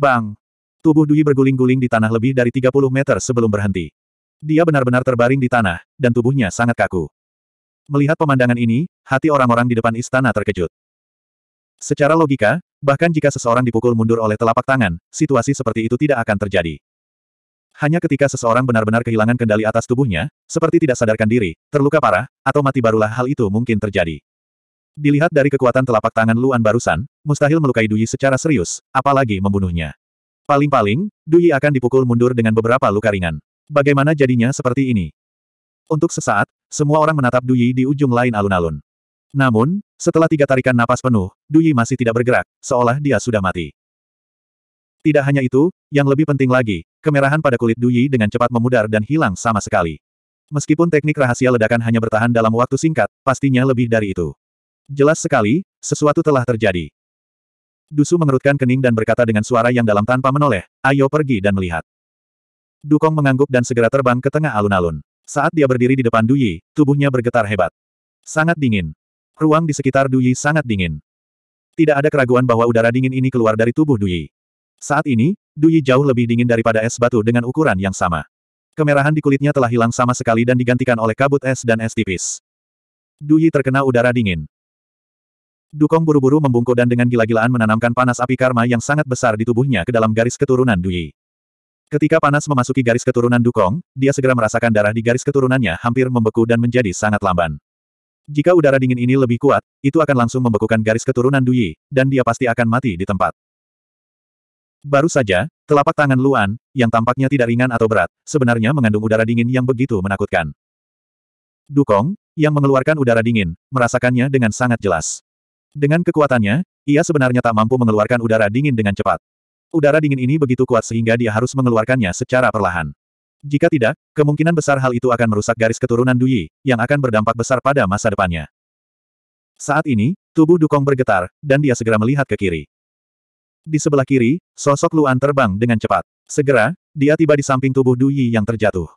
Bang! Tubuh Dui berguling-guling di tanah lebih dari 30 meter sebelum berhenti. Dia benar-benar terbaring di tanah, dan tubuhnya sangat kaku. Melihat pemandangan ini, hati orang-orang di depan istana terkejut. Secara logika, bahkan jika seseorang dipukul mundur oleh telapak tangan, situasi seperti itu tidak akan terjadi. Hanya ketika seseorang benar-benar kehilangan kendali atas tubuhnya, seperti tidak sadarkan diri, terluka parah, atau mati barulah hal itu mungkin terjadi. Dilihat dari kekuatan telapak tangan Luan barusan, mustahil melukai Dui secara serius, apalagi membunuhnya. Paling-paling, Duyi akan dipukul mundur dengan beberapa luka ringan. Bagaimana jadinya seperti ini? Untuk sesaat, semua orang menatap Duyi di ujung lain alun-alun. Namun, setelah tiga tarikan napas penuh, Duyi masih tidak bergerak, seolah dia sudah mati. Tidak hanya itu, yang lebih penting lagi, kemerahan pada kulit Duyi dengan cepat memudar dan hilang sama sekali. Meskipun teknik rahasia ledakan hanya bertahan dalam waktu singkat, pastinya lebih dari itu. Jelas sekali, sesuatu telah terjadi. Dusu mengerutkan kening dan berkata dengan suara yang dalam tanpa menoleh, ayo pergi dan melihat. Dukong mengangguk dan segera terbang ke tengah alun-alun. Saat dia berdiri di depan Duyi, tubuhnya bergetar hebat. Sangat dingin. Ruang di sekitar Duyi sangat dingin. Tidak ada keraguan bahwa udara dingin ini keluar dari tubuh Duyi. Saat ini, Duyi jauh lebih dingin daripada es batu dengan ukuran yang sama. Kemerahan di kulitnya telah hilang sama sekali dan digantikan oleh kabut es dan es tipis. Duyi terkena udara dingin. Dukong buru-buru membungkuk dan dengan gila-gilaan menanamkan panas api karma yang sangat besar di tubuhnya ke dalam garis keturunan Dui. Ketika panas memasuki garis keturunan Dukong, dia segera merasakan darah di garis keturunannya hampir membeku dan menjadi sangat lamban. Jika udara dingin ini lebih kuat, itu akan langsung membekukan garis keturunan Dui, dan dia pasti akan mati di tempat. Baru saja, telapak tangan Luan, yang tampaknya tidak ringan atau berat, sebenarnya mengandung udara dingin yang begitu menakutkan. Dukong, yang mengeluarkan udara dingin, merasakannya dengan sangat jelas. Dengan kekuatannya, ia sebenarnya tak mampu mengeluarkan udara dingin dengan cepat. Udara dingin ini begitu kuat sehingga dia harus mengeluarkannya secara perlahan. Jika tidak, kemungkinan besar hal itu akan merusak garis keturunan Duyi, yang akan berdampak besar pada masa depannya. Saat ini, tubuh Dukong bergetar, dan dia segera melihat ke kiri. Di sebelah kiri, sosok Luan terbang dengan cepat. Segera, dia tiba di samping tubuh Duyi yang terjatuh.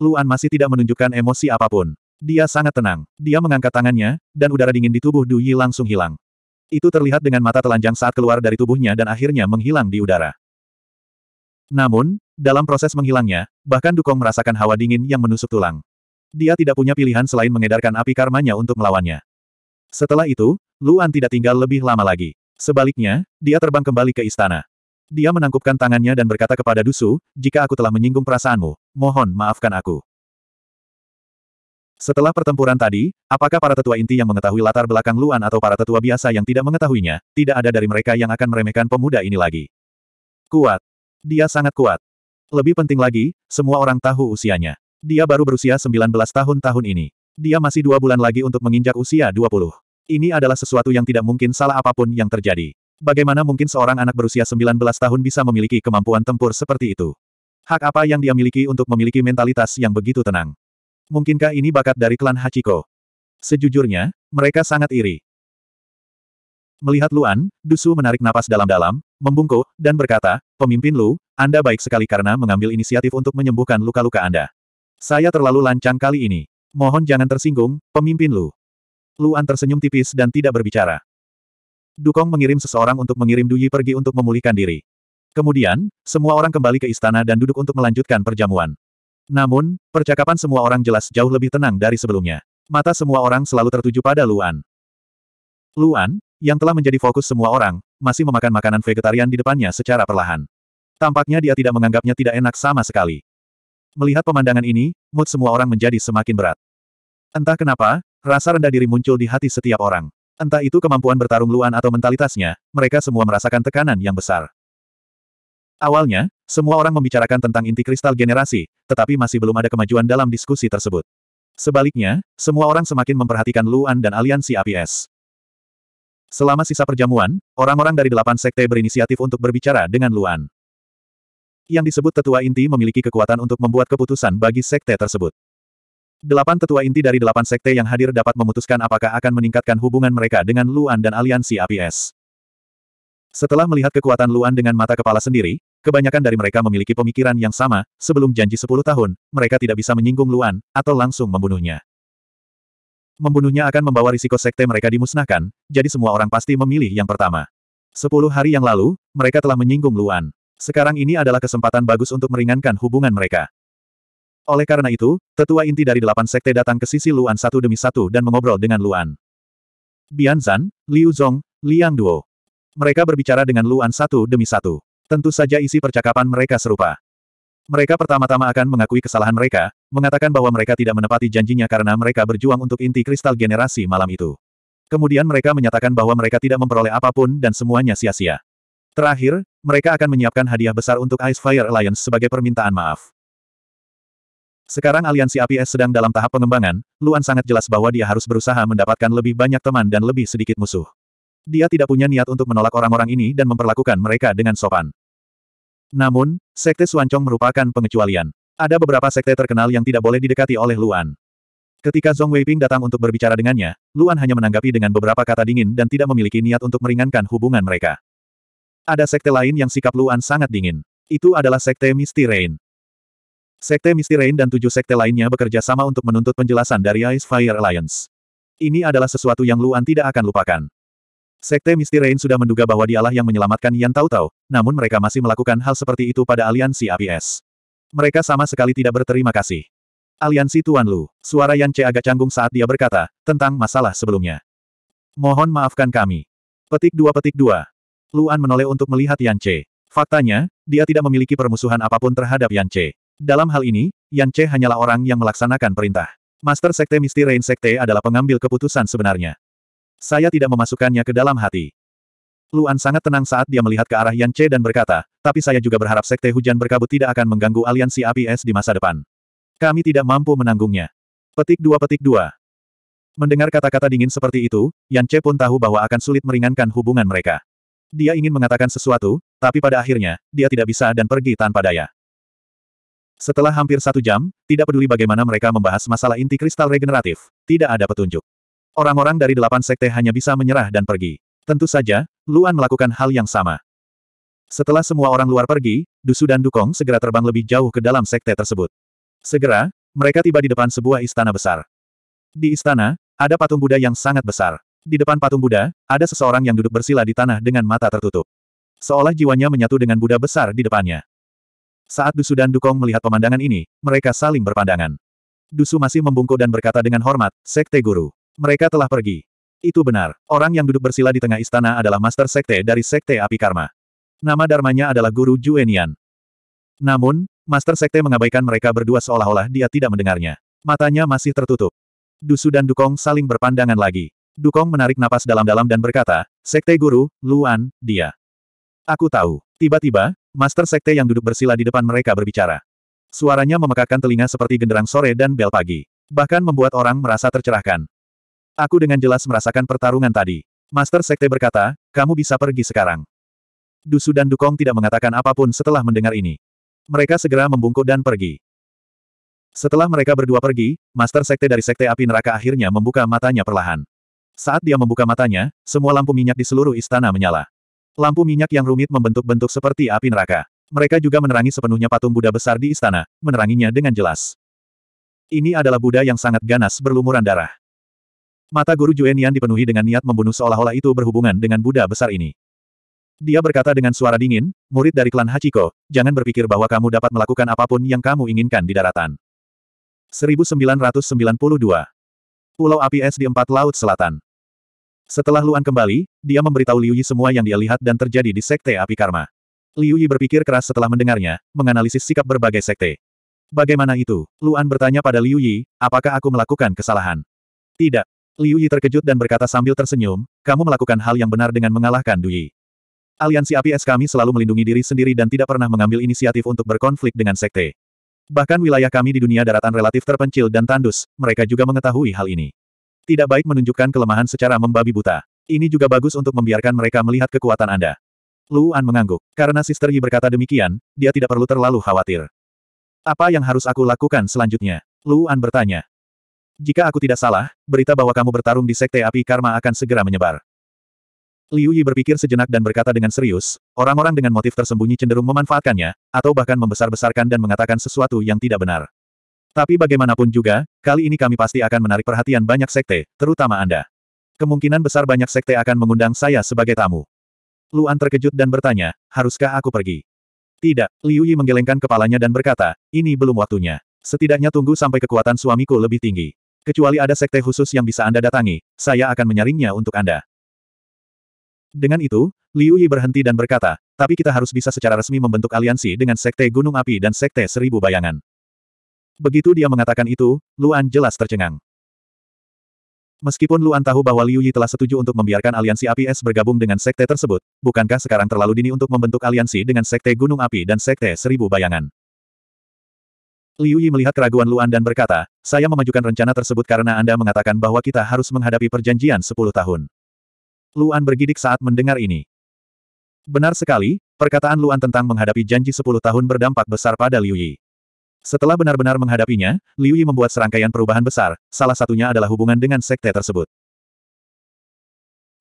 Luan masih tidak menunjukkan emosi apapun. Dia sangat tenang. Dia mengangkat tangannya, dan udara dingin di tubuh Duyi langsung hilang. Itu terlihat dengan mata telanjang saat keluar dari tubuhnya dan akhirnya menghilang di udara. Namun, dalam proses menghilangnya, bahkan Dukong merasakan hawa dingin yang menusuk tulang. Dia tidak punya pilihan selain mengedarkan api karmanya untuk melawannya. Setelah itu, Luan tidak tinggal lebih lama lagi. Sebaliknya, dia terbang kembali ke istana. Dia menangkupkan tangannya dan berkata kepada Dusu, jika aku telah menyinggung perasaanmu, mohon maafkan aku. Setelah pertempuran tadi, apakah para tetua inti yang mengetahui latar belakang Luan atau para tetua biasa yang tidak mengetahuinya, tidak ada dari mereka yang akan meremehkan pemuda ini lagi. Kuat. Dia sangat kuat. Lebih penting lagi, semua orang tahu usianya. Dia baru berusia 19 tahun tahun ini. Dia masih dua bulan lagi untuk menginjak usia 20. Ini adalah sesuatu yang tidak mungkin salah apapun yang terjadi. Bagaimana mungkin seorang anak berusia 19 tahun bisa memiliki kemampuan tempur seperti itu? Hak apa yang dia miliki untuk memiliki mentalitas yang begitu tenang? Mungkinkah ini bakat dari klan Hachiko? Sejujurnya, mereka sangat iri. Melihat Luan, Dusu menarik napas dalam-dalam, membungkuk, dan berkata, Pemimpin Lu, Anda baik sekali karena mengambil inisiatif untuk menyembuhkan luka-luka Anda. Saya terlalu lancang kali ini. Mohon jangan tersinggung, pemimpin Lu. Luan tersenyum tipis dan tidak berbicara. Dukong mengirim seseorang untuk mengirim Duyi pergi untuk memulihkan diri. Kemudian, semua orang kembali ke istana dan duduk untuk melanjutkan perjamuan. Namun, percakapan semua orang jelas jauh lebih tenang dari sebelumnya. Mata semua orang selalu tertuju pada Luan. Luan, yang telah menjadi fokus semua orang, masih memakan makanan vegetarian di depannya secara perlahan. Tampaknya dia tidak menganggapnya tidak enak sama sekali. Melihat pemandangan ini, mood semua orang menjadi semakin berat. Entah kenapa, rasa rendah diri muncul di hati setiap orang. Entah itu kemampuan bertarung Luan atau mentalitasnya, mereka semua merasakan tekanan yang besar. Awalnya, semua orang membicarakan tentang inti kristal generasi, tetapi masih belum ada kemajuan dalam diskusi tersebut. Sebaliknya, semua orang semakin memperhatikan Luan dan aliansi APS. Selama sisa perjamuan, orang-orang dari delapan sekte berinisiatif untuk berbicara dengan Luan. Yang disebut tetua inti memiliki kekuatan untuk membuat keputusan bagi sekte tersebut. Delapan tetua inti dari delapan sekte yang hadir dapat memutuskan apakah akan meningkatkan hubungan mereka dengan Luan dan aliansi APS. Setelah melihat kekuatan Luan dengan mata kepala sendiri, Kebanyakan dari mereka memiliki pemikiran yang sama, sebelum janji sepuluh tahun, mereka tidak bisa menyinggung Luan, atau langsung membunuhnya. Membunuhnya akan membawa risiko sekte mereka dimusnahkan, jadi semua orang pasti memilih yang pertama. Sepuluh hari yang lalu, mereka telah menyinggung Luan. Sekarang ini adalah kesempatan bagus untuk meringankan hubungan mereka. Oleh karena itu, tetua inti dari delapan sekte datang ke sisi Luan satu demi satu dan mengobrol dengan Luan. Bianzan, Liu Zong, Liang Duo. Mereka berbicara dengan Luan satu demi satu. Tentu saja isi percakapan mereka serupa. Mereka pertama-tama akan mengakui kesalahan mereka, mengatakan bahwa mereka tidak menepati janjinya karena mereka berjuang untuk inti kristal generasi malam itu. Kemudian mereka menyatakan bahwa mereka tidak memperoleh apapun dan semuanya sia-sia. Terakhir, mereka akan menyiapkan hadiah besar untuk Ice Fire Alliance sebagai permintaan maaf. Sekarang aliansi APS sedang dalam tahap pengembangan, Luan sangat jelas bahwa dia harus berusaha mendapatkan lebih banyak teman dan lebih sedikit musuh dia tidak punya niat untuk menolak orang-orang ini dan memperlakukan mereka dengan sopan. Namun, Sekte Suancong merupakan pengecualian. Ada beberapa sekte terkenal yang tidak boleh didekati oleh Luan. Ketika Zhong Weiping datang untuk berbicara dengannya, Luan hanya menanggapi dengan beberapa kata dingin dan tidak memiliki niat untuk meringankan hubungan mereka. Ada sekte lain yang sikap Luan sangat dingin. Itu adalah Sekte Misty Rain. Sekte Misty Rain dan tujuh sekte lainnya bekerja sama untuk menuntut penjelasan dari Ice Fire Alliance. Ini adalah sesuatu yang Luan tidak akan lupakan. Sekte Misty Rain sudah menduga bahwa dialah yang menyelamatkan Yan Tao, namun mereka masih melakukan hal seperti itu pada aliansi ABS. Mereka sama sekali tidak berterima kasih. Aliansi Tuan Lu, suara Yan Che agak canggung saat dia berkata, tentang masalah sebelumnya. Mohon maafkan kami. Petik dua petik dua. Luan menoleh untuk melihat Yan Che. Faktanya, dia tidak memiliki permusuhan apapun terhadap Yan Che. Dalam hal ini, Yan Che hanyalah orang yang melaksanakan perintah. Master Sekte Misty Rain Sekte adalah pengambil keputusan sebenarnya. Saya tidak memasukkannya ke dalam hati. Luan sangat tenang saat dia melihat ke arah Yan Che dan berkata, tapi saya juga berharap Sekte Hujan Berkabut tidak akan mengganggu aliansi APS di masa depan. Kami tidak mampu menanggungnya. Petik dua petik dua. Mendengar kata-kata dingin seperti itu, Yan Che pun tahu bahwa akan sulit meringankan hubungan mereka. Dia ingin mengatakan sesuatu, tapi pada akhirnya, dia tidak bisa dan pergi tanpa daya. Setelah hampir satu jam, tidak peduli bagaimana mereka membahas masalah inti kristal regeneratif, tidak ada petunjuk. Orang-orang dari delapan sekte hanya bisa menyerah dan pergi. Tentu saja, Luan melakukan hal yang sama. Setelah semua orang luar pergi, Dusu dan Dukong segera terbang lebih jauh ke dalam sekte tersebut. Segera, mereka tiba di depan sebuah istana besar. Di istana, ada patung Buddha yang sangat besar. Di depan patung Buddha, ada seseorang yang duduk bersila di tanah dengan mata tertutup. Seolah jiwanya menyatu dengan Buddha besar di depannya. Saat Dusu dan Dukong melihat pemandangan ini, mereka saling berpandangan. Dusu masih membungkuk dan berkata dengan hormat, Sekte Guru. Mereka telah pergi. Itu benar. Orang yang duduk bersila di tengah istana adalah Master Sekte dari Sekte Api Karma. Nama darmanya adalah Guru Juenian. Namun, Master Sekte mengabaikan mereka berdua seolah-olah dia tidak mendengarnya. Matanya masih tertutup. Dusu dan Dukong saling berpandangan lagi. Dukong menarik napas dalam-dalam dan berkata, Sekte Guru, Luan, dia. Aku tahu. Tiba-tiba, Master Sekte yang duduk bersila di depan mereka berbicara. Suaranya memekakkan telinga seperti genderang sore dan bel pagi. Bahkan membuat orang merasa tercerahkan. Aku dengan jelas merasakan pertarungan tadi. Master Sekte berkata, kamu bisa pergi sekarang. Dusu dan Dukong tidak mengatakan apapun setelah mendengar ini. Mereka segera membungkuk dan pergi. Setelah mereka berdua pergi, Master Sekte dari Sekte Api Neraka akhirnya membuka matanya perlahan. Saat dia membuka matanya, semua lampu minyak di seluruh istana menyala. Lampu minyak yang rumit membentuk-bentuk seperti api neraka. Mereka juga menerangi sepenuhnya patung Buddha besar di istana, meneranginya dengan jelas. Ini adalah Buddha yang sangat ganas berlumuran darah. Mata guru Juenian dipenuhi dengan niat membunuh seolah-olah itu berhubungan dengan Buddha besar ini. Dia berkata dengan suara dingin, murid dari klan Hachiko, jangan berpikir bahwa kamu dapat melakukan apapun yang kamu inginkan di daratan. 1992. Pulau Api Es di Empat Laut Selatan. Setelah Luan kembali, dia memberitahu Liu Yi semua yang dia lihat dan terjadi di Sekte Api Karma. Liu Yi berpikir keras setelah mendengarnya, menganalisis sikap berbagai sekte. Bagaimana itu? Luan bertanya pada Liu Yi, apakah aku melakukan kesalahan? Tidak, Liu Yi terkejut dan berkata sambil tersenyum, kamu melakukan hal yang benar dengan mengalahkan Dui. Aliansi APS kami selalu melindungi diri sendiri dan tidak pernah mengambil inisiatif untuk berkonflik dengan sekte. Bahkan wilayah kami di dunia daratan relatif terpencil dan tandus, mereka juga mengetahui hal ini. Tidak baik menunjukkan kelemahan secara membabi buta. Ini juga bagus untuk membiarkan mereka melihat kekuatan Anda. Luan mengangguk. Karena Sister Yi berkata demikian, dia tidak perlu terlalu khawatir. Apa yang harus aku lakukan selanjutnya? Luan bertanya. Jika aku tidak salah, berita bahwa kamu bertarung di Sekte Api Karma akan segera menyebar. Liu Yi berpikir sejenak dan berkata dengan serius, orang-orang dengan motif tersembunyi cenderung memanfaatkannya, atau bahkan membesar-besarkan dan mengatakan sesuatu yang tidak benar. Tapi bagaimanapun juga, kali ini kami pasti akan menarik perhatian banyak sekte, terutama Anda. Kemungkinan besar banyak sekte akan mengundang saya sebagai tamu. Luan terkejut dan bertanya, haruskah aku pergi? Tidak, Liu Yi menggelengkan kepalanya dan berkata, ini belum waktunya. Setidaknya tunggu sampai kekuatan suamiku lebih tinggi. Kecuali ada sekte khusus yang bisa Anda datangi, saya akan menyaringnya untuk Anda. Dengan itu, Liu Yi berhenti dan berkata, tapi kita harus bisa secara resmi membentuk aliansi dengan Sekte Gunung Api dan Sekte Seribu Bayangan. Begitu dia mengatakan itu, Luan jelas tercengang. Meskipun Luan tahu bahwa Liu Yi telah setuju untuk membiarkan aliansi api es bergabung dengan sekte tersebut, bukankah sekarang terlalu dini untuk membentuk aliansi dengan sekte gunung api dan sekte seribu bayangan? Liu Yi melihat keraguan Luan dan berkata, saya memajukan rencana tersebut karena Anda mengatakan bahwa kita harus menghadapi perjanjian 10 tahun. Luan bergidik saat mendengar ini. Benar sekali, perkataan Luan tentang menghadapi janji 10 tahun berdampak besar pada Liu Yi. Setelah benar-benar menghadapinya, Liu Yi membuat serangkaian perubahan besar, salah satunya adalah hubungan dengan sekte tersebut.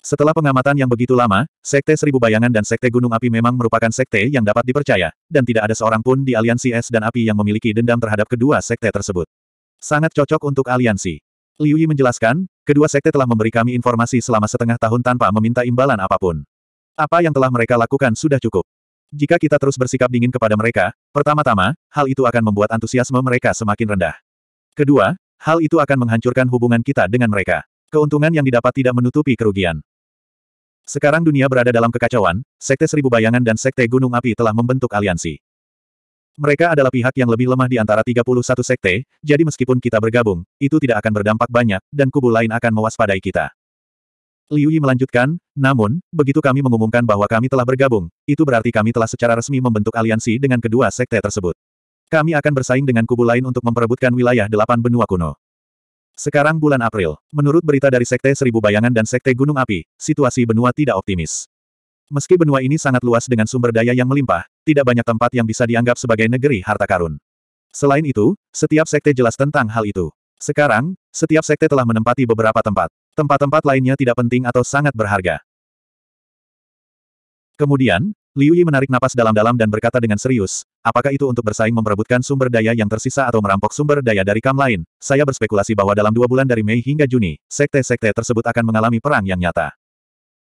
Setelah pengamatan yang begitu lama, Sekte Seribu Bayangan dan Sekte Gunung Api memang merupakan sekte yang dapat dipercaya, dan tidak ada seorang pun di aliansi es dan api yang memiliki dendam terhadap kedua sekte tersebut. Sangat cocok untuk aliansi. Liu Yi menjelaskan, kedua sekte telah memberi kami informasi selama setengah tahun tanpa meminta imbalan apapun. Apa yang telah mereka lakukan sudah cukup. Jika kita terus bersikap dingin kepada mereka, pertama-tama, hal itu akan membuat antusiasme mereka semakin rendah. Kedua, hal itu akan menghancurkan hubungan kita dengan mereka. Keuntungan yang didapat tidak menutupi kerugian. Sekarang dunia berada dalam kekacauan, Sekte Seribu Bayangan dan Sekte Gunung Api telah membentuk aliansi. Mereka adalah pihak yang lebih lemah di antara 31 sekte, jadi meskipun kita bergabung, itu tidak akan berdampak banyak, dan kubu lain akan mewaspadai kita. Liu Yi melanjutkan, namun, begitu kami mengumumkan bahwa kami telah bergabung, itu berarti kami telah secara resmi membentuk aliansi dengan kedua sekte tersebut. Kami akan bersaing dengan kubu lain untuk memperebutkan wilayah delapan benua kuno. Sekarang bulan April, menurut berita dari Sekte Seribu Bayangan dan Sekte Gunung Api, situasi benua tidak optimis. Meski benua ini sangat luas dengan sumber daya yang melimpah, tidak banyak tempat yang bisa dianggap sebagai negeri harta karun. Selain itu, setiap sekte jelas tentang hal itu. Sekarang, setiap sekte telah menempati beberapa tempat. Tempat-tempat lainnya tidak penting atau sangat berharga. Kemudian, Liu Yi menarik napas dalam-dalam dan berkata dengan serius, apakah itu untuk bersaing memperebutkan sumber daya yang tersisa atau merampok sumber daya dari kam lain? Saya berspekulasi bahwa dalam dua bulan dari Mei hingga Juni, sekte-sekte tersebut akan mengalami perang yang nyata.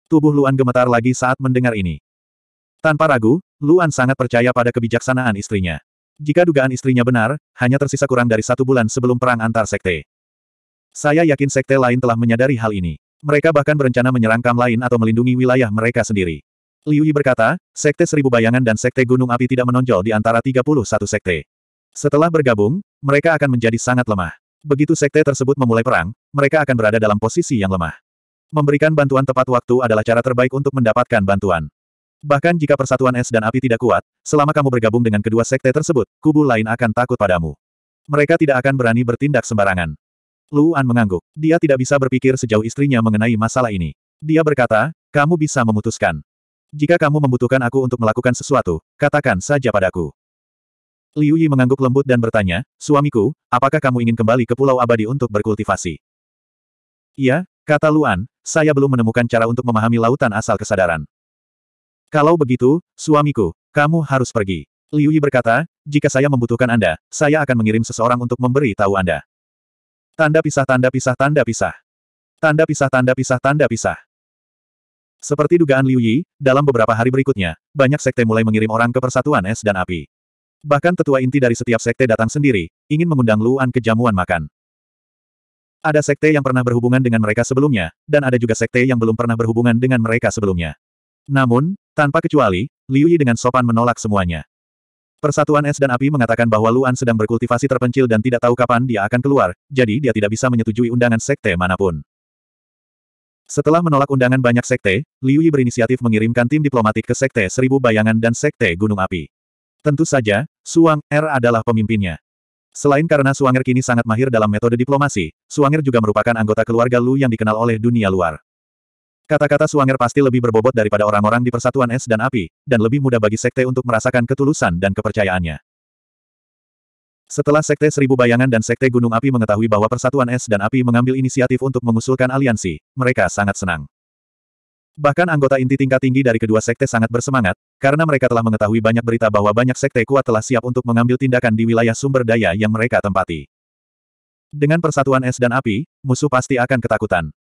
Tubuh Luan gemetar lagi saat mendengar ini. Tanpa ragu, Luan sangat percaya pada kebijaksanaan istrinya. Jika dugaan istrinya benar, hanya tersisa kurang dari satu bulan sebelum perang antar sekte. Saya yakin sekte lain telah menyadari hal ini. Mereka bahkan berencana menyerang kam lain atau melindungi wilayah mereka sendiri. Liu Yi berkata, Sekte Seribu Bayangan dan Sekte Gunung Api tidak menonjol di antara 31 sekte. Setelah bergabung, mereka akan menjadi sangat lemah. Begitu sekte tersebut memulai perang, mereka akan berada dalam posisi yang lemah. Memberikan bantuan tepat waktu adalah cara terbaik untuk mendapatkan bantuan. Bahkan jika persatuan es dan api tidak kuat, selama kamu bergabung dengan kedua sekte tersebut, kubu lain akan takut padamu. Mereka tidak akan berani bertindak sembarangan. Luan mengangguk. Dia tidak bisa berpikir sejauh istrinya mengenai masalah ini. Dia berkata, kamu bisa memutuskan. Jika kamu membutuhkan aku untuk melakukan sesuatu, katakan saja padaku. Liu Yi mengangguk lembut dan bertanya, Suamiku, apakah kamu ingin kembali ke Pulau Abadi untuk berkultivasi? Iya, kata Luan, saya belum menemukan cara untuk memahami lautan asal kesadaran. Kalau begitu, suamiku, kamu harus pergi. Liu Yi berkata, jika saya membutuhkan Anda, saya akan mengirim seseorang untuk memberi tahu Anda. Tanda pisah tanda pisah tanda pisah. Tanda pisah tanda pisah tanda pisah. Seperti dugaan Liu Yi, dalam beberapa hari berikutnya, banyak sekte mulai mengirim orang ke persatuan es dan api. Bahkan tetua inti dari setiap sekte datang sendiri, ingin mengundang Luan ke jamuan makan. Ada sekte yang pernah berhubungan dengan mereka sebelumnya, dan ada juga sekte yang belum pernah berhubungan dengan mereka sebelumnya. Namun, tanpa kecuali, Liu Yi dengan sopan menolak semuanya. Persatuan Es dan Api mengatakan bahwa Luan sedang berkultivasi terpencil dan tidak tahu kapan dia akan keluar, jadi dia tidak bisa menyetujui undangan sekte manapun. Setelah menolak undangan banyak sekte, Liu Yi berinisiatif mengirimkan tim diplomatik ke Sekte Seribu Bayangan dan Sekte Gunung Api. Tentu saja, Suang Er adalah pemimpinnya. Selain karena Suanger kini sangat mahir dalam metode diplomasi, Suanger juga merupakan anggota keluarga Lu yang dikenal oleh dunia luar. Kata-kata Suanger pasti lebih berbobot daripada orang-orang di Persatuan Es dan Api, dan lebih mudah bagi sekte untuk merasakan ketulusan dan kepercayaannya. Setelah Sekte Seribu Bayangan dan Sekte Gunung Api mengetahui bahwa Persatuan Es dan Api mengambil inisiatif untuk mengusulkan aliansi, mereka sangat senang. Bahkan anggota inti tingkat tinggi dari kedua sekte sangat bersemangat, karena mereka telah mengetahui banyak berita bahwa banyak sekte kuat telah siap untuk mengambil tindakan di wilayah sumber daya yang mereka tempati. Dengan persatuan es dan api, musuh pasti akan ketakutan.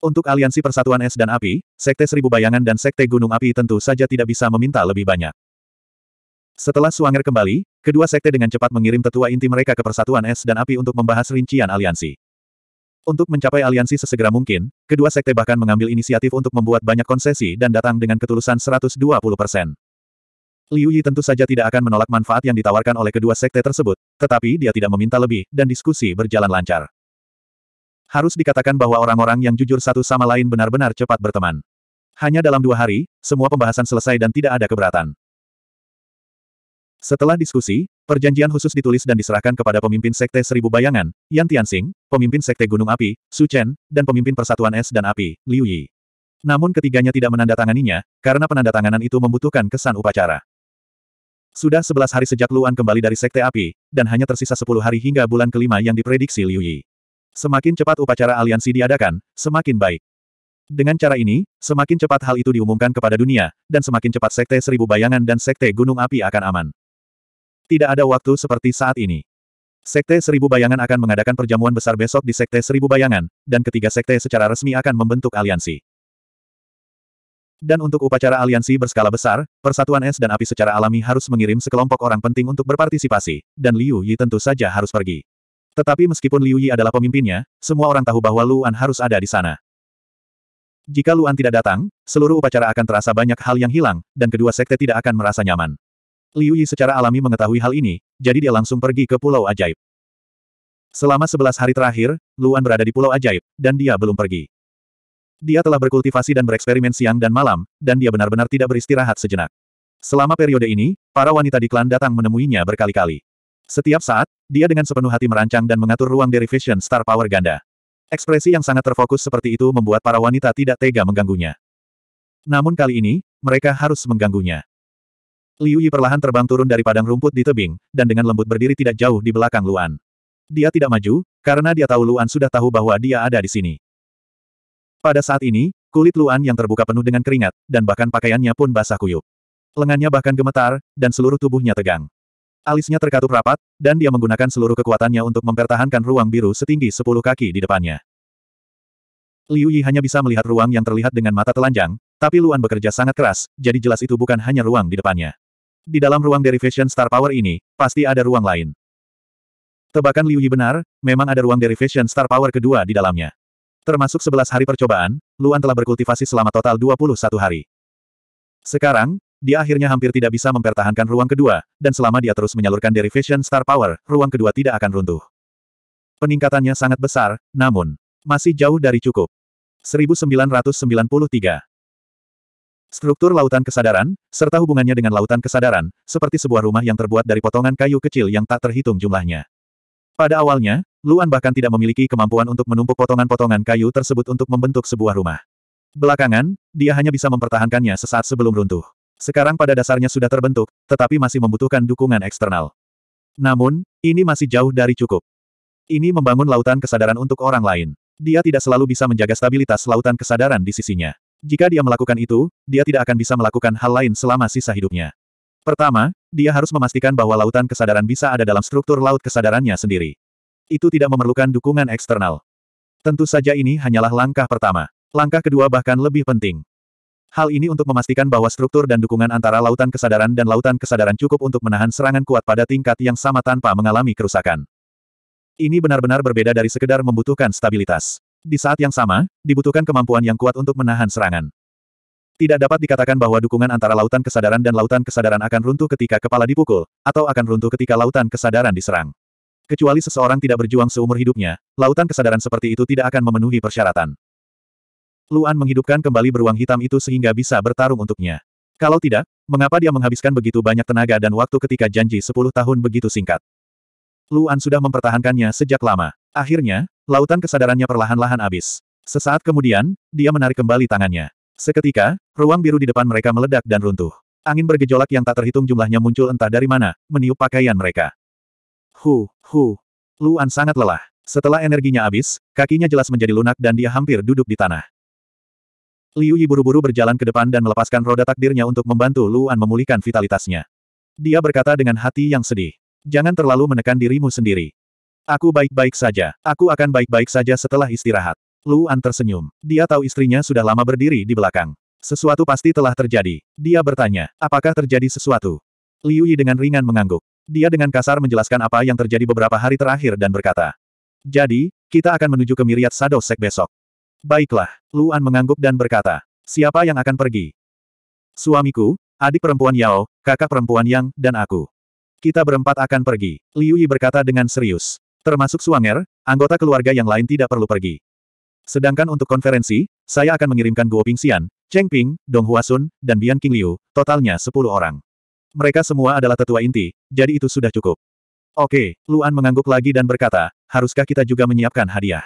Untuk aliansi persatuan es dan api, sekte seribu bayangan dan sekte gunung api tentu saja tidak bisa meminta lebih banyak. Setelah Suanger kembali, Kedua sekte dengan cepat mengirim tetua inti mereka ke Persatuan Es dan Api untuk membahas rincian aliansi. Untuk mencapai aliansi sesegera mungkin, kedua sekte bahkan mengambil inisiatif untuk membuat banyak konsesi dan datang dengan ketulusan 120 persen. Liu Yi tentu saja tidak akan menolak manfaat yang ditawarkan oleh kedua sekte tersebut, tetapi dia tidak meminta lebih, dan diskusi berjalan lancar. Harus dikatakan bahwa orang-orang yang jujur satu sama lain benar-benar cepat berteman. Hanya dalam dua hari, semua pembahasan selesai dan tidak ada keberatan. Setelah diskusi, perjanjian khusus ditulis dan diserahkan kepada pemimpin Sekte Seribu Bayangan, Yan Tianxing, pemimpin Sekte Gunung Api, Su Chen, dan pemimpin Persatuan Es dan Api, Liu Yi. Namun ketiganya tidak menandatanganinya, karena penandatanganan itu membutuhkan kesan upacara. Sudah sebelas hari sejak Luan kembali dari Sekte Api, dan hanya tersisa sepuluh hari hingga bulan kelima yang diprediksi Liu Yi. Semakin cepat upacara aliansi diadakan, semakin baik. Dengan cara ini, semakin cepat hal itu diumumkan kepada dunia, dan semakin cepat Sekte Seribu Bayangan dan Sekte Gunung Api akan aman. Tidak ada waktu seperti saat ini. Sekte Seribu Bayangan akan mengadakan perjamuan besar besok di Sekte Seribu Bayangan, dan ketiga sekte secara resmi akan membentuk aliansi. Dan untuk upacara aliansi berskala besar, Persatuan Es dan Api secara alami harus mengirim sekelompok orang penting untuk berpartisipasi, dan Liu Yi tentu saja harus pergi. Tetapi meskipun Liu Yi adalah pemimpinnya, semua orang tahu bahwa Luan harus ada di sana. Jika Luan tidak datang, seluruh upacara akan terasa banyak hal yang hilang, dan kedua sekte tidak akan merasa nyaman. Liu Yi secara alami mengetahui hal ini, jadi dia langsung pergi ke Pulau Ajaib. Selama sebelas hari terakhir, Luan berada di Pulau Ajaib, dan dia belum pergi. Dia telah berkultivasi dan bereksperimen siang dan malam, dan dia benar-benar tidak beristirahat sejenak. Selama periode ini, para wanita di klan datang menemuinya berkali-kali. Setiap saat, dia dengan sepenuh hati merancang dan mengatur ruang derivation star power ganda. Ekspresi yang sangat terfokus seperti itu membuat para wanita tidak tega mengganggunya. Namun kali ini, mereka harus mengganggunya. Liu Yi perlahan terbang turun dari padang rumput di tebing, dan dengan lembut berdiri tidak jauh di belakang Luan. Dia tidak maju, karena dia tahu Luan sudah tahu bahwa dia ada di sini. Pada saat ini, kulit Luan yang terbuka penuh dengan keringat, dan bahkan pakaiannya pun basah kuyup. Lengannya bahkan gemetar, dan seluruh tubuhnya tegang. Alisnya terkatup rapat, dan dia menggunakan seluruh kekuatannya untuk mempertahankan ruang biru setinggi 10 kaki di depannya. Liu Yi hanya bisa melihat ruang yang terlihat dengan mata telanjang, tapi Luan bekerja sangat keras, jadi jelas itu bukan hanya ruang di depannya. Di dalam ruang derivation star power ini, pasti ada ruang lain. Tebakan Liu Yi benar, memang ada ruang derivation star power kedua di dalamnya. Termasuk 11 hari percobaan, Luan telah berkultivasi selama total 21 hari. Sekarang, dia akhirnya hampir tidak bisa mempertahankan ruang kedua, dan selama dia terus menyalurkan derivation star power, ruang kedua tidak akan runtuh. Peningkatannya sangat besar, namun, masih jauh dari cukup. 1993 Struktur lautan kesadaran, serta hubungannya dengan lautan kesadaran, seperti sebuah rumah yang terbuat dari potongan kayu kecil yang tak terhitung jumlahnya. Pada awalnya, Luan bahkan tidak memiliki kemampuan untuk menumpuk potongan-potongan kayu tersebut untuk membentuk sebuah rumah. Belakangan, dia hanya bisa mempertahankannya sesaat sebelum runtuh. Sekarang pada dasarnya sudah terbentuk, tetapi masih membutuhkan dukungan eksternal. Namun, ini masih jauh dari cukup. Ini membangun lautan kesadaran untuk orang lain. Dia tidak selalu bisa menjaga stabilitas lautan kesadaran di sisinya. Jika dia melakukan itu, dia tidak akan bisa melakukan hal lain selama sisa hidupnya. Pertama, dia harus memastikan bahwa lautan kesadaran bisa ada dalam struktur laut kesadarannya sendiri. Itu tidak memerlukan dukungan eksternal. Tentu saja ini hanyalah langkah pertama. Langkah kedua bahkan lebih penting. Hal ini untuk memastikan bahwa struktur dan dukungan antara lautan kesadaran dan lautan kesadaran cukup untuk menahan serangan kuat pada tingkat yang sama tanpa mengalami kerusakan. Ini benar-benar berbeda dari sekedar membutuhkan stabilitas. Di saat yang sama, dibutuhkan kemampuan yang kuat untuk menahan serangan. Tidak dapat dikatakan bahwa dukungan antara lautan kesadaran dan lautan kesadaran akan runtuh ketika kepala dipukul, atau akan runtuh ketika lautan kesadaran diserang. Kecuali seseorang tidak berjuang seumur hidupnya, lautan kesadaran seperti itu tidak akan memenuhi persyaratan. Luan menghidupkan kembali beruang hitam itu sehingga bisa bertarung untuknya. Kalau tidak, mengapa dia menghabiskan begitu banyak tenaga dan waktu ketika janji 10 tahun begitu singkat? Luan sudah mempertahankannya sejak lama. Akhirnya, Lautan kesadarannya perlahan-lahan habis. Sesaat kemudian, dia menarik kembali tangannya. Seketika, ruang biru di depan mereka meledak dan runtuh. Angin bergejolak yang tak terhitung jumlahnya muncul entah dari mana, meniup pakaian mereka. Hu, hu. Luan sangat lelah. Setelah energinya habis, kakinya jelas menjadi lunak dan dia hampir duduk di tanah. Liu Yi buru-buru berjalan ke depan dan melepaskan roda takdirnya untuk membantu Luan memulihkan vitalitasnya. Dia berkata dengan hati yang sedih. Jangan terlalu menekan dirimu sendiri. Aku baik-baik saja. Aku akan baik-baik saja setelah istirahat. Luan tersenyum. Dia tahu istrinya sudah lama berdiri di belakang. Sesuatu pasti telah terjadi. Dia bertanya, apakah terjadi sesuatu? Liu Yi dengan ringan mengangguk. Dia dengan kasar menjelaskan apa yang terjadi beberapa hari terakhir dan berkata, Jadi, kita akan menuju ke Miriat Sadosek besok. Baiklah, Luan mengangguk dan berkata, Siapa yang akan pergi? Suamiku, adik perempuan Yao, kakak perempuan Yang, dan aku. Kita berempat akan pergi, Liu Yi berkata dengan serius. Termasuk Suanger, anggota keluarga yang lain tidak perlu pergi. Sedangkan untuk konferensi, saya akan mengirimkan Guo Pingxian, Cheng Ping, Dong Huasun, dan Bian King Liu, totalnya 10 orang. Mereka semua adalah tetua inti, jadi itu sudah cukup. Oke, Luan mengangguk lagi dan berkata, haruskah kita juga menyiapkan hadiah?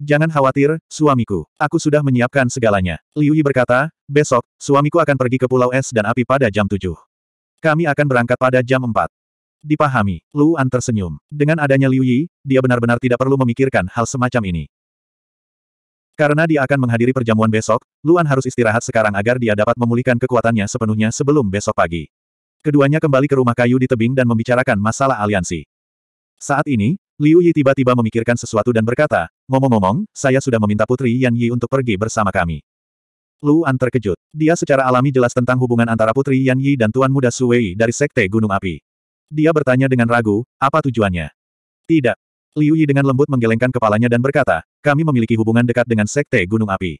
Jangan khawatir, suamiku. Aku sudah menyiapkan segalanya. Liu Yi berkata, besok, suamiku akan pergi ke Pulau Es dan Api pada jam 7. Kami akan berangkat pada jam 4. Dipahami, Luan tersenyum. Dengan adanya Liu Yi, dia benar-benar tidak perlu memikirkan hal semacam ini. Karena dia akan menghadiri perjamuan besok, Luan harus istirahat sekarang agar dia dapat memulihkan kekuatannya sepenuhnya sebelum besok pagi. Keduanya kembali ke rumah kayu di tebing dan membicarakan masalah aliansi. Saat ini, Liu Yi tiba-tiba memikirkan sesuatu dan berkata, ngomong-ngomong, saya sudah meminta Putri Yan Yi untuk pergi bersama kami. Luan terkejut. Dia secara alami jelas tentang hubungan antara Putri Yan Yi dan Tuan Muda Wei dari Sekte Gunung Api. Dia bertanya dengan ragu, apa tujuannya? Tidak. Liu Yi dengan lembut menggelengkan kepalanya dan berkata, kami memiliki hubungan dekat dengan Sekte Gunung Api.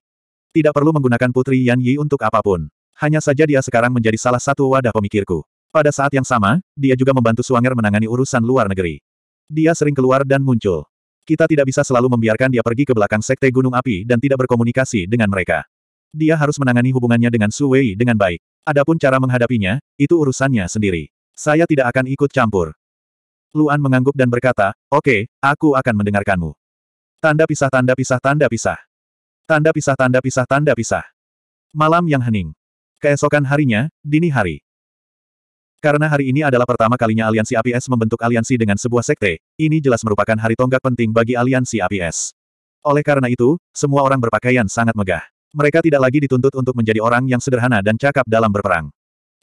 Tidak perlu menggunakan Putri Yan Yi untuk apapun. Hanya saja dia sekarang menjadi salah satu wadah pemikirku. Pada saat yang sama, dia juga membantu Suanger menangani urusan luar negeri. Dia sering keluar dan muncul. Kita tidak bisa selalu membiarkan dia pergi ke belakang Sekte Gunung Api dan tidak berkomunikasi dengan mereka. Dia harus menangani hubungannya dengan Su Wei dengan baik. Adapun cara menghadapinya, itu urusannya sendiri. Saya tidak akan ikut campur. Luan mengangguk dan berkata, oke, okay, aku akan mendengarkanmu. Tanda pisah tanda pisah tanda pisah. Tanda pisah tanda pisah tanda pisah. Malam yang hening. Keesokan harinya, dini hari. Karena hari ini adalah pertama kalinya aliansi APS membentuk aliansi dengan sebuah sekte, ini jelas merupakan hari tonggak penting bagi aliansi APS. Oleh karena itu, semua orang berpakaian sangat megah. Mereka tidak lagi dituntut untuk menjadi orang yang sederhana dan cakap dalam berperang.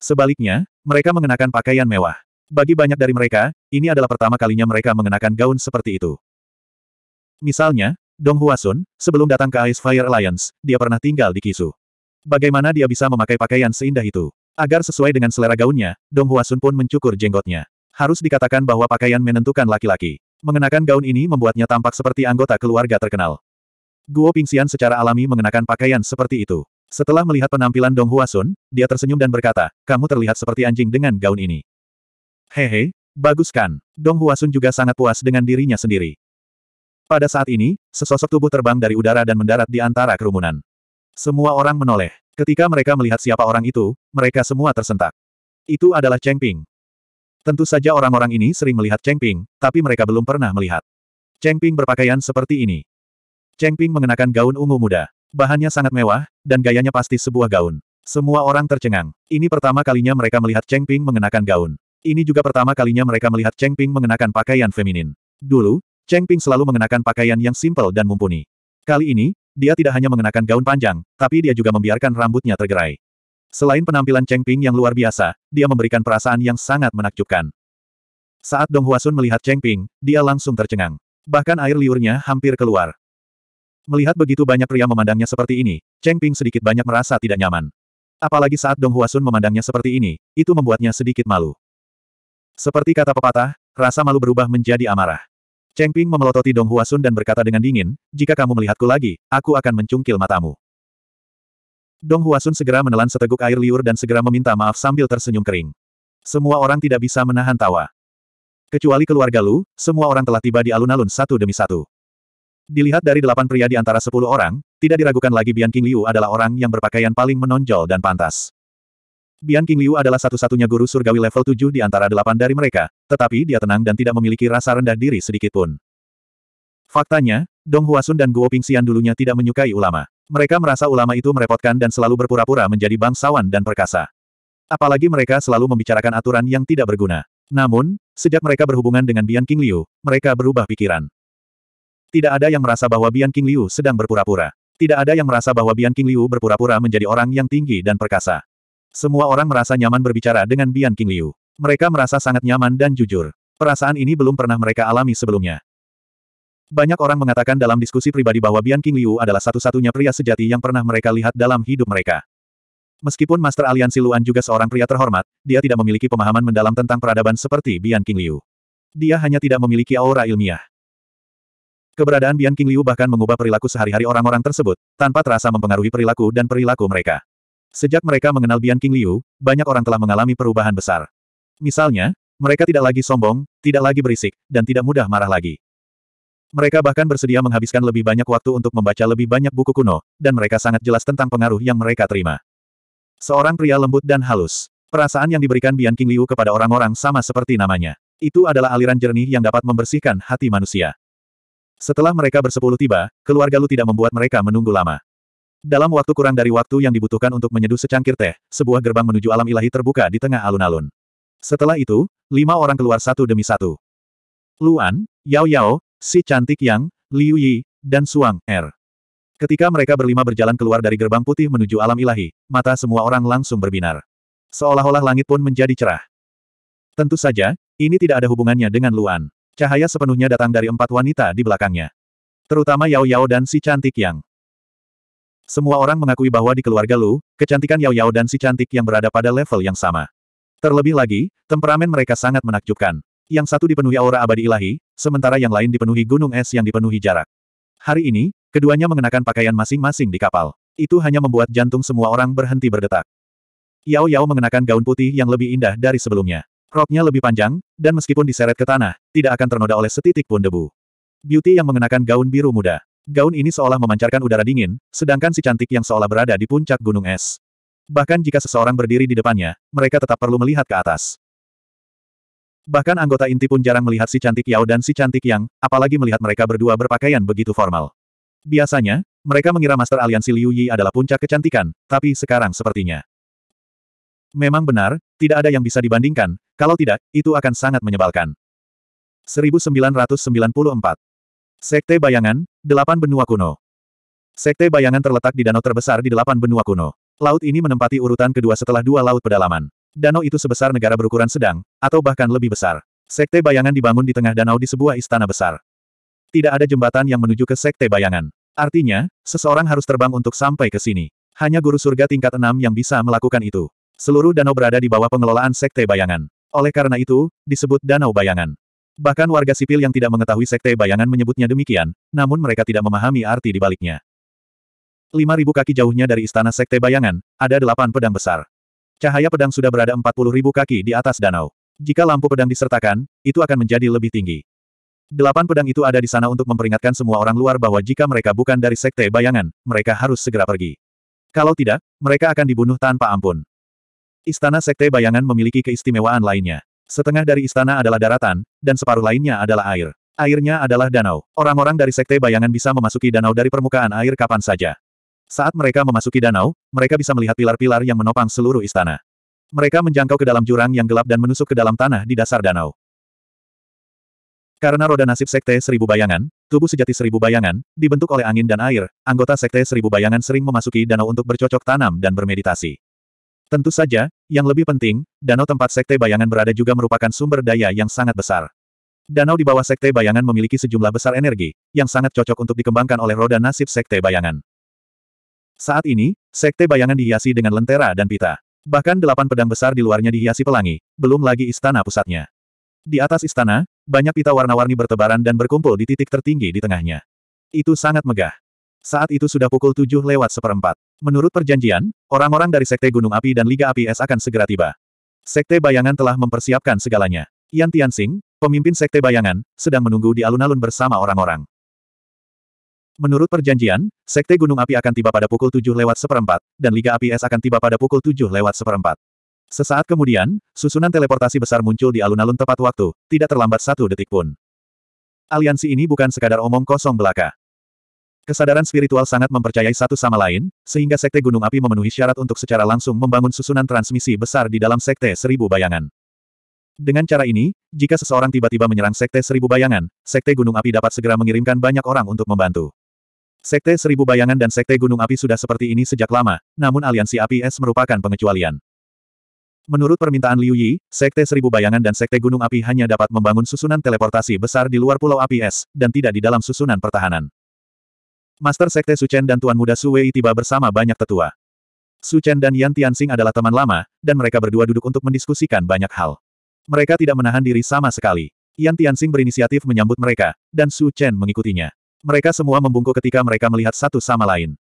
Sebaliknya, mereka mengenakan pakaian mewah. Bagi banyak dari mereka, ini adalah pertama kalinya mereka mengenakan gaun seperti itu. Misalnya, Dong Huasun, sebelum datang ke Ice Fire Alliance, dia pernah tinggal di Kisu. Bagaimana dia bisa memakai pakaian seindah itu? Agar sesuai dengan selera gaunnya, Dong Huasun pun mencukur jenggotnya. Harus dikatakan bahwa pakaian menentukan laki-laki. Mengenakan gaun ini membuatnya tampak seperti anggota keluarga terkenal. Guo Pingxian secara alami mengenakan pakaian seperti itu. Setelah melihat penampilan Dong Huasun, dia tersenyum dan berkata, kamu terlihat seperti anjing dengan gaun ini. Hehe, bagus kan? Dong Huasun juga sangat puas dengan dirinya sendiri. Pada saat ini, sesosok tubuh terbang dari udara dan mendarat di antara kerumunan. Semua orang menoleh. Ketika mereka melihat siapa orang itu, mereka semua tersentak. Itu adalah Cheng Ping. Tentu saja orang-orang ini sering melihat Cheng Ping, tapi mereka belum pernah melihat. Cheng Ping berpakaian seperti ini. Cheng Ping mengenakan gaun ungu muda. Bahannya sangat mewah, dan gayanya pasti sebuah gaun. Semua orang tercengang. Ini pertama kalinya mereka melihat Cheng Ping mengenakan gaun. Ini juga pertama kalinya mereka melihat Cheng Ping mengenakan pakaian feminin. Dulu, Cheng Ping selalu mengenakan pakaian yang simpel dan mumpuni. Kali ini, dia tidak hanya mengenakan gaun panjang, tapi dia juga membiarkan rambutnya tergerai. Selain penampilan Cheng Ping yang luar biasa, dia memberikan perasaan yang sangat menakjubkan. Saat Dong Huasun melihat Cheng Ping, dia langsung tercengang. Bahkan air liurnya hampir keluar. Melihat begitu banyak pria memandangnya seperti ini, Cheng Ping sedikit banyak merasa tidak nyaman. Apalagi saat Dong Huasun memandangnya seperti ini, itu membuatnya sedikit malu. Seperti kata pepatah, rasa malu berubah menjadi amarah. Cheng Ping memelototi Dong Huasun dan berkata dengan dingin, jika kamu melihatku lagi, aku akan mencungkil matamu. Dong Huasun segera menelan seteguk air liur dan segera meminta maaf sambil tersenyum kering. Semua orang tidak bisa menahan tawa. Kecuali keluarga Lu, semua orang telah tiba di alun-alun satu demi satu. Dilihat dari delapan pria di antara sepuluh orang, tidak diragukan lagi Bian King Liu adalah orang yang berpakaian paling menonjol dan pantas. Bian King Liu adalah satu-satunya guru surgawi level tujuh di antara delapan dari mereka, tetapi dia tenang dan tidak memiliki rasa rendah diri sedikitpun. Faktanya, Dong Huasun dan Guo Pingxian dulunya tidak menyukai ulama. Mereka merasa ulama itu merepotkan dan selalu berpura-pura menjadi bangsawan dan perkasa. Apalagi mereka selalu membicarakan aturan yang tidak berguna. Namun, sejak mereka berhubungan dengan Bian King Liu, mereka berubah pikiran. Tidak ada yang merasa bahwa Bian King Liu sedang berpura-pura. Tidak ada yang merasa bahwa Bian King Liu berpura-pura menjadi orang yang tinggi dan perkasa. Semua orang merasa nyaman berbicara dengan Bian King Liu. Mereka merasa sangat nyaman dan jujur. Perasaan ini belum pernah mereka alami sebelumnya. Banyak orang mengatakan dalam diskusi pribadi bahwa Bian King Liu adalah satu-satunya pria sejati yang pernah mereka lihat dalam hidup mereka. Meskipun Master Aliansi Luan juga seorang pria terhormat, dia tidak memiliki pemahaman mendalam tentang peradaban seperti Bian King Liu. Dia hanya tidak memiliki aura ilmiah. Keberadaan Bian King Liu bahkan mengubah perilaku sehari-hari orang-orang tersebut, tanpa terasa mempengaruhi perilaku dan perilaku mereka. Sejak mereka mengenal Bian King Liu, banyak orang telah mengalami perubahan besar. Misalnya, mereka tidak lagi sombong, tidak lagi berisik, dan tidak mudah marah lagi. Mereka bahkan bersedia menghabiskan lebih banyak waktu untuk membaca lebih banyak buku kuno, dan mereka sangat jelas tentang pengaruh yang mereka terima. Seorang pria lembut dan halus. Perasaan yang diberikan Bian King Liu kepada orang-orang sama seperti namanya. Itu adalah aliran jernih yang dapat membersihkan hati manusia. Setelah mereka bersepuluh tiba, keluarga Lu tidak membuat mereka menunggu lama. Dalam waktu kurang dari waktu yang dibutuhkan untuk menyeduh secangkir teh, sebuah gerbang menuju alam ilahi terbuka di tengah alun-alun. Setelah itu, lima orang keluar satu demi satu. Luan, Yao Yao, si cantik Yang, Liu Yi, dan Suang, Er. Ketika mereka berlima berjalan keluar dari gerbang putih menuju alam ilahi, mata semua orang langsung berbinar. Seolah-olah langit pun menjadi cerah. Tentu saja, ini tidak ada hubungannya dengan Luan. Cahaya sepenuhnya datang dari empat wanita di belakangnya. Terutama Yao Yao dan si cantik yang. Semua orang mengakui bahwa di keluarga Lu, kecantikan Yao Yao dan si cantik yang berada pada level yang sama. Terlebih lagi, temperamen mereka sangat menakjubkan. Yang satu dipenuhi aura abadi ilahi, sementara yang lain dipenuhi gunung es yang dipenuhi jarak. Hari ini, keduanya mengenakan pakaian masing-masing di kapal. Itu hanya membuat jantung semua orang berhenti berdetak. Yao Yao mengenakan gaun putih yang lebih indah dari sebelumnya. Roknya lebih panjang, dan meskipun diseret ke tanah, tidak akan ternoda oleh setitik pun debu. Beauty yang mengenakan gaun biru muda. Gaun ini seolah memancarkan udara dingin, sedangkan si cantik yang seolah berada di puncak gunung es. Bahkan jika seseorang berdiri di depannya, mereka tetap perlu melihat ke atas. Bahkan anggota inti pun jarang melihat si cantik Yao dan si cantik Yang, apalagi melihat mereka berdua berpakaian begitu formal. Biasanya, mereka mengira Master Aliansi Liu Yi adalah puncak kecantikan, tapi sekarang sepertinya. Memang benar, tidak ada yang bisa dibandingkan, kalau tidak, itu akan sangat menyebalkan. 1994 Sekte Bayangan, Delapan Benua Kuno Sekte Bayangan terletak di danau terbesar di delapan benua kuno. Laut ini menempati urutan kedua setelah dua laut pedalaman. Danau itu sebesar negara berukuran sedang, atau bahkan lebih besar. Sekte Bayangan dibangun di tengah danau di sebuah istana besar. Tidak ada jembatan yang menuju ke Sekte Bayangan. Artinya, seseorang harus terbang untuk sampai ke sini. Hanya guru surga tingkat enam yang bisa melakukan itu. Seluruh danau berada di bawah pengelolaan Sekte Bayangan. Oleh karena itu, disebut Danau Bayangan. Bahkan warga sipil yang tidak mengetahui Sekte Bayangan menyebutnya demikian, namun mereka tidak memahami arti di dibaliknya. 5.000 kaki jauhnya dari istana Sekte Bayangan, ada delapan pedang besar. Cahaya pedang sudah berada 40.000 kaki di atas danau. Jika lampu pedang disertakan, itu akan menjadi lebih tinggi. Delapan pedang itu ada di sana untuk memperingatkan semua orang luar bahwa jika mereka bukan dari Sekte Bayangan, mereka harus segera pergi. Kalau tidak, mereka akan dibunuh tanpa ampun. Istana Sekte Bayangan memiliki keistimewaan lainnya. Setengah dari istana adalah daratan, dan separuh lainnya adalah air. Airnya adalah danau. Orang-orang dari Sekte Bayangan bisa memasuki danau dari permukaan air kapan saja. Saat mereka memasuki danau, mereka bisa melihat pilar-pilar yang menopang seluruh istana. Mereka menjangkau ke dalam jurang yang gelap dan menusuk ke dalam tanah di dasar danau. Karena roda nasib Sekte Seribu Bayangan, tubuh sejati Seribu Bayangan, dibentuk oleh angin dan air, anggota Sekte Seribu Bayangan sering memasuki danau untuk bercocok tanam dan bermeditasi. Tentu saja, yang lebih penting, danau tempat Sekte Bayangan berada juga merupakan sumber daya yang sangat besar. Danau di bawah Sekte Bayangan memiliki sejumlah besar energi, yang sangat cocok untuk dikembangkan oleh roda nasib Sekte Bayangan. Saat ini, Sekte Bayangan dihiasi dengan lentera dan pita. Bahkan delapan pedang besar di luarnya dihiasi pelangi, belum lagi istana pusatnya. Di atas istana, banyak pita warna-warni bertebaran dan berkumpul di titik tertinggi di tengahnya. Itu sangat megah. Saat itu sudah pukul tujuh lewat seperempat. Menurut perjanjian, orang-orang dari Sekte Gunung Api dan Liga Api Es akan segera tiba. Sekte Bayangan telah mempersiapkan segalanya. Yan Tianxing, pemimpin Sekte Bayangan, sedang menunggu di alun-alun bersama orang-orang. Menurut perjanjian, Sekte Gunung Api akan tiba pada pukul 7 lewat seperempat, dan Liga Api Es akan tiba pada pukul 7 lewat seperempat. Sesaat kemudian, susunan teleportasi besar muncul di alun-alun tepat waktu, tidak terlambat satu detik pun. Aliansi ini bukan sekadar omong kosong belaka. Kesadaran spiritual sangat mempercayai satu sama lain, sehingga Sekte Gunung Api memenuhi syarat untuk secara langsung membangun susunan transmisi besar di dalam Sekte Seribu Bayangan. Dengan cara ini, jika seseorang tiba-tiba menyerang Sekte Seribu Bayangan, Sekte Gunung Api dapat segera mengirimkan banyak orang untuk membantu. Sekte Seribu Bayangan dan Sekte Gunung Api sudah seperti ini sejak lama, namun aliansi api es merupakan pengecualian. Menurut permintaan Liu Yi, Sekte Seribu Bayangan dan Sekte Gunung Api hanya dapat membangun susunan teleportasi besar di luar Pulau Api Es, dan tidak di dalam susunan pertahanan. Master Sekte Su Chen dan Tuan Muda Su Wei tiba bersama banyak tetua. Su Chen dan Yan Tianxing adalah teman lama, dan mereka berdua duduk untuk mendiskusikan banyak hal. Mereka tidak menahan diri sama sekali. Yan Tianxing berinisiatif menyambut mereka, dan Su Chen mengikutinya. Mereka semua membungkuk ketika mereka melihat satu sama lain.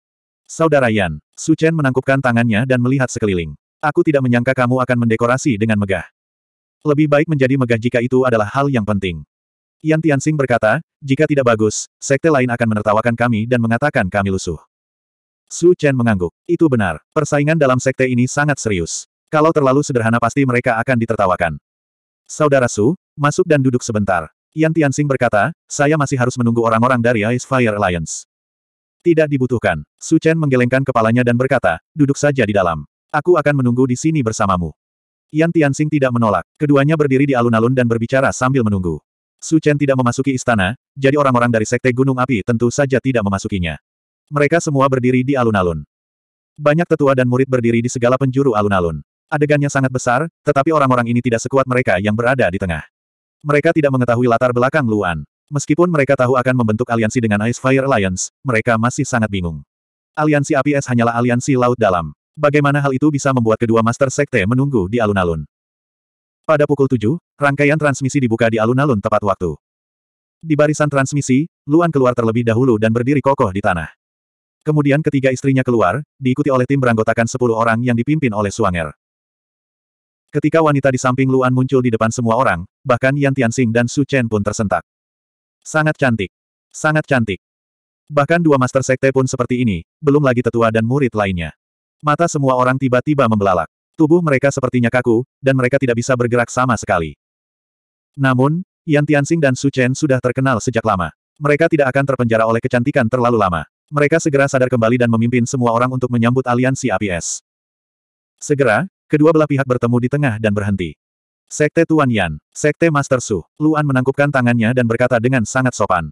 Saudara Yan, Su Chen menangkupkan tangannya dan melihat sekeliling. Aku tidak menyangka kamu akan mendekorasi dengan megah. Lebih baik menjadi megah jika itu adalah hal yang penting. Yan Tianxing berkata, jika tidak bagus, sekte lain akan menertawakan kami dan mengatakan kami lusuh. Su Chen mengangguk. Itu benar, persaingan dalam sekte ini sangat serius. Kalau terlalu sederhana pasti mereka akan ditertawakan. Saudara Su, masuk dan duduk sebentar. Yan Tianxing berkata, saya masih harus menunggu orang-orang dari Ice Fire Alliance. Tidak dibutuhkan. Su Chen menggelengkan kepalanya dan berkata, duduk saja di dalam. Aku akan menunggu di sini bersamamu. Yan Tianxing tidak menolak. Keduanya berdiri di alun-alun dan berbicara sambil menunggu. Su Chen tidak memasuki istana, jadi orang-orang dari Sekte Gunung Api tentu saja tidak memasukinya. Mereka semua berdiri di alun-alun. Banyak tetua dan murid berdiri di segala penjuru alun-alun. Adegannya sangat besar, tetapi orang-orang ini tidak sekuat mereka yang berada di tengah. Mereka tidak mengetahui latar belakang Luan. Meskipun mereka tahu akan membentuk aliansi dengan Ice Fire Alliance, mereka masih sangat bingung. Aliansi APS hanyalah aliansi laut dalam. Bagaimana hal itu bisa membuat kedua Master Sekte menunggu di alun-alun? Pada pukul 7, rangkaian transmisi dibuka di alun-alun tepat waktu. Di barisan transmisi, Luan keluar terlebih dahulu dan berdiri kokoh di tanah. Kemudian ketiga istrinya keluar, diikuti oleh tim beranggotakan 10 orang yang dipimpin oleh Suanger. Ketika wanita di samping Luan muncul di depan semua orang, bahkan Yan Tianxing dan Su Chen pun tersentak. Sangat cantik. Sangat cantik. Bahkan dua master sekte pun seperti ini, belum lagi tetua dan murid lainnya. Mata semua orang tiba-tiba membelalak. Tubuh mereka sepertinya kaku, dan mereka tidak bisa bergerak sama sekali. Namun, Yan Tianxing dan Su Chen sudah terkenal sejak lama. Mereka tidak akan terpenjara oleh kecantikan terlalu lama. Mereka segera sadar kembali dan memimpin semua orang untuk menyambut aliansi APS. Segera, kedua belah pihak bertemu di tengah dan berhenti. Sekte Tuan Yan, Sekte Master Su, Luan menangkupkan tangannya dan berkata dengan sangat sopan.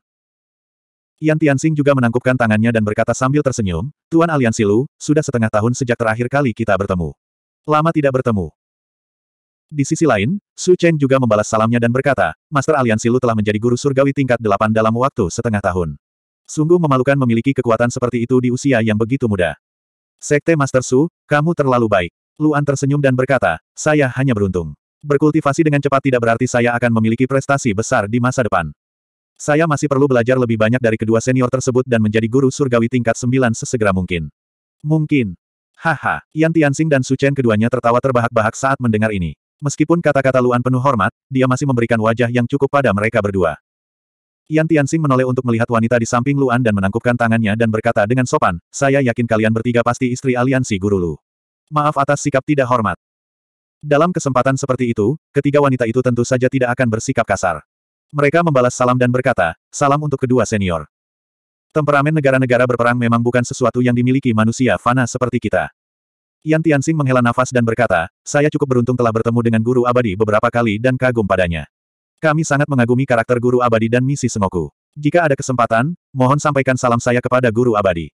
Yan Tianxing juga menangkupkan tangannya dan berkata sambil tersenyum, Tuan Aliansi Lu, sudah setengah tahun sejak terakhir kali kita bertemu. Lama tidak bertemu. Di sisi lain, Su Chen juga membalas salamnya dan berkata, Master Aliansi Lu telah menjadi guru surgawi tingkat delapan dalam waktu setengah tahun. Sungguh memalukan memiliki kekuatan seperti itu di usia yang begitu muda. Sekte Master Su, kamu terlalu baik. Luan tersenyum dan berkata, saya hanya beruntung. Berkultivasi dengan cepat tidak berarti saya akan memiliki prestasi besar di masa depan. Saya masih perlu belajar lebih banyak dari kedua senior tersebut dan menjadi guru surgawi tingkat sembilan sesegera mungkin. Mungkin, Haha, Yan Tianxing dan Su Chen keduanya tertawa terbahak-bahak saat mendengar ini. Meskipun kata-kata Luan penuh hormat, dia masih memberikan wajah yang cukup pada mereka berdua. Yan Tianxing menoleh untuk melihat wanita di samping Luan dan menangkupkan tangannya dan berkata dengan sopan, saya yakin kalian bertiga pasti istri aliansi Guru Lu. Maaf atas sikap tidak hormat. Dalam kesempatan seperti itu, ketiga wanita itu tentu saja tidak akan bersikap kasar. Mereka membalas salam dan berkata, salam untuk kedua senior. Temperamen negara-negara berperang memang bukan sesuatu yang dimiliki manusia fana seperti kita. Yan Tianxing menghela nafas dan berkata, saya cukup beruntung telah bertemu dengan guru abadi beberapa kali dan kagum padanya. Kami sangat mengagumi karakter guru abadi dan misi Sengoku. Jika ada kesempatan, mohon sampaikan salam saya kepada guru abadi.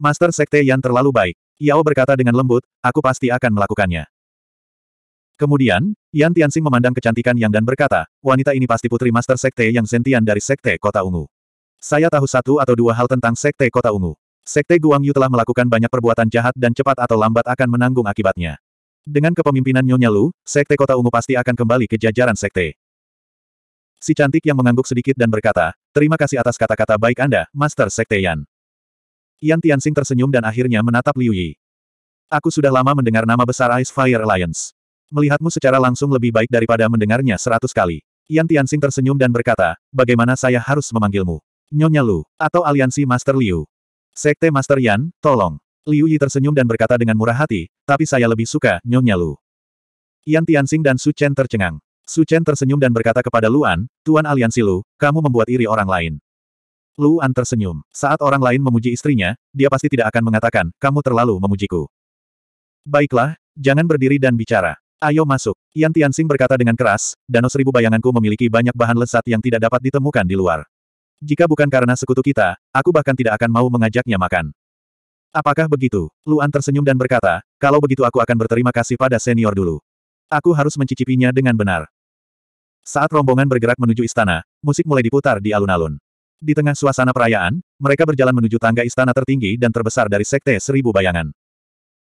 Master Sekte Yan terlalu baik. Yao berkata dengan lembut, aku pasti akan melakukannya. Kemudian, Yan Tianxing memandang kecantikan Yang dan berkata, wanita ini pasti putri Master Sekte Yang Zentian dari Sekte Kota Ungu. Saya tahu satu atau dua hal tentang Sekte Kota Ungu. Sekte Guangyu telah melakukan banyak perbuatan jahat dan cepat atau lambat akan menanggung akibatnya. Dengan kepemimpinan Nyonya Lu, Sekte Kota Ungu pasti akan kembali ke jajaran Sekte. Si cantik yang mengangguk sedikit dan berkata, terima kasih atas kata-kata baik Anda, Master Sekte Yan. Yan Tianxing tersenyum dan akhirnya menatap Liu Yi. Aku sudah lama mendengar nama besar Ice Fire Alliance. Melihatmu secara langsung lebih baik daripada mendengarnya seratus kali. Yan Tianxing tersenyum dan berkata, bagaimana saya harus memanggilmu? Nyonya Lu, atau aliansi Master Liu. Sekte Master Yan, tolong. Liu Yi tersenyum dan berkata dengan murah hati, tapi saya lebih suka Nyonya Lu. Yan Tianxing dan Su Chen tercengang. Su Chen tersenyum dan berkata kepada Luan, Tuan aliansi Lu, kamu membuat iri orang lain. Luan tersenyum. Saat orang lain memuji istrinya, dia pasti tidak akan mengatakan, kamu terlalu memujiku. Baiklah, jangan berdiri dan bicara. Ayo masuk. Yan Tianxing berkata dengan keras, danau seribu bayanganku memiliki banyak bahan lesat yang tidak dapat ditemukan di luar. Jika bukan karena sekutu kita, aku bahkan tidak akan mau mengajaknya makan. Apakah begitu? Luan tersenyum dan berkata, kalau begitu aku akan berterima kasih pada senior dulu. Aku harus mencicipinya dengan benar. Saat rombongan bergerak menuju istana, musik mulai diputar di alun-alun. Di tengah suasana perayaan, mereka berjalan menuju tangga istana tertinggi dan terbesar dari Sekte Seribu Bayangan.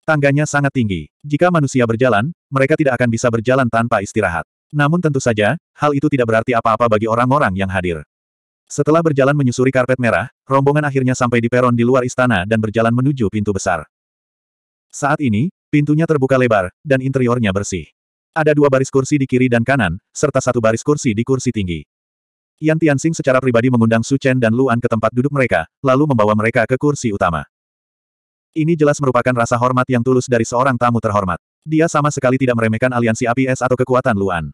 Tangganya sangat tinggi. Jika manusia berjalan, mereka tidak akan bisa berjalan tanpa istirahat. Namun tentu saja, hal itu tidak berarti apa-apa bagi orang-orang yang hadir. Setelah berjalan menyusuri karpet merah, rombongan akhirnya sampai di peron di luar istana dan berjalan menuju pintu besar. Saat ini, pintunya terbuka lebar, dan interiornya bersih. Ada dua baris kursi di kiri dan kanan, serta satu baris kursi di kursi tinggi. Yan Tianxing secara pribadi mengundang Su Chen dan Luan ke tempat duduk mereka, lalu membawa mereka ke kursi utama. Ini jelas merupakan rasa hormat yang tulus dari seorang tamu terhormat. Dia sama sekali tidak meremehkan aliansi APS atau kekuatan Luan.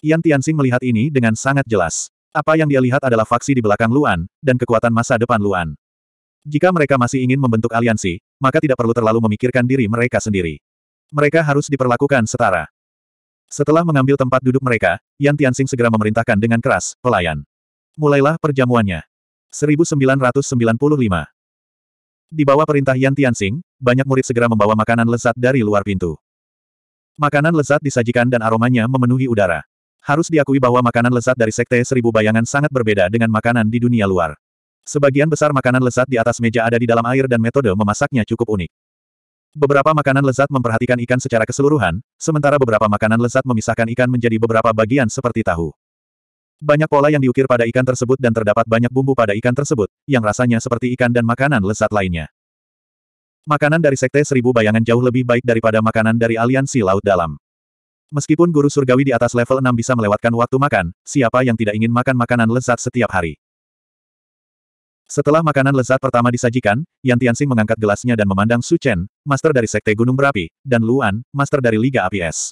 Yan Tianxing melihat ini dengan sangat jelas. Apa yang dia lihat adalah faksi di belakang Luan, dan kekuatan masa depan Luan. Jika mereka masih ingin membentuk aliansi, maka tidak perlu terlalu memikirkan diri mereka sendiri. Mereka harus diperlakukan setara. Setelah mengambil tempat duduk mereka, Yan Tianxing segera memerintahkan dengan keras, pelayan. Mulailah perjamuannya. 1995 Di bawah perintah Yan Tianxing, banyak murid segera membawa makanan lezat dari luar pintu. Makanan lezat disajikan dan aromanya memenuhi udara. Harus diakui bahwa makanan lezat dari Sekte Seribu Bayangan sangat berbeda dengan makanan di dunia luar. Sebagian besar makanan lezat di atas meja ada di dalam air dan metode memasaknya cukup unik. Beberapa makanan lezat memperhatikan ikan secara keseluruhan, sementara beberapa makanan lezat memisahkan ikan menjadi beberapa bagian seperti tahu. Banyak pola yang diukir pada ikan tersebut dan terdapat banyak bumbu pada ikan tersebut, yang rasanya seperti ikan dan makanan lezat lainnya. Makanan dari Sekte Seribu Bayangan jauh lebih baik daripada makanan dari aliansi Laut Dalam. Meskipun guru surgawi di atas level 6 bisa melewatkan waktu makan, siapa yang tidak ingin makan makanan lezat setiap hari? Setelah makanan lezat pertama disajikan, Yan Tianxing mengangkat gelasnya dan memandang Su Chen, master dari Sekte Gunung Berapi, dan Luan, master dari Liga Api Es.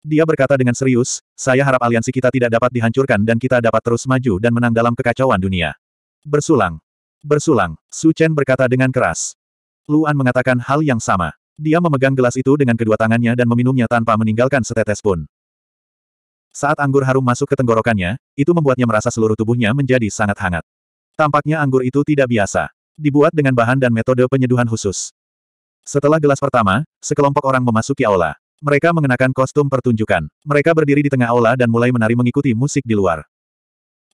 Dia berkata dengan serius, saya harap aliansi kita tidak dapat dihancurkan dan kita dapat terus maju dan menang dalam kekacauan dunia. Bersulang. Bersulang, Su Chen berkata dengan keras. Luan mengatakan hal yang sama. Dia memegang gelas itu dengan kedua tangannya dan meminumnya tanpa meninggalkan setetes pun. Saat anggur harum masuk ke tenggorokannya, itu membuatnya merasa seluruh tubuhnya menjadi sangat hangat. Tampaknya anggur itu tidak biasa. Dibuat dengan bahan dan metode penyeduhan khusus. Setelah gelas pertama, sekelompok orang memasuki aula. Mereka mengenakan kostum pertunjukan. Mereka berdiri di tengah aula dan mulai menari mengikuti musik di luar.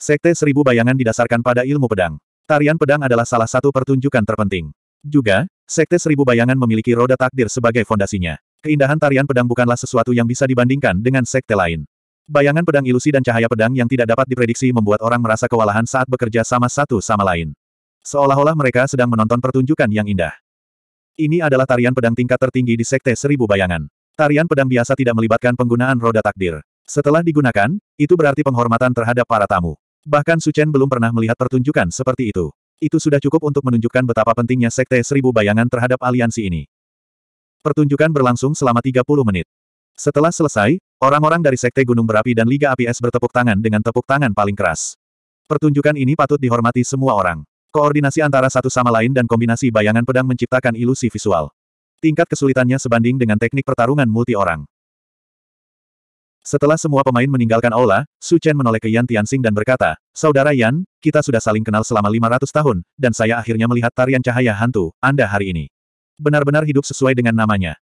Sekte Seribu Bayangan didasarkan pada ilmu pedang. Tarian pedang adalah salah satu pertunjukan terpenting. Juga, Sekte Seribu Bayangan memiliki roda takdir sebagai fondasinya. Keindahan tarian pedang bukanlah sesuatu yang bisa dibandingkan dengan sekte lain. Bayangan pedang ilusi dan cahaya pedang yang tidak dapat diprediksi membuat orang merasa kewalahan saat bekerja sama satu sama lain. Seolah-olah mereka sedang menonton pertunjukan yang indah. Ini adalah tarian pedang tingkat tertinggi di Sekte Seribu Bayangan. Tarian pedang biasa tidak melibatkan penggunaan roda takdir. Setelah digunakan, itu berarti penghormatan terhadap para tamu. Bahkan Suchen belum pernah melihat pertunjukan seperti itu. Itu sudah cukup untuk menunjukkan betapa pentingnya Sekte Seribu Bayangan terhadap aliansi ini. Pertunjukan berlangsung selama 30 menit. Setelah selesai, orang-orang dari Sekte Gunung Berapi dan Liga APS bertepuk tangan dengan tepuk tangan paling keras. Pertunjukan ini patut dihormati semua orang. Koordinasi antara satu sama lain dan kombinasi bayangan pedang menciptakan ilusi visual. Tingkat kesulitannya sebanding dengan teknik pertarungan multi orang. Setelah semua pemain meninggalkan aula, Su Chen menoleh ke Yan Tianxing dan berkata, Saudara Yan, kita sudah saling kenal selama 500 tahun, dan saya akhirnya melihat tarian cahaya hantu, Anda hari ini. Benar-benar hidup sesuai dengan namanya.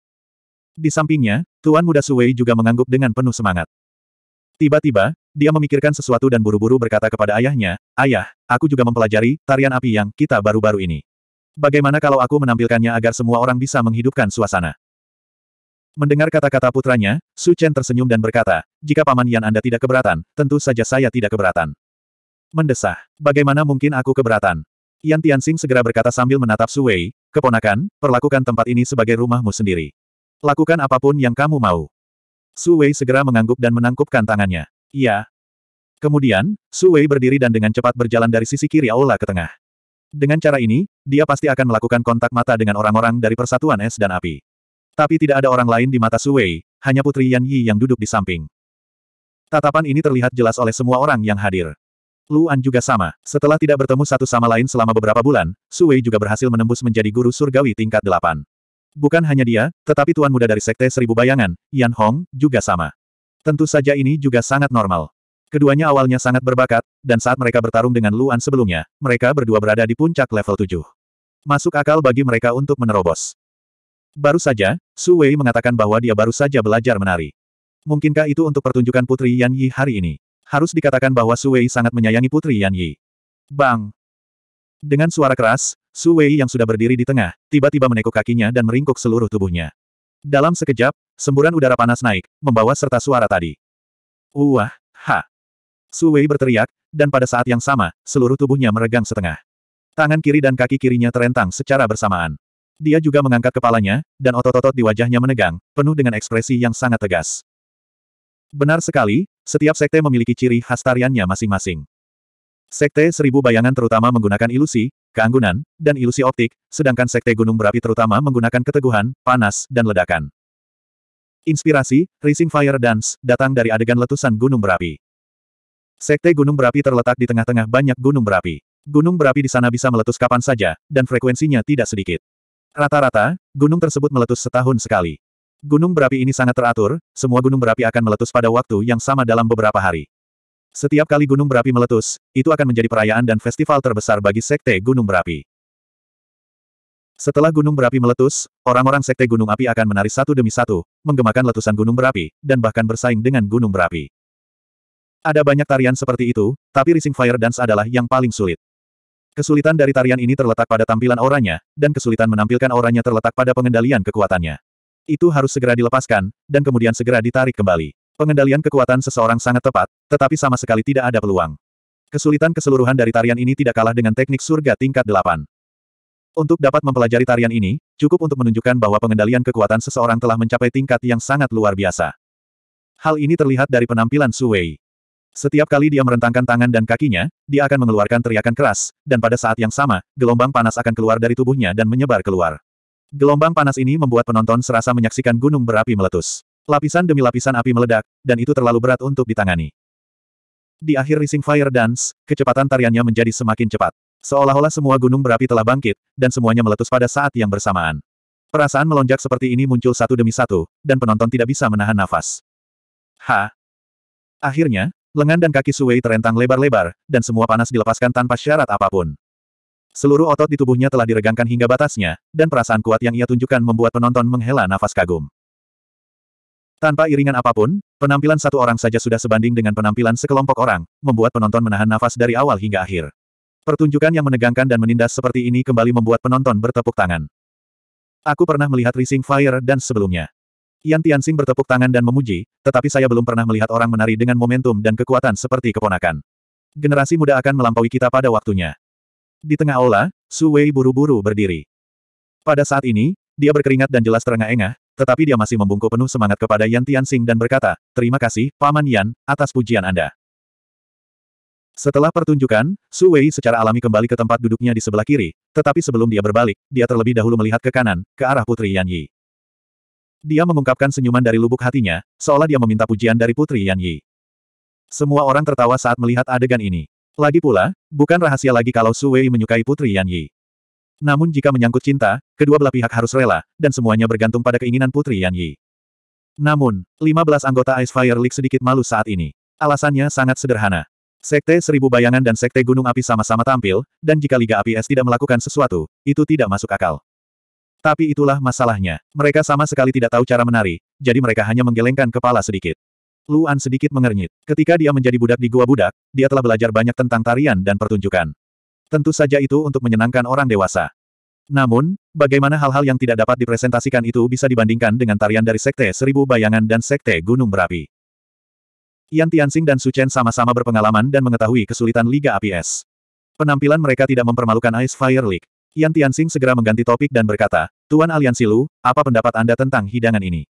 Di sampingnya, Tuan Muda Su Wei juga mengangguk dengan penuh semangat. Tiba-tiba, dia memikirkan sesuatu dan buru-buru berkata kepada ayahnya, Ayah, aku juga mempelajari tarian api yang kita baru-baru ini. Bagaimana kalau aku menampilkannya agar semua orang bisa menghidupkan suasana? Mendengar kata-kata putranya, Su Chen tersenyum dan berkata, jika Paman Yan Anda tidak keberatan, tentu saja saya tidak keberatan. Mendesah, bagaimana mungkin aku keberatan? Yan Tianxing segera berkata sambil menatap Su Wei, keponakan, perlakukan tempat ini sebagai rumahmu sendiri. Lakukan apapun yang kamu mau. Su Wei segera mengangguk dan menangkupkan tangannya. Iya. Kemudian, Su Wei berdiri dan dengan cepat berjalan dari sisi kiri aula ke tengah. Dengan cara ini, dia pasti akan melakukan kontak mata dengan orang-orang dari Persatuan Es dan Api. Tapi tidak ada orang lain di mata Suwei, hanya Putri Yan Yi yang duduk di samping. Tatapan ini terlihat jelas oleh semua orang yang hadir. Luan juga sama. Setelah tidak bertemu satu sama lain selama beberapa bulan, Suwei juga berhasil menembus menjadi guru surgawi tingkat delapan. Bukan hanya dia, tetapi tuan muda dari Sekte Seribu Bayangan, Yan Hong, juga sama. Tentu saja ini juga sangat normal. Keduanya awalnya sangat berbakat, dan saat mereka bertarung dengan Luan sebelumnya, mereka berdua berada di puncak level tujuh. Masuk akal bagi mereka untuk menerobos. Baru saja, Su Wei mengatakan bahwa dia baru saja belajar menari. Mungkinkah itu untuk pertunjukan Putri Yan Yi hari ini? Harus dikatakan bahwa Su Wei sangat menyayangi Putri Yan Yi. Bang! Dengan suara keras, Su Wei yang sudah berdiri di tengah, tiba-tiba menekuk kakinya dan meringkuk seluruh tubuhnya. Dalam sekejap, semburan udara panas naik, membawa serta suara tadi. Wah, ha! Su Wei berteriak, dan pada saat yang sama, seluruh tubuhnya meregang setengah. Tangan kiri dan kaki kirinya terentang secara bersamaan. Dia juga mengangkat kepalanya, dan otot-otot di wajahnya menegang, penuh dengan ekspresi yang sangat tegas. Benar sekali, setiap sekte memiliki ciri khas tariannya masing-masing. Sekte Seribu Bayangan terutama menggunakan ilusi, keanggunan, dan ilusi optik, sedangkan Sekte Gunung Berapi terutama menggunakan keteguhan, panas, dan ledakan. Inspirasi, Rising Fire Dance, datang dari adegan letusan Gunung Berapi. Sekte Gunung Berapi terletak di tengah-tengah banyak gunung berapi. Gunung berapi di sana bisa meletus kapan saja, dan frekuensinya tidak sedikit. Rata-rata, gunung tersebut meletus setahun sekali. Gunung berapi ini sangat teratur, semua gunung berapi akan meletus pada waktu yang sama dalam beberapa hari. Setiap kali gunung berapi meletus, itu akan menjadi perayaan dan festival terbesar bagi sekte gunung berapi. Setelah gunung berapi meletus, orang-orang sekte gunung api akan menari satu demi satu, menggemakan letusan gunung berapi, dan bahkan bersaing dengan gunung berapi. Ada banyak tarian seperti itu, tapi Rising Fire Dance adalah yang paling sulit. Kesulitan dari tarian ini terletak pada tampilan auranya, dan kesulitan menampilkan auranya terletak pada pengendalian kekuatannya. Itu harus segera dilepaskan, dan kemudian segera ditarik kembali. Pengendalian kekuatan seseorang sangat tepat, tetapi sama sekali tidak ada peluang. Kesulitan keseluruhan dari tarian ini tidak kalah dengan teknik surga tingkat 8. Untuk dapat mempelajari tarian ini, cukup untuk menunjukkan bahwa pengendalian kekuatan seseorang telah mencapai tingkat yang sangat luar biasa. Hal ini terlihat dari penampilan Su Wei. Setiap kali dia merentangkan tangan dan kakinya, dia akan mengeluarkan teriakan keras, dan pada saat yang sama, gelombang panas akan keluar dari tubuhnya dan menyebar keluar. Gelombang panas ini membuat penonton serasa menyaksikan gunung berapi meletus. Lapisan demi lapisan api meledak, dan itu terlalu berat untuk ditangani. Di akhir Rising Fire Dance, kecepatan tariannya menjadi semakin cepat. Seolah-olah semua gunung berapi telah bangkit, dan semuanya meletus pada saat yang bersamaan. Perasaan melonjak seperti ini muncul satu demi satu, dan penonton tidak bisa menahan nafas. Ha! Akhirnya, Lengan dan kaki Sui terentang lebar-lebar, dan semua panas dilepaskan tanpa syarat apapun. Seluruh otot di tubuhnya telah diregangkan hingga batasnya, dan perasaan kuat yang ia tunjukkan membuat penonton menghela nafas kagum. Tanpa iringan apapun, penampilan satu orang saja sudah sebanding dengan penampilan sekelompok orang, membuat penonton menahan nafas dari awal hingga akhir. Pertunjukan yang menegangkan dan menindas seperti ini kembali membuat penonton bertepuk tangan. Aku pernah melihat Rising Fire dan sebelumnya. Yan Tianxing bertepuk tangan dan memuji, tetapi saya belum pernah melihat orang menari dengan momentum dan kekuatan seperti keponakan. Generasi muda akan melampaui kita pada waktunya. Di tengah aula, Su Wei buru-buru berdiri. Pada saat ini, dia berkeringat dan jelas terengah-engah, tetapi dia masih membungkuk penuh semangat kepada Yan Tianxing dan berkata, Terima kasih, Paman Yan, atas pujian Anda. Setelah pertunjukan, Su Wei secara alami kembali ke tempat duduknya di sebelah kiri, tetapi sebelum dia berbalik, dia terlebih dahulu melihat ke kanan, ke arah Putri Yan Yi. Dia mengungkapkan senyuman dari lubuk hatinya, seolah dia meminta pujian dari Putri Yan Yi. Semua orang tertawa saat melihat adegan ini. Lagi pula, bukan rahasia lagi kalau Su Wei menyukai Putri Yan Yi. Namun jika menyangkut cinta, kedua belah pihak harus rela, dan semuanya bergantung pada keinginan Putri Yan Yi. Namun, 15 anggota Ice Fire League sedikit malu saat ini. Alasannya sangat sederhana. Sekte Seribu Bayangan dan Sekte Gunung Api sama-sama tampil, dan jika Liga APS tidak melakukan sesuatu, itu tidak masuk akal. Tapi itulah masalahnya, mereka sama sekali tidak tahu cara menari, jadi mereka hanya menggelengkan kepala sedikit. Luan sedikit mengernyit. Ketika dia menjadi budak di gua budak, dia telah belajar banyak tentang tarian dan pertunjukan. Tentu saja itu untuk menyenangkan orang dewasa. Namun, bagaimana hal-hal yang tidak dapat dipresentasikan itu bisa dibandingkan dengan tarian dari Sekte Seribu Bayangan dan Sekte Gunung Berapi? Yan Tianxing dan Su Chen sama-sama berpengalaman dan mengetahui kesulitan Liga Api Es. Penampilan mereka tidak mempermalukan Ice Fire League. Yan Tianxing segera mengganti topik dan berkata, Tuan Aliansi Lu, apa pendapat Anda tentang hidangan ini?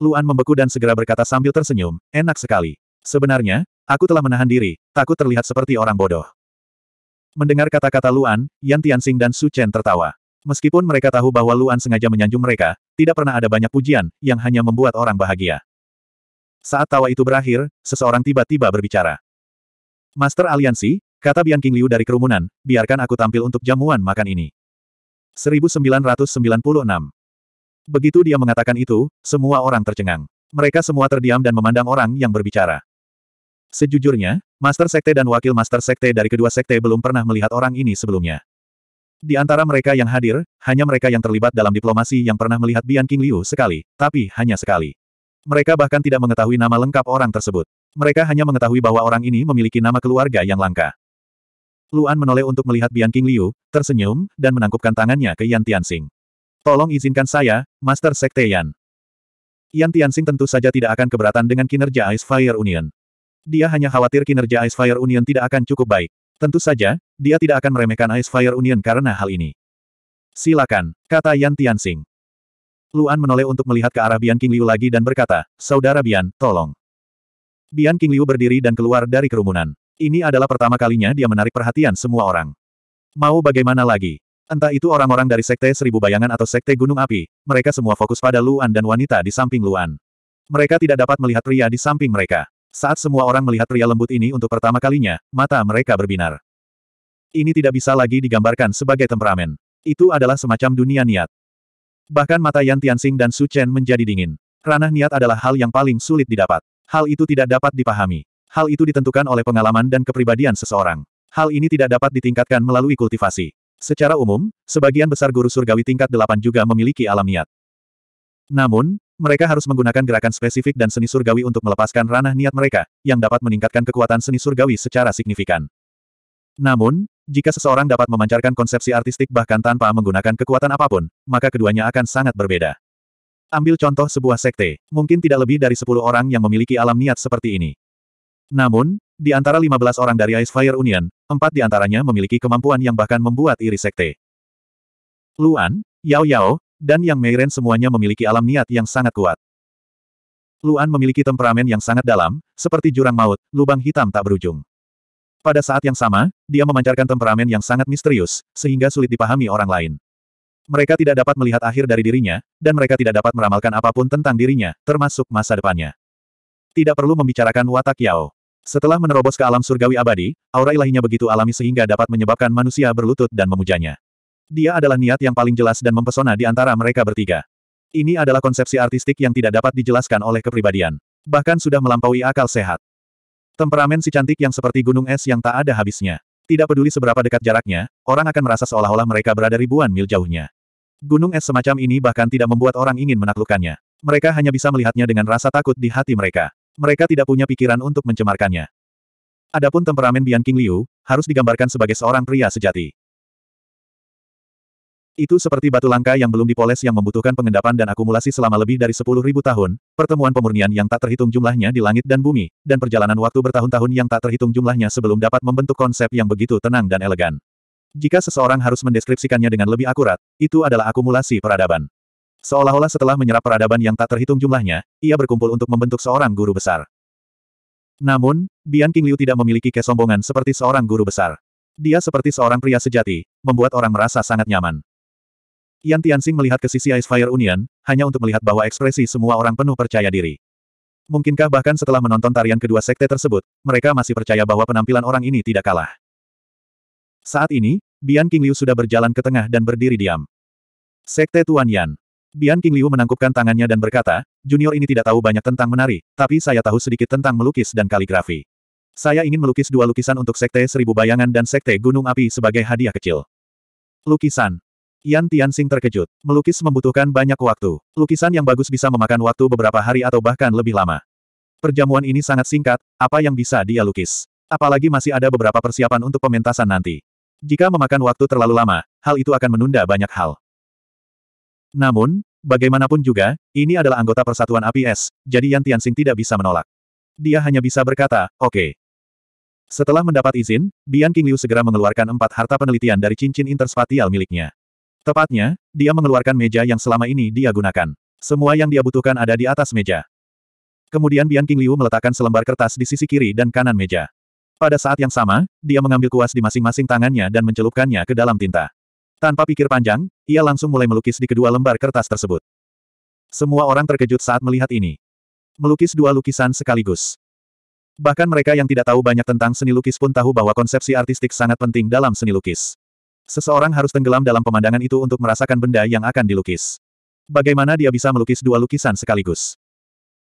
Luan membeku dan segera berkata sambil tersenyum, enak sekali. Sebenarnya, aku telah menahan diri, takut terlihat seperti orang bodoh. Mendengar kata-kata Luan, Yan Tianxing dan Su Chen tertawa. Meskipun mereka tahu bahwa Luan sengaja menyanjung mereka, tidak pernah ada banyak pujian, yang hanya membuat orang bahagia. Saat tawa itu berakhir, seseorang tiba-tiba berbicara. Master Aliansi, kata Bian King Liu dari kerumunan, biarkan aku tampil untuk jamuan makan ini. 1996. Begitu dia mengatakan itu, semua orang tercengang. Mereka semua terdiam dan memandang orang yang berbicara. Sejujurnya, Master Sekte dan Wakil Master Sekte dari kedua sekte belum pernah melihat orang ini sebelumnya. Di antara mereka yang hadir, hanya mereka yang terlibat dalam diplomasi yang pernah melihat Bian King Liu sekali, tapi hanya sekali. Mereka bahkan tidak mengetahui nama lengkap orang tersebut. Mereka hanya mengetahui bahwa orang ini memiliki nama keluarga yang langka. Luan menoleh untuk melihat Bian King Liu, tersenyum, dan menangkupkan tangannya ke Yan Tianxing. Tolong izinkan saya, Master Sekte Yan. Yan Tianxing tentu saja tidak akan keberatan dengan kinerja Ice Fire Union. Dia hanya khawatir kinerja Ice Fire Union tidak akan cukup baik. Tentu saja, dia tidak akan meremehkan Ice Fire Union karena hal ini. Silakan, kata Yan Tianxing. Luan menoleh untuk melihat ke arah Bian King Liu lagi dan berkata, Saudara Bian, tolong. Bian King Liu berdiri dan keluar dari kerumunan. Ini adalah pertama kalinya dia menarik perhatian semua orang. Mau bagaimana lagi? Entah itu orang-orang dari Sekte Seribu Bayangan atau Sekte Gunung Api, mereka semua fokus pada Luan dan wanita di samping Luan. Mereka tidak dapat melihat pria di samping mereka. Saat semua orang melihat pria lembut ini untuk pertama kalinya, mata mereka berbinar. Ini tidak bisa lagi digambarkan sebagai temperamen. Itu adalah semacam dunia niat. Bahkan mata Yan Tianxing dan Su Chen menjadi dingin. Ranah niat adalah hal yang paling sulit didapat. Hal itu tidak dapat dipahami. Hal itu ditentukan oleh pengalaman dan kepribadian seseorang. Hal ini tidak dapat ditingkatkan melalui kultivasi. Secara umum, sebagian besar guru surgawi tingkat delapan juga memiliki alam niat. Namun, mereka harus menggunakan gerakan spesifik dan seni surgawi untuk melepaskan ranah niat mereka, yang dapat meningkatkan kekuatan seni surgawi secara signifikan. Namun, jika seseorang dapat memancarkan konsepsi artistik bahkan tanpa menggunakan kekuatan apapun, maka keduanya akan sangat berbeda. Ambil contoh sebuah sekte, mungkin tidak lebih dari 10 orang yang memiliki alam niat seperti ini. Namun, di antara 15 orang dari Ice Fire Union, empat di antaranya memiliki kemampuan yang bahkan membuat iri sekte. Luan, Yao Yao, dan Yang Meiren semuanya memiliki alam niat yang sangat kuat. Luan memiliki temperamen yang sangat dalam, seperti jurang maut, lubang hitam tak berujung. Pada saat yang sama, dia memancarkan temperamen yang sangat misterius, sehingga sulit dipahami orang lain. Mereka tidak dapat melihat akhir dari dirinya, dan mereka tidak dapat meramalkan apapun tentang dirinya, termasuk masa depannya. Tidak perlu membicarakan watak Yao. Setelah menerobos ke alam surgawi abadi, aura ilahinya begitu alami sehingga dapat menyebabkan manusia berlutut dan memujanya. Dia adalah niat yang paling jelas dan mempesona di antara mereka bertiga. Ini adalah konsepsi artistik yang tidak dapat dijelaskan oleh kepribadian. Bahkan sudah melampaui akal sehat. Temperamen si cantik yang seperti gunung es yang tak ada habisnya. Tidak peduli seberapa dekat jaraknya, orang akan merasa seolah-olah mereka berada ribuan mil jauhnya. Gunung es semacam ini bahkan tidak membuat orang ingin menaklukkannya. Mereka hanya bisa melihatnya dengan rasa takut di hati mereka. Mereka tidak punya pikiran untuk mencemarkannya. Adapun temperamen Bian King Liu, harus digambarkan sebagai seorang pria sejati. Itu seperti batu langka yang belum dipoles yang membutuhkan pengendapan dan akumulasi selama lebih dari 10.000 tahun, pertemuan pemurnian yang tak terhitung jumlahnya di langit dan bumi, dan perjalanan waktu bertahun-tahun yang tak terhitung jumlahnya sebelum dapat membentuk konsep yang begitu tenang dan elegan. Jika seseorang harus mendeskripsikannya dengan lebih akurat, itu adalah akumulasi peradaban. Seolah-olah setelah menyerap peradaban yang tak terhitung jumlahnya, ia berkumpul untuk membentuk seorang guru besar. Namun, Bian King Liu tidak memiliki kesombongan seperti seorang guru besar. Dia seperti seorang pria sejati, membuat orang merasa sangat nyaman. Yan Tianxing melihat ke sisi Ice Fire Union, hanya untuk melihat bahwa ekspresi semua orang penuh percaya diri. Mungkinkah bahkan setelah menonton tarian kedua sekte tersebut, mereka masih percaya bahwa penampilan orang ini tidak kalah. Saat ini, Bian King Liu sudah berjalan ke tengah dan berdiri diam. Sekte Tuan Yan. Bian King Liu menangkupkan tangannya dan berkata, junior ini tidak tahu banyak tentang menari, tapi saya tahu sedikit tentang melukis dan kaligrafi. Saya ingin melukis dua lukisan untuk Sekte Seribu Bayangan dan Sekte Gunung Api sebagai hadiah kecil. Lukisan. Yan Tianxing terkejut. Melukis membutuhkan banyak waktu. Lukisan yang bagus bisa memakan waktu beberapa hari atau bahkan lebih lama. Perjamuan ini sangat singkat, apa yang bisa dia lukis? Apalagi masih ada beberapa persiapan untuk pementasan nanti. Jika memakan waktu terlalu lama, hal itu akan menunda banyak hal. Namun, bagaimanapun juga, ini adalah anggota Persatuan APS, jadi Yan Tianxing tidak bisa menolak. Dia hanya bisa berkata, oke. Okay. Setelah mendapat izin, Bian King Liu segera mengeluarkan empat harta penelitian dari cincin interspatial miliknya. Tepatnya, dia mengeluarkan meja yang selama ini dia gunakan. Semua yang dia butuhkan ada di atas meja. Kemudian Bian King Liu meletakkan selembar kertas di sisi kiri dan kanan meja. Pada saat yang sama, dia mengambil kuas di masing-masing tangannya dan mencelupkannya ke dalam tinta. Tanpa pikir panjang, ia langsung mulai melukis di kedua lembar kertas tersebut. Semua orang terkejut saat melihat ini. Melukis dua lukisan sekaligus. Bahkan mereka yang tidak tahu banyak tentang seni lukis pun tahu bahwa konsepsi artistik sangat penting dalam seni lukis. Seseorang harus tenggelam dalam pemandangan itu untuk merasakan benda yang akan dilukis. Bagaimana dia bisa melukis dua lukisan sekaligus?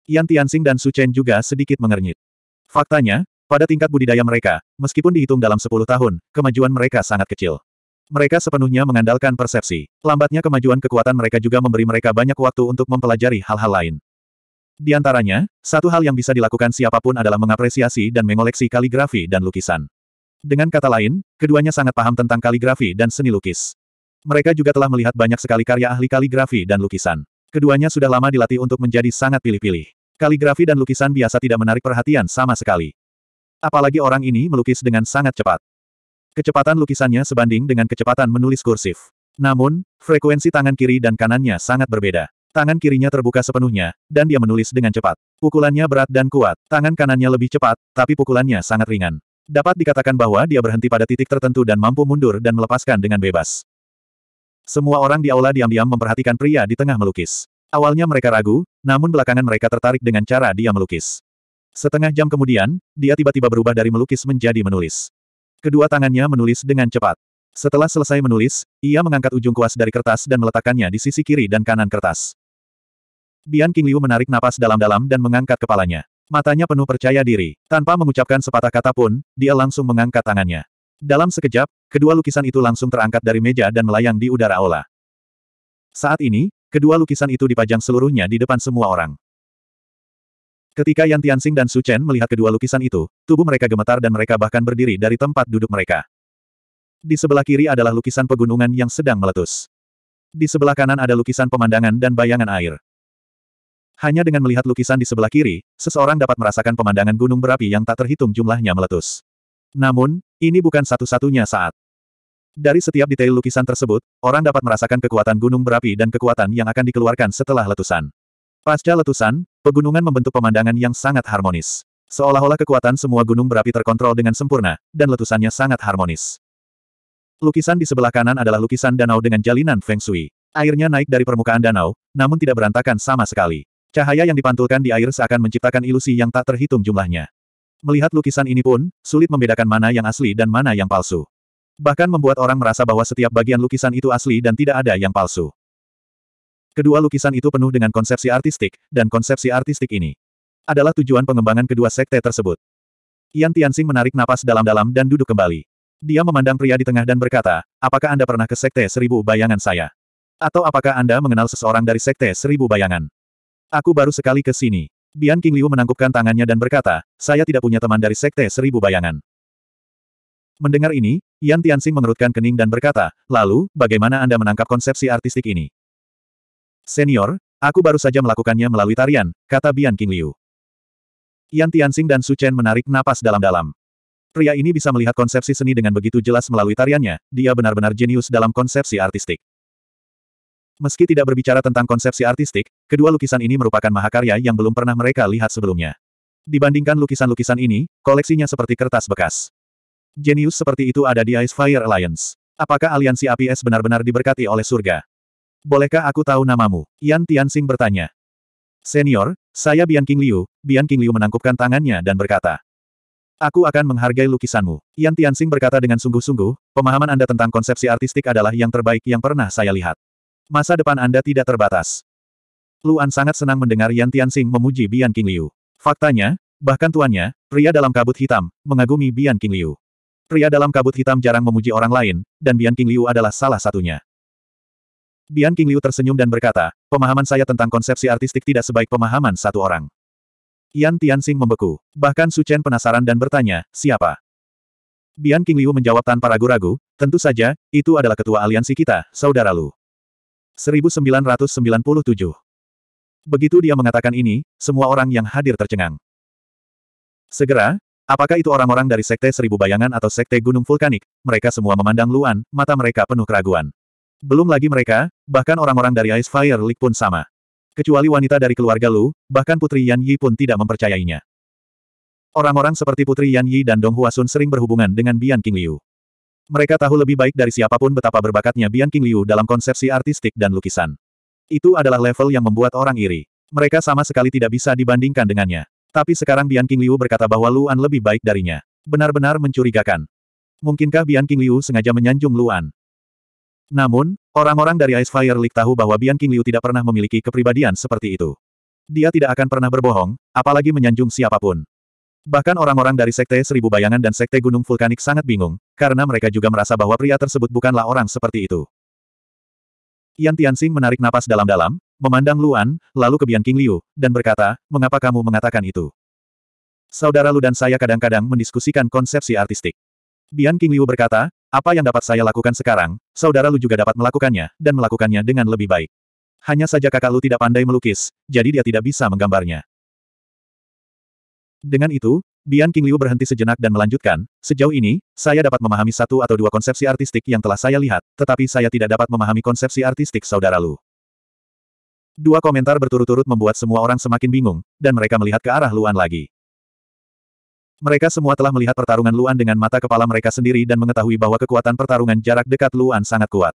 Yan Tianxing dan Su Chen juga sedikit mengernyit. Faktanya, pada tingkat budidaya mereka, meskipun dihitung dalam 10 tahun, kemajuan mereka sangat kecil. Mereka sepenuhnya mengandalkan persepsi. Lambatnya kemajuan kekuatan mereka juga memberi mereka banyak waktu untuk mempelajari hal-hal lain. Di antaranya, satu hal yang bisa dilakukan siapapun adalah mengapresiasi dan mengoleksi kaligrafi dan lukisan. Dengan kata lain, keduanya sangat paham tentang kaligrafi dan seni lukis. Mereka juga telah melihat banyak sekali karya ahli kaligrafi dan lukisan. Keduanya sudah lama dilatih untuk menjadi sangat pilih-pilih. Kaligrafi dan lukisan biasa tidak menarik perhatian sama sekali. Apalagi orang ini melukis dengan sangat cepat. Kecepatan lukisannya sebanding dengan kecepatan menulis kursif. Namun, frekuensi tangan kiri dan kanannya sangat berbeda. Tangan kirinya terbuka sepenuhnya, dan dia menulis dengan cepat. Pukulannya berat dan kuat, tangan kanannya lebih cepat, tapi pukulannya sangat ringan. Dapat dikatakan bahwa dia berhenti pada titik tertentu dan mampu mundur dan melepaskan dengan bebas. Semua orang di aula diam-diam memperhatikan pria di tengah melukis. Awalnya mereka ragu, namun belakangan mereka tertarik dengan cara dia melukis. Setengah jam kemudian, dia tiba-tiba berubah dari melukis menjadi menulis. Kedua tangannya menulis dengan cepat. Setelah selesai menulis, ia mengangkat ujung kuas dari kertas dan meletakkannya di sisi kiri dan kanan kertas. Bian King Liu menarik napas dalam-dalam dan mengangkat kepalanya. Matanya penuh percaya diri. Tanpa mengucapkan sepatah kata pun, dia langsung mengangkat tangannya. Dalam sekejap, kedua lukisan itu langsung terangkat dari meja dan melayang di udara aula. Saat ini, kedua lukisan itu dipajang seluruhnya di depan semua orang. Ketika Yan Tianxing dan Su Chen melihat kedua lukisan itu, tubuh mereka gemetar dan mereka bahkan berdiri dari tempat duduk mereka. Di sebelah kiri adalah lukisan pegunungan yang sedang meletus. Di sebelah kanan ada lukisan pemandangan dan bayangan air. Hanya dengan melihat lukisan di sebelah kiri, seseorang dapat merasakan pemandangan gunung berapi yang tak terhitung jumlahnya meletus. Namun, ini bukan satu-satunya saat. Dari setiap detail lukisan tersebut, orang dapat merasakan kekuatan gunung berapi dan kekuatan yang akan dikeluarkan setelah letusan. Pasca letusan, Pegunungan membentuk pemandangan yang sangat harmonis. Seolah-olah kekuatan semua gunung berapi terkontrol dengan sempurna, dan letusannya sangat harmonis. Lukisan di sebelah kanan adalah lukisan danau dengan jalinan Feng Shui. Airnya naik dari permukaan danau, namun tidak berantakan sama sekali. Cahaya yang dipantulkan di air seakan menciptakan ilusi yang tak terhitung jumlahnya. Melihat lukisan ini pun, sulit membedakan mana yang asli dan mana yang palsu. Bahkan membuat orang merasa bahwa setiap bagian lukisan itu asli dan tidak ada yang palsu. Kedua lukisan itu penuh dengan konsepsi artistik, dan konsepsi artistik ini adalah tujuan pengembangan kedua sekte tersebut. Yan Tianxing menarik napas dalam-dalam dan duduk kembali. Dia memandang pria di tengah dan berkata, apakah Anda pernah ke sekte seribu bayangan saya? Atau apakah Anda mengenal seseorang dari sekte seribu bayangan? Aku baru sekali ke sini. Bian Qingliu menangkupkan tangannya dan berkata, saya tidak punya teman dari sekte seribu bayangan. Mendengar ini, Yan Tianxing mengerutkan kening dan berkata, lalu, bagaimana Anda menangkap konsepsi artistik ini? Senior, aku baru saja melakukannya melalui tarian, kata Bian King Liu. Yan Tianxing dan Su Chen menarik napas dalam-dalam. Pria ini bisa melihat konsepsi seni dengan begitu jelas melalui tariannya, dia benar-benar jenius dalam konsepsi artistik. Meski tidak berbicara tentang konsepsi artistik, kedua lukisan ini merupakan mahakarya yang belum pernah mereka lihat sebelumnya. Dibandingkan lukisan-lukisan ini, koleksinya seperti kertas bekas. Jenius seperti itu ada di Ice Fire Alliance. Apakah aliansi APS benar-benar diberkati oleh surga? Bolehkah aku tahu namamu? Yan Tianxing bertanya. Senior, saya Bian King Liu. Bian King Liu menangkupkan tangannya dan berkata. Aku akan menghargai lukisanmu. Yan Tianxing berkata dengan sungguh-sungguh, pemahaman Anda tentang konsepsi artistik adalah yang terbaik yang pernah saya lihat. Masa depan Anda tidak terbatas. Luan sangat senang mendengar Yan Tianxing memuji Bian King Liu. Faktanya, bahkan tuannya, pria dalam kabut hitam, mengagumi Bian King Liu. Pria dalam kabut hitam jarang memuji orang lain, dan Bian King Liu adalah salah satunya. Bian King Liu tersenyum dan berkata, pemahaman saya tentang konsepsi artistik tidak sebaik pemahaman satu orang. Yan Tianxing membeku. Bahkan Su Chen penasaran dan bertanya, siapa? Bian King Liu menjawab tanpa ragu-ragu, tentu saja, itu adalah ketua aliansi kita, saudara Lu. 1997. Begitu dia mengatakan ini, semua orang yang hadir tercengang. Segera, apakah itu orang-orang dari Sekte Seribu Bayangan atau Sekte Gunung Vulkanik, mereka semua memandang Luan, mata mereka penuh keraguan. Belum lagi mereka, bahkan orang-orang dari Ice Fire League pun sama. Kecuali wanita dari keluarga Lu, bahkan Putri Yan Yi pun tidak mempercayainya. Orang-orang seperti Putri Yan Yi dan Dong Hua Sun sering berhubungan dengan Bian King Liu. Mereka tahu lebih baik dari siapapun betapa berbakatnya Bian King Liu dalam konsepsi artistik dan lukisan. Itu adalah level yang membuat orang iri. Mereka sama sekali tidak bisa dibandingkan dengannya. Tapi sekarang Bian King Liu berkata bahwa Luan lebih baik darinya. Benar-benar mencurigakan. Mungkinkah Bian King Liu sengaja menyanjung Luan? Namun, orang-orang dari Ice Fire League tahu bahwa Bian King Liu tidak pernah memiliki kepribadian seperti itu. Dia tidak akan pernah berbohong, apalagi menyanjung siapapun. Bahkan orang-orang dari Sekte Seribu Bayangan dan Sekte Gunung Vulkanik sangat bingung, karena mereka juga merasa bahwa pria tersebut bukanlah orang seperti itu. Yan Tianxing menarik napas dalam-dalam, memandang Luan, lalu ke Bian King Liu, dan berkata, mengapa kamu mengatakan itu? Saudara Lu dan saya kadang-kadang mendiskusikan konsepsi artistik. Bian King Liu berkata, apa yang dapat saya lakukan sekarang, saudara Lu juga dapat melakukannya, dan melakukannya dengan lebih baik. Hanya saja kakak Lu tidak pandai melukis, jadi dia tidak bisa menggambarnya. Dengan itu, Bian King Liu berhenti sejenak dan melanjutkan, sejauh ini, saya dapat memahami satu atau dua konsepsi artistik yang telah saya lihat, tetapi saya tidak dapat memahami konsepsi artistik saudara Lu. Dua komentar berturut-turut membuat semua orang semakin bingung, dan mereka melihat ke arah Luan lagi. Mereka semua telah melihat pertarungan Luan dengan mata kepala mereka sendiri dan mengetahui bahwa kekuatan pertarungan jarak dekat Luan sangat kuat.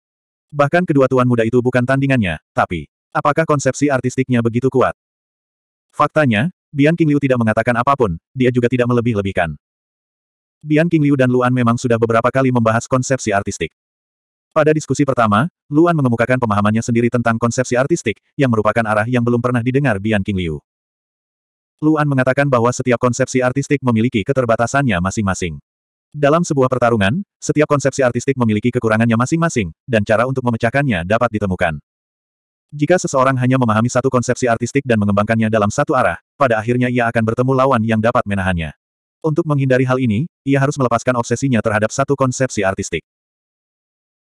Bahkan kedua tuan muda itu bukan tandingannya, tapi apakah konsepsi artistiknya begitu kuat? Faktanya, Bian King Liu tidak mengatakan apapun, dia juga tidak melebih-lebihkan. Bian King Liu dan Luan memang sudah beberapa kali membahas konsepsi artistik. Pada diskusi pertama, Luan mengemukakan pemahamannya sendiri tentang konsepsi artistik, yang merupakan arah yang belum pernah didengar Bian King Liu. Luan mengatakan bahwa setiap konsepsi artistik memiliki keterbatasannya masing-masing. Dalam sebuah pertarungan, setiap konsepsi artistik memiliki kekurangannya masing-masing, dan cara untuk memecahkannya dapat ditemukan. Jika seseorang hanya memahami satu konsepsi artistik dan mengembangkannya dalam satu arah, pada akhirnya ia akan bertemu lawan yang dapat menahannya. Untuk menghindari hal ini, ia harus melepaskan obsesinya terhadap satu konsepsi artistik.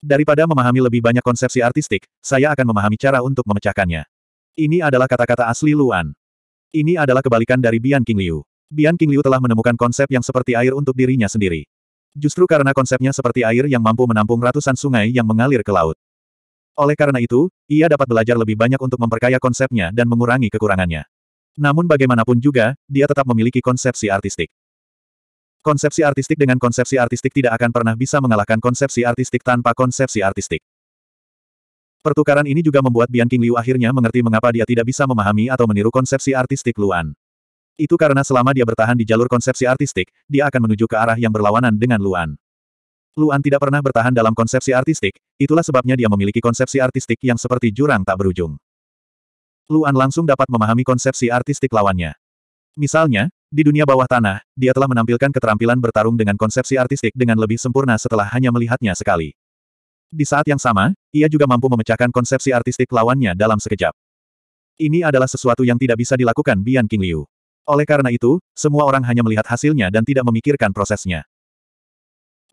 Daripada memahami lebih banyak konsepsi artistik, saya akan memahami cara untuk memecahkannya. Ini adalah kata-kata asli Luan. Ini adalah kebalikan dari Bian King Liu. Bian King Liu telah menemukan konsep yang seperti air untuk dirinya sendiri. Justru karena konsepnya seperti air yang mampu menampung ratusan sungai yang mengalir ke laut. Oleh karena itu, ia dapat belajar lebih banyak untuk memperkaya konsepnya dan mengurangi kekurangannya. Namun bagaimanapun juga, dia tetap memiliki konsepsi artistik. Konsepsi artistik dengan konsepsi artistik tidak akan pernah bisa mengalahkan konsepsi artistik tanpa konsepsi artistik. Pertukaran ini juga membuat Bian King Liu akhirnya mengerti mengapa dia tidak bisa memahami atau meniru konsepsi artistik Luan. Itu karena selama dia bertahan di jalur konsepsi artistik, dia akan menuju ke arah yang berlawanan dengan Luan. Luan tidak pernah bertahan dalam konsepsi artistik, itulah sebabnya dia memiliki konsepsi artistik yang seperti jurang tak berujung. Luan langsung dapat memahami konsepsi artistik lawannya. Misalnya, di dunia bawah tanah, dia telah menampilkan keterampilan bertarung dengan konsepsi artistik dengan lebih sempurna setelah hanya melihatnya sekali. Di saat yang sama, ia juga mampu memecahkan konsepsi artistik lawannya dalam sekejap. Ini adalah sesuatu yang tidak bisa dilakukan Bian King Liu. Oleh karena itu, semua orang hanya melihat hasilnya dan tidak memikirkan prosesnya.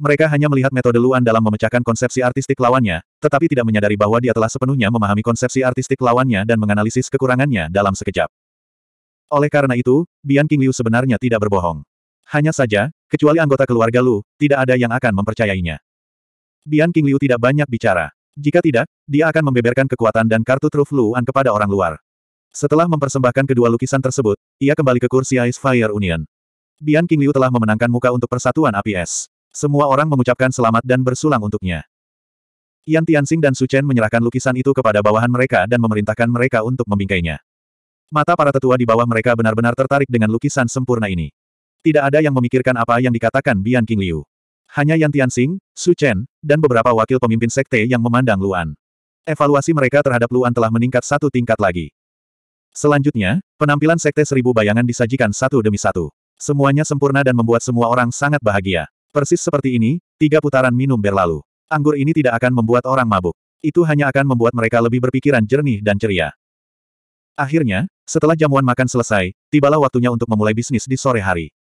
Mereka hanya melihat metode Luan dalam memecahkan konsepsi artistik lawannya, tetapi tidak menyadari bahwa dia telah sepenuhnya memahami konsepsi artistik lawannya dan menganalisis kekurangannya dalam sekejap. Oleh karena itu, Bian King Liu sebenarnya tidak berbohong. Hanya saja, kecuali anggota keluarga Lu, tidak ada yang akan mempercayainya. Bian King Liu tidak banyak bicara. Jika tidak, dia akan membeberkan kekuatan dan kartu truf Luan kepada orang luar. Setelah mempersembahkan kedua lukisan tersebut, ia kembali ke kursi Ice Fire Union. Bian King Liu telah memenangkan muka untuk persatuan APS. Semua orang mengucapkan selamat dan bersulang untuknya. Yan Tianxing dan Su Chen menyerahkan lukisan itu kepada bawahan mereka dan memerintahkan mereka untuk membingkainya. Mata para tetua di bawah mereka benar-benar tertarik dengan lukisan sempurna ini. Tidak ada yang memikirkan apa yang dikatakan Bian King Liu. Hanya Yan Tianxing, Su Chen, dan beberapa wakil pemimpin sekte yang memandang Luan. Evaluasi mereka terhadap Luan telah meningkat satu tingkat lagi. Selanjutnya, penampilan sekte seribu bayangan disajikan satu demi satu. Semuanya sempurna dan membuat semua orang sangat bahagia. Persis seperti ini, tiga putaran minum berlalu. Anggur ini tidak akan membuat orang mabuk. Itu hanya akan membuat mereka lebih berpikiran jernih dan ceria. Akhirnya, setelah jamuan makan selesai, tibalah waktunya untuk memulai bisnis di sore hari.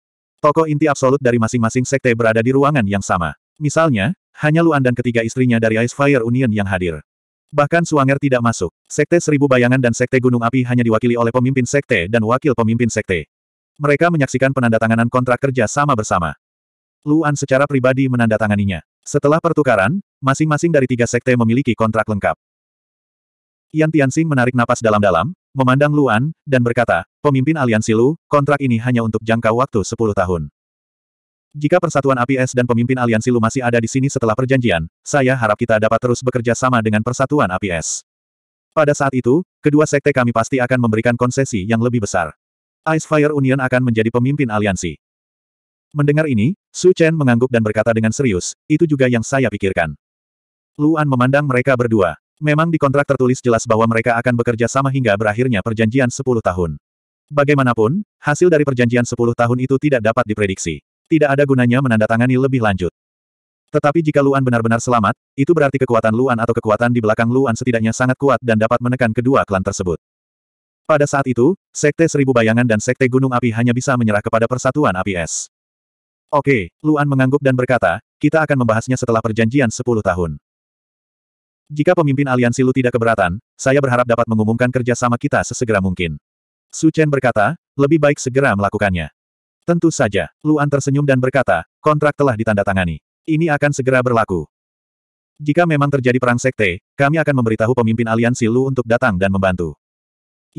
Tokoh inti absolut dari masing-masing sekte berada di ruangan yang sama. Misalnya, hanya Luan dan ketiga istrinya dari Ice Fire Union yang hadir. Bahkan Suanger tidak masuk. Sekte Seribu Bayangan dan Sekte Gunung Api hanya diwakili oleh pemimpin sekte dan wakil pemimpin sekte. Mereka menyaksikan penandatanganan kontrak kerja sama bersama. Luan secara pribadi menandatanganinya. Setelah pertukaran, masing-masing dari tiga sekte memiliki kontrak lengkap. Yan Tianxing menarik napas dalam-dalam, memandang Luan, dan berkata, pemimpin aliansi Lu, kontrak ini hanya untuk jangka waktu 10 tahun. Jika persatuan api es dan pemimpin aliansi Lu masih ada di sini setelah perjanjian, saya harap kita dapat terus bekerja sama dengan persatuan api es. Pada saat itu, kedua sekte kami pasti akan memberikan konsesi yang lebih besar. Ice Fire Union akan menjadi pemimpin aliansi. Mendengar ini, Su Chen mengangguk dan berkata dengan serius, itu juga yang saya pikirkan. Luan memandang mereka berdua. Memang di kontrak tertulis jelas bahwa mereka akan bekerja sama hingga berakhirnya perjanjian 10 tahun. Bagaimanapun, hasil dari perjanjian 10 tahun itu tidak dapat diprediksi. Tidak ada gunanya menandatangani lebih lanjut. Tetapi jika Luan benar-benar selamat, itu berarti kekuatan Luan atau kekuatan di belakang Luan setidaknya sangat kuat dan dapat menekan kedua klan tersebut. Pada saat itu, Sekte Seribu Bayangan dan Sekte Gunung Api hanya bisa menyerah kepada Persatuan Api Es. Oke, Luan mengangguk dan berkata, kita akan membahasnya setelah perjanjian 10 tahun. Jika pemimpin aliansi Lu tidak keberatan, saya berharap dapat mengumumkan kerjasama kita sesegera mungkin. Su Chen berkata, lebih baik segera melakukannya. Tentu saja, Luan tersenyum dan berkata, kontrak telah ditandatangani. Ini akan segera berlaku. Jika memang terjadi perang sekte, kami akan memberitahu pemimpin aliansi Lu untuk datang dan membantu.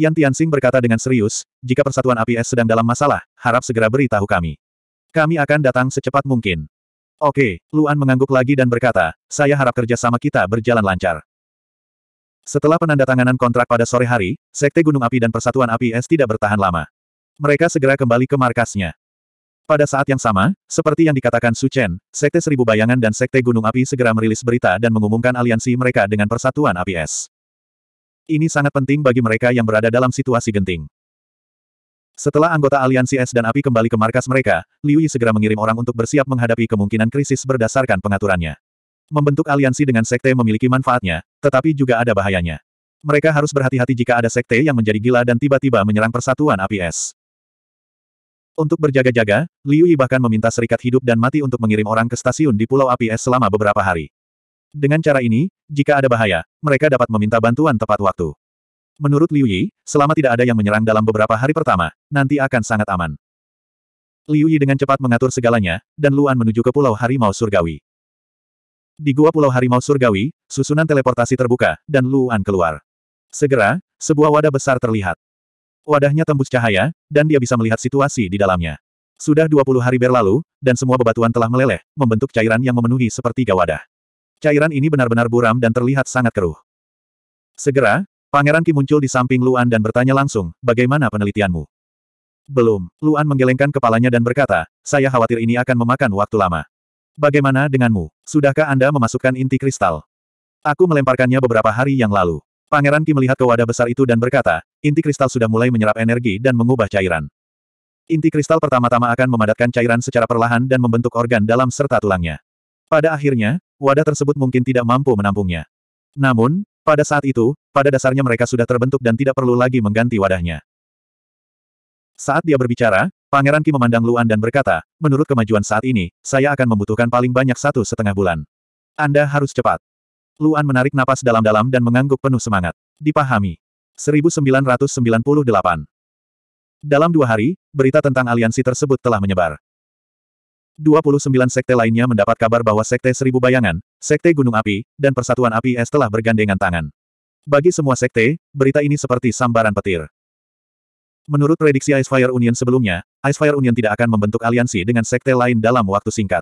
Yan Tianxing berkata dengan serius, jika persatuan APS sedang dalam masalah, harap segera beritahu kami. Kami akan datang secepat mungkin. Oke, Luan mengangguk lagi dan berkata, saya harap kerjasama kita berjalan lancar. Setelah penandatanganan kontrak pada sore hari, Sekte Gunung Api dan Persatuan Api Es tidak bertahan lama. Mereka segera kembali ke markasnya. Pada saat yang sama, seperti yang dikatakan Su Chen, Sekte Seribu Bayangan dan Sekte Gunung Api segera merilis berita dan mengumumkan aliansi mereka dengan Persatuan Api Es. Ini sangat penting bagi mereka yang berada dalam situasi genting. Setelah anggota aliansi es dan api kembali ke markas mereka, Liu Yi segera mengirim orang untuk bersiap menghadapi kemungkinan krisis berdasarkan pengaturannya. Membentuk aliansi dengan sekte memiliki manfaatnya, tetapi juga ada bahayanya. Mereka harus berhati-hati jika ada sekte yang menjadi gila dan tiba-tiba menyerang persatuan api es. Untuk berjaga-jaga, Liu Yi bahkan meminta serikat hidup dan mati untuk mengirim orang ke stasiun di Pulau Api Es selama beberapa hari. Dengan cara ini, jika ada bahaya, mereka dapat meminta bantuan tepat waktu. Menurut Liu Yi, selama tidak ada yang menyerang dalam beberapa hari pertama, nanti akan sangat aman. Liu Yi dengan cepat mengatur segalanya, dan Luan menuju ke Pulau Harimau Surgawi. Di gua Pulau Harimau Surgawi, susunan teleportasi terbuka, dan Luan keluar. Segera, sebuah wadah besar terlihat. Wadahnya tembus cahaya, dan dia bisa melihat situasi di dalamnya. Sudah 20 hari berlalu, dan semua bebatuan telah meleleh, membentuk cairan yang memenuhi sepertiga wadah. Cairan ini benar-benar buram dan terlihat sangat keruh. Segera, Pangeran Ki muncul di samping Luan dan bertanya langsung, bagaimana penelitianmu? Belum, Luan menggelengkan kepalanya dan berkata, saya khawatir ini akan memakan waktu lama. Bagaimana denganmu? Sudahkah Anda memasukkan inti kristal? Aku melemparkannya beberapa hari yang lalu. Pangeran Ki melihat ke wadah besar itu dan berkata, inti kristal sudah mulai menyerap energi dan mengubah cairan. Inti kristal pertama-tama akan memadatkan cairan secara perlahan dan membentuk organ dalam serta tulangnya. Pada akhirnya, wadah tersebut mungkin tidak mampu menampungnya. Namun, pada saat itu, pada dasarnya mereka sudah terbentuk dan tidak perlu lagi mengganti wadahnya. Saat dia berbicara, Pangeran Ki memandang Luan dan berkata, menurut kemajuan saat ini, saya akan membutuhkan paling banyak satu setengah bulan. Anda harus cepat. Luan menarik napas dalam-dalam dan mengangguk penuh semangat. Dipahami. 1998 Dalam dua hari, berita tentang aliansi tersebut telah menyebar. 29 sekte lainnya mendapat kabar bahwa Sekte Seribu Bayangan, Sekte Gunung Api, dan Persatuan Api Es telah bergandengan tangan. Bagi semua sekte, berita ini seperti sambaran petir. Menurut prediksi Icefire Union sebelumnya, Icefire Union tidak akan membentuk aliansi dengan sekte lain dalam waktu singkat.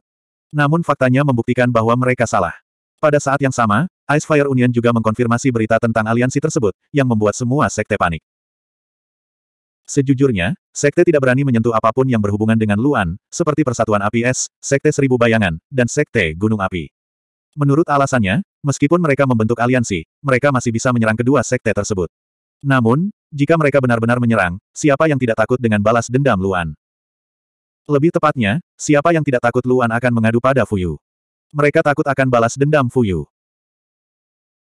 Namun faktanya membuktikan bahwa mereka salah. Pada saat yang sama, Icefire Union juga mengkonfirmasi berita tentang aliansi tersebut, yang membuat semua sekte panik. Sejujurnya, sekte tidak berani menyentuh apapun yang berhubungan dengan Luan, seperti Persatuan Api Es, Sekte Seribu Bayangan, dan Sekte Gunung Api. Menurut alasannya, meskipun mereka membentuk aliansi, mereka masih bisa menyerang kedua sekte tersebut. Namun, jika mereka benar-benar menyerang, siapa yang tidak takut dengan balas dendam Luan? Lebih tepatnya, siapa yang tidak takut Luan akan mengadu pada Fuyu? Mereka takut akan balas dendam Fuyu.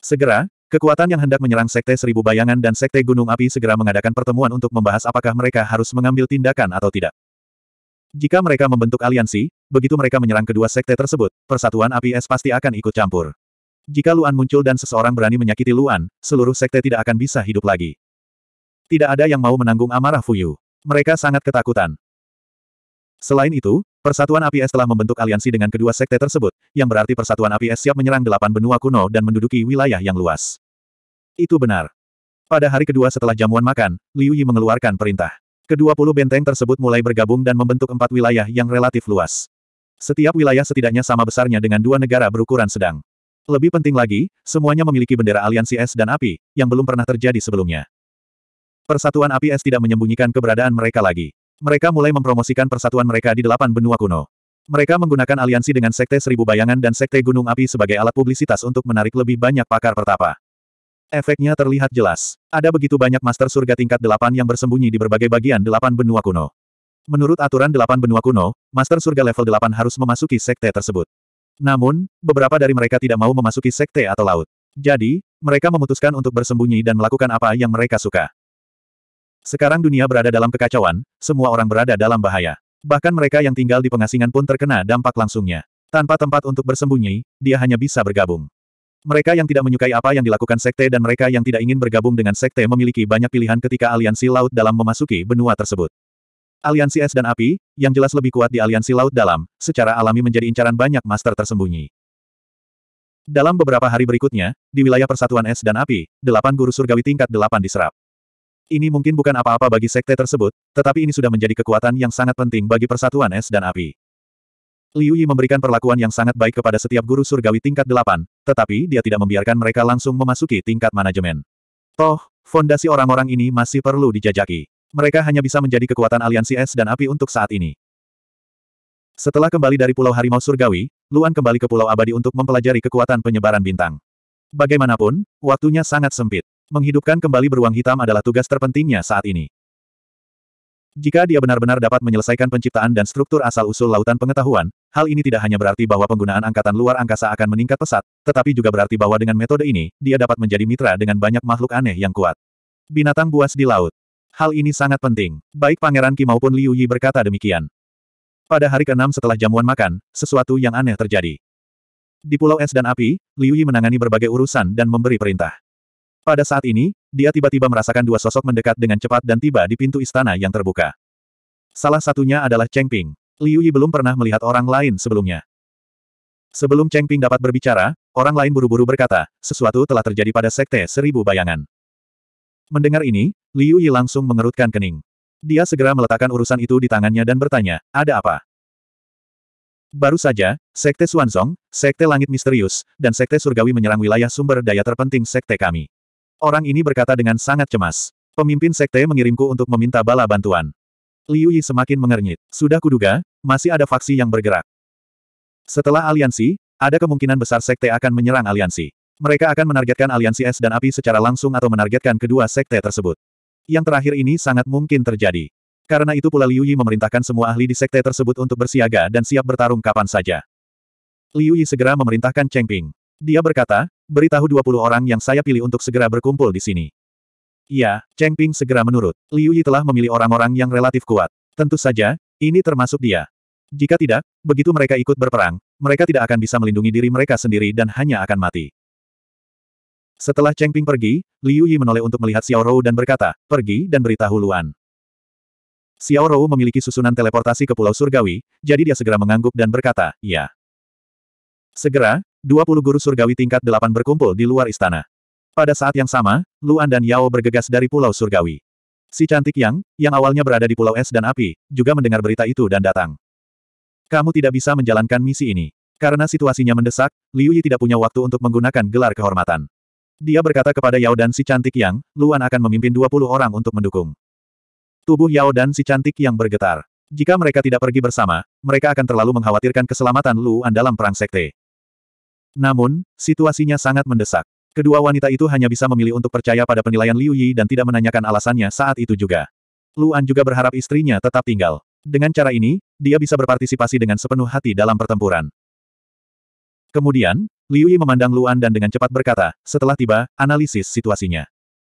Segera, Kekuatan yang hendak menyerang Sekte Seribu Bayangan dan Sekte Gunung Api segera mengadakan pertemuan untuk membahas apakah mereka harus mengambil tindakan atau tidak. Jika mereka membentuk aliansi, begitu mereka menyerang kedua sekte tersebut, persatuan api es pasti akan ikut campur. Jika Luan muncul dan seseorang berani menyakiti Luan, seluruh sekte tidak akan bisa hidup lagi. Tidak ada yang mau menanggung amarah Fuyu. Mereka sangat ketakutan. Selain itu, Persatuan APS telah membentuk aliansi dengan kedua sekte tersebut, yang berarti Persatuan APS siap menyerang delapan benua kuno dan menduduki wilayah yang luas. Itu benar. Pada hari kedua setelah jamuan makan, Liu Yi mengeluarkan perintah. Kedua puluh benteng tersebut mulai bergabung dan membentuk empat wilayah yang relatif luas. Setiap wilayah setidaknya sama besarnya dengan dua negara berukuran sedang. Lebih penting lagi, semuanya memiliki bendera aliansi es dan api, yang belum pernah terjadi sebelumnya. Persatuan api es tidak menyembunyikan keberadaan mereka lagi. Mereka mulai mempromosikan persatuan mereka di delapan benua kuno. Mereka menggunakan aliansi dengan Sekte Seribu Bayangan dan Sekte Gunung Api sebagai alat publisitas untuk menarik lebih banyak pakar pertapa. Efeknya terlihat jelas. Ada begitu banyak master surga tingkat delapan yang bersembunyi di berbagai bagian delapan benua kuno. Menurut aturan delapan benua kuno, master surga level delapan harus memasuki sekte tersebut. Namun, beberapa dari mereka tidak mau memasuki sekte atau laut. Jadi, mereka memutuskan untuk bersembunyi dan melakukan apa yang mereka suka. Sekarang dunia berada dalam kekacauan, semua orang berada dalam bahaya. Bahkan mereka yang tinggal di pengasingan pun terkena dampak langsungnya. Tanpa tempat untuk bersembunyi, dia hanya bisa bergabung. Mereka yang tidak menyukai apa yang dilakukan sekte dan mereka yang tidak ingin bergabung dengan sekte memiliki banyak pilihan ketika aliansi laut dalam memasuki benua tersebut. Aliansi es dan api, yang jelas lebih kuat di aliansi laut dalam, secara alami menjadi incaran banyak master tersembunyi. Dalam beberapa hari berikutnya, di wilayah persatuan es dan api, delapan guru surgawi tingkat delapan diserap. Ini mungkin bukan apa-apa bagi sekte tersebut, tetapi ini sudah menjadi kekuatan yang sangat penting bagi persatuan es dan api. Liu Yi memberikan perlakuan yang sangat baik kepada setiap guru surgawi tingkat delapan, tetapi dia tidak membiarkan mereka langsung memasuki tingkat manajemen. Toh, fondasi orang-orang ini masih perlu dijajaki. Mereka hanya bisa menjadi kekuatan aliansi es dan api untuk saat ini. Setelah kembali dari Pulau Harimau Surgawi, Luan kembali ke Pulau Abadi untuk mempelajari kekuatan penyebaran bintang. Bagaimanapun, waktunya sangat sempit. Menghidupkan kembali beruang hitam adalah tugas terpentingnya saat ini. Jika dia benar-benar dapat menyelesaikan penciptaan dan struktur asal-usul lautan pengetahuan, hal ini tidak hanya berarti bahwa penggunaan angkatan luar angkasa akan meningkat pesat, tetapi juga berarti bahwa dengan metode ini, dia dapat menjadi mitra dengan banyak makhluk aneh yang kuat. Binatang buas di laut. Hal ini sangat penting. Baik Pangeran Ki maupun Liu Yi berkata demikian. Pada hari ke-6 setelah jamuan makan, sesuatu yang aneh terjadi. Di Pulau Es dan Api, Liu Yi menangani berbagai urusan dan memberi perintah. Pada saat ini, dia tiba-tiba merasakan dua sosok mendekat dengan cepat dan tiba di pintu istana yang terbuka. Salah satunya adalah Cheng Ping. Liu Yi belum pernah melihat orang lain sebelumnya. Sebelum Cheng Ping dapat berbicara, orang lain buru-buru berkata, sesuatu telah terjadi pada Sekte Seribu Bayangan. Mendengar ini, Liu Yi langsung mengerutkan kening. Dia segera meletakkan urusan itu di tangannya dan bertanya, ada apa? Baru saja, Sekte Xuanzong, Sekte Langit Misterius, dan Sekte Surgawi menyerang wilayah sumber daya terpenting Sekte kami. Orang ini berkata dengan sangat cemas. Pemimpin sekte mengirimku untuk meminta bala bantuan. Liu Yi semakin mengernyit. Sudah kuduga, masih ada faksi yang bergerak. Setelah aliansi, ada kemungkinan besar sekte akan menyerang aliansi. Mereka akan menargetkan aliansi es dan api secara langsung atau menargetkan kedua sekte tersebut. Yang terakhir ini sangat mungkin terjadi. Karena itu pula Liu Yi memerintahkan semua ahli di sekte tersebut untuk bersiaga dan siap bertarung kapan saja. Liu Yi segera memerintahkan Cheng Ping. Dia berkata, beritahu 20 orang yang saya pilih untuk segera berkumpul di sini. Ya, Cheng Ping segera menurut. Liu Yi telah memilih orang-orang yang relatif kuat. Tentu saja, ini termasuk dia. Jika tidak, begitu mereka ikut berperang, mereka tidak akan bisa melindungi diri mereka sendiri dan hanya akan mati. Setelah Cheng Ping pergi, Liu Yi menoleh untuk melihat Xiao Rou dan berkata, pergi dan beritahu Luan. Xiao Rou memiliki susunan teleportasi ke Pulau Surgawi, jadi dia segera mengangguk dan berkata, ya. Segera, 20 guru surgawi tingkat 8 berkumpul di luar istana. Pada saat yang sama, Luan dan Yao bergegas dari Pulau Surgawi. Si cantik Yang, yang awalnya berada di Pulau Es dan Api, juga mendengar berita itu dan datang. Kamu tidak bisa menjalankan misi ini. Karena situasinya mendesak, Liu Yi tidak punya waktu untuk menggunakan gelar kehormatan. Dia berkata kepada Yao dan si cantik Yang, Luan akan memimpin 20 orang untuk mendukung. Tubuh Yao dan si cantik Yang bergetar. Jika mereka tidak pergi bersama, mereka akan terlalu mengkhawatirkan keselamatan Luan dalam perang sekte. Namun, situasinya sangat mendesak. Kedua wanita itu hanya bisa memilih untuk percaya pada penilaian Liu Yi dan tidak menanyakan alasannya saat itu juga. Luan juga berharap istrinya tetap tinggal. Dengan cara ini, dia bisa berpartisipasi dengan sepenuh hati dalam pertempuran. Kemudian, Liu Yi memandang Luan dan dengan cepat berkata, setelah tiba, analisis situasinya.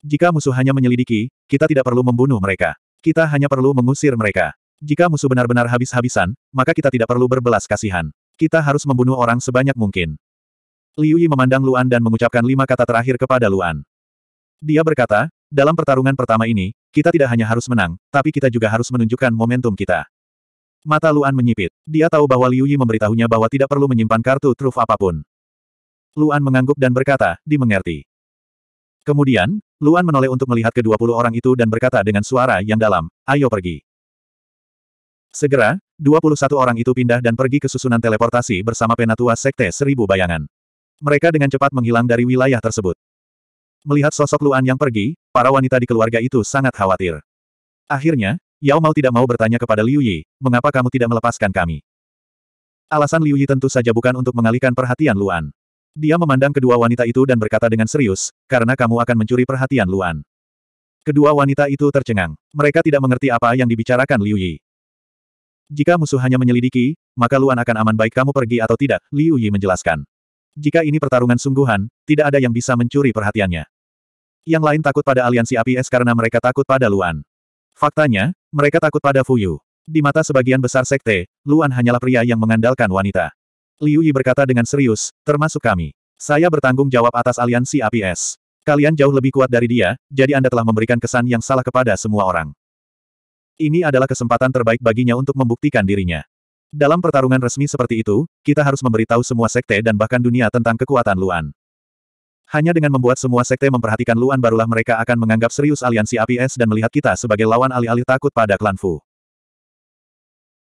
Jika musuh hanya menyelidiki, kita tidak perlu membunuh mereka. Kita hanya perlu mengusir mereka. Jika musuh benar-benar habis-habisan, maka kita tidak perlu berbelas kasihan. Kita harus membunuh orang sebanyak mungkin. Liu Yi memandang Luan dan mengucapkan lima kata terakhir kepada Luan. Dia berkata, dalam pertarungan pertama ini, kita tidak hanya harus menang, tapi kita juga harus menunjukkan momentum kita. Mata Luan menyipit. Dia tahu bahwa Liu Yi memberitahunya bahwa tidak perlu menyimpan kartu truf apapun. Luan mengangguk dan berkata, dimengerti. Kemudian, Luan menoleh untuk melihat kedua puluh orang itu dan berkata dengan suara yang dalam, ayo pergi. Segera, dua puluh satu orang itu pindah dan pergi ke susunan teleportasi bersama penatua Sekte Seribu Bayangan. Mereka dengan cepat menghilang dari wilayah tersebut. Melihat sosok Luan yang pergi, para wanita di keluarga itu sangat khawatir. Akhirnya, Yao mau tidak mau bertanya kepada Liu Yi, mengapa kamu tidak melepaskan kami? Alasan Liu Yi tentu saja bukan untuk mengalihkan perhatian Luan. Dia memandang kedua wanita itu dan berkata dengan serius, karena kamu akan mencuri perhatian Luan. Kedua wanita itu tercengang. Mereka tidak mengerti apa yang dibicarakan Liu Yi. Jika musuh hanya menyelidiki, maka Luan akan aman baik kamu pergi atau tidak, Liu Yi menjelaskan. Jika ini pertarungan sungguhan, tidak ada yang bisa mencuri perhatiannya. Yang lain takut pada aliansi api es karena mereka takut pada Luan. Faktanya, mereka takut pada Fuyu. Di mata sebagian besar sekte, Luan hanyalah pria yang mengandalkan wanita. Liu Yi berkata dengan serius, termasuk kami. Saya bertanggung jawab atas aliansi api es. Kalian jauh lebih kuat dari dia, jadi Anda telah memberikan kesan yang salah kepada semua orang. Ini adalah kesempatan terbaik baginya untuk membuktikan dirinya. Dalam pertarungan resmi seperti itu, kita harus memberitahu semua sekte dan bahkan dunia tentang kekuatan Luan. Hanya dengan membuat semua sekte memperhatikan Luan barulah mereka akan menganggap serius aliansi APS dan melihat kita sebagai lawan alih-alih takut pada klan Fu.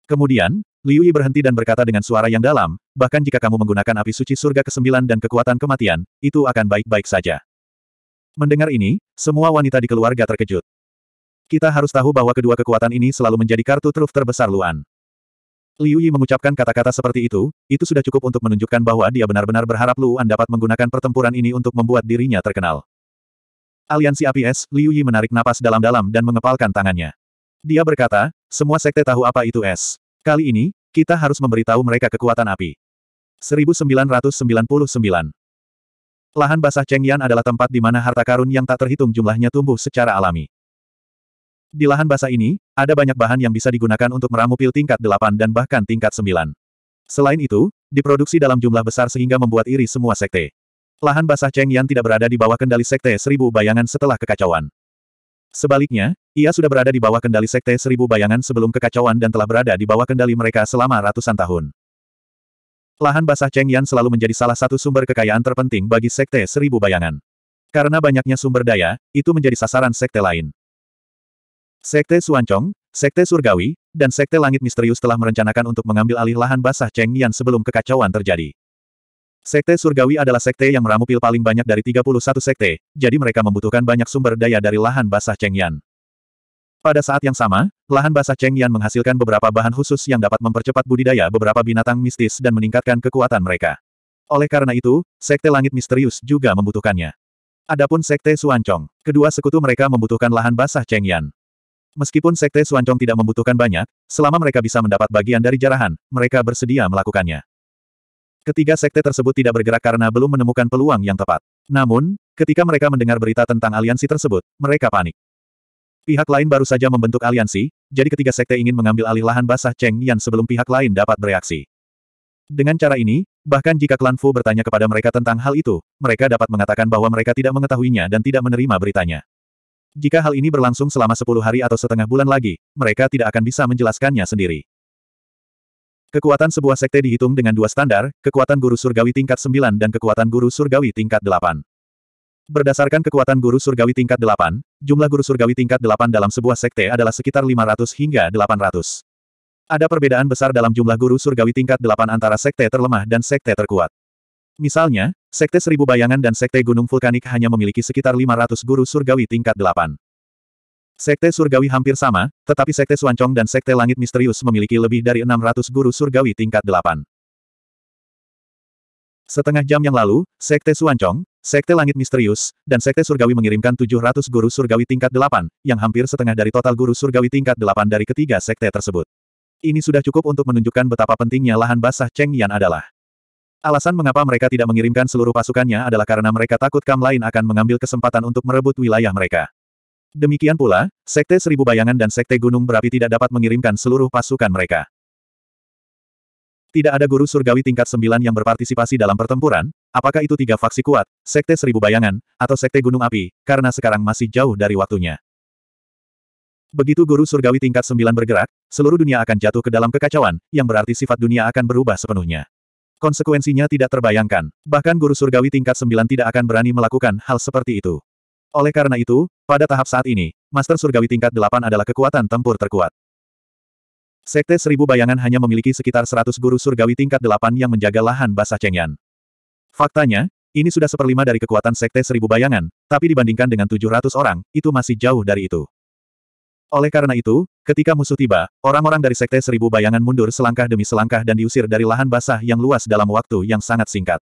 Kemudian, Liu Yi berhenti dan berkata dengan suara yang dalam, bahkan jika kamu menggunakan api suci surga ke-9 dan kekuatan kematian, itu akan baik-baik saja. Mendengar ini, semua wanita di keluarga terkejut. Kita harus tahu bahwa kedua kekuatan ini selalu menjadi kartu truf terbesar Luan. Liu Yi mengucapkan kata-kata seperti itu, itu sudah cukup untuk menunjukkan bahwa dia benar-benar berharap Luan dapat menggunakan pertempuran ini untuk membuat dirinya terkenal. Aliansi APS, Liu Yi menarik napas dalam-dalam dan mengepalkan tangannya. Dia berkata, semua sekte tahu apa itu es. Kali ini, kita harus memberitahu mereka kekuatan api. 1999 Lahan basah Cheng Yan adalah tempat di mana harta karun yang tak terhitung jumlahnya tumbuh secara alami. Di lahan basah ini, ada banyak bahan yang bisa digunakan untuk meramu pil tingkat 8 dan bahkan tingkat 9. Selain itu, diproduksi dalam jumlah besar sehingga membuat iri semua sekte. Lahan basah Cheng Yan tidak berada di bawah kendali sekte seribu bayangan setelah kekacauan. Sebaliknya, ia sudah berada di bawah kendali sekte seribu bayangan sebelum kekacauan dan telah berada di bawah kendali mereka selama ratusan tahun. Lahan basah Cheng Yan selalu menjadi salah satu sumber kekayaan terpenting bagi sekte seribu bayangan. Karena banyaknya sumber daya, itu menjadi sasaran sekte lain. Sekte Suancong, Sekte Surgawi, dan Sekte Langit Misterius telah merencanakan untuk mengambil alih lahan basah Cheng Yan sebelum kekacauan terjadi. Sekte Surgawi adalah sekte yang meramu pil paling banyak dari 31 sekte, jadi mereka membutuhkan banyak sumber daya dari lahan basah Cheng Yan. Pada saat yang sama, lahan basah Cheng Yan menghasilkan beberapa bahan khusus yang dapat mempercepat budidaya beberapa binatang mistis dan meningkatkan kekuatan mereka. Oleh karena itu, Sekte Langit Misterius juga membutuhkannya. Adapun Sekte Suancong, kedua sekutu mereka membutuhkan lahan basah Cheng Yan. Meskipun Sekte Suancong tidak membutuhkan banyak, selama mereka bisa mendapat bagian dari jarahan, mereka bersedia melakukannya. Ketiga sekte tersebut tidak bergerak karena belum menemukan peluang yang tepat. Namun, ketika mereka mendengar berita tentang aliansi tersebut, mereka panik. Pihak lain baru saja membentuk aliansi, jadi ketiga sekte ingin mengambil alih lahan basah Cheng Yan sebelum pihak lain dapat bereaksi. Dengan cara ini, bahkan jika klan Fu bertanya kepada mereka tentang hal itu, mereka dapat mengatakan bahwa mereka tidak mengetahuinya dan tidak menerima beritanya. Jika hal ini berlangsung selama sepuluh hari atau setengah bulan lagi, mereka tidak akan bisa menjelaskannya sendiri. Kekuatan sebuah sekte dihitung dengan dua standar, kekuatan guru surgawi tingkat 9 dan kekuatan guru surgawi tingkat 8. Berdasarkan kekuatan guru surgawi tingkat 8, jumlah guru surgawi tingkat 8 dalam sebuah sekte adalah sekitar 500 hingga 800. Ada perbedaan besar dalam jumlah guru surgawi tingkat 8 antara sekte terlemah dan sekte terkuat. Misalnya, Sekte Seribu Bayangan dan Sekte Gunung Vulkanik hanya memiliki sekitar 500 guru surgawi tingkat 8. Sekte surgawi hampir sama, tetapi Sekte Suancong dan Sekte Langit Misterius memiliki lebih dari 600 guru surgawi tingkat 8. Setengah jam yang lalu, Sekte Suancong, Sekte Langit Misterius, dan Sekte Surgawi mengirimkan 700 guru surgawi tingkat 8, yang hampir setengah dari total guru surgawi tingkat 8 dari ketiga sekte tersebut. Ini sudah cukup untuk menunjukkan betapa pentingnya lahan basah Cheng Yan adalah. Alasan mengapa mereka tidak mengirimkan seluruh pasukannya adalah karena mereka takut kam lain akan mengambil kesempatan untuk merebut wilayah mereka. Demikian pula, Sekte Seribu Bayangan dan Sekte Gunung Berapi tidak dapat mengirimkan seluruh pasukan mereka. Tidak ada guru surgawi tingkat sembilan yang berpartisipasi dalam pertempuran, apakah itu tiga faksi kuat, Sekte Seribu Bayangan, atau Sekte Gunung Api, karena sekarang masih jauh dari waktunya. Begitu guru surgawi tingkat sembilan bergerak, seluruh dunia akan jatuh ke dalam kekacauan, yang berarti sifat dunia akan berubah sepenuhnya. Konsekuensinya tidak terbayangkan. Bahkan guru surgawi tingkat 9 tidak akan berani melakukan hal seperti itu. Oleh karena itu, pada tahap saat ini, Master Surgawi tingkat 8 adalah kekuatan tempur terkuat. Sekte Seribu Bayangan hanya memiliki sekitar 100 guru surgawi tingkat 8 yang menjaga lahan basah Chengyan. Faktanya, ini sudah seperlima dari kekuatan Sekte Seribu Bayangan, tapi dibandingkan dengan 700 orang, itu masih jauh dari itu. Oleh karena itu, ketika musuh tiba, orang-orang dari Sekte Seribu Bayangan mundur selangkah demi selangkah dan diusir dari lahan basah yang luas dalam waktu yang sangat singkat.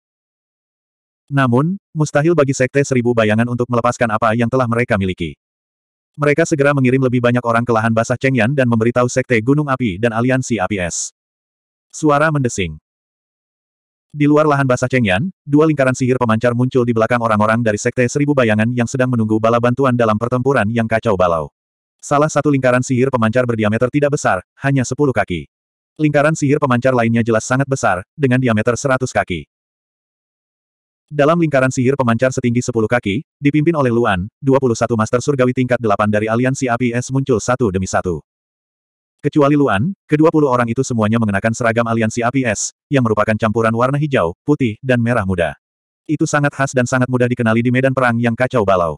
Namun, mustahil bagi Sekte Seribu Bayangan untuk melepaskan apa yang telah mereka miliki. Mereka segera mengirim lebih banyak orang ke lahan basah Chengyan dan memberitahu Sekte Gunung Api dan Aliansi Api Es. Suara mendesing. Di luar lahan basah Chengyan, dua lingkaran sihir pemancar muncul di belakang orang-orang dari Sekte Seribu Bayangan yang sedang menunggu bala bantuan dalam pertempuran yang kacau balau. Salah satu lingkaran sihir pemancar berdiameter tidak besar, hanya 10 kaki. Lingkaran sihir pemancar lainnya jelas sangat besar, dengan diameter 100 kaki. Dalam lingkaran sihir pemancar setinggi 10 kaki, dipimpin oleh Luan, 21 Master Surgawi tingkat 8 dari aliansi APS muncul satu demi satu. Kecuali Luan, kedua puluh orang itu semuanya mengenakan seragam aliansi APS, yang merupakan campuran warna hijau, putih, dan merah muda. Itu sangat khas dan sangat mudah dikenali di medan perang yang kacau balau.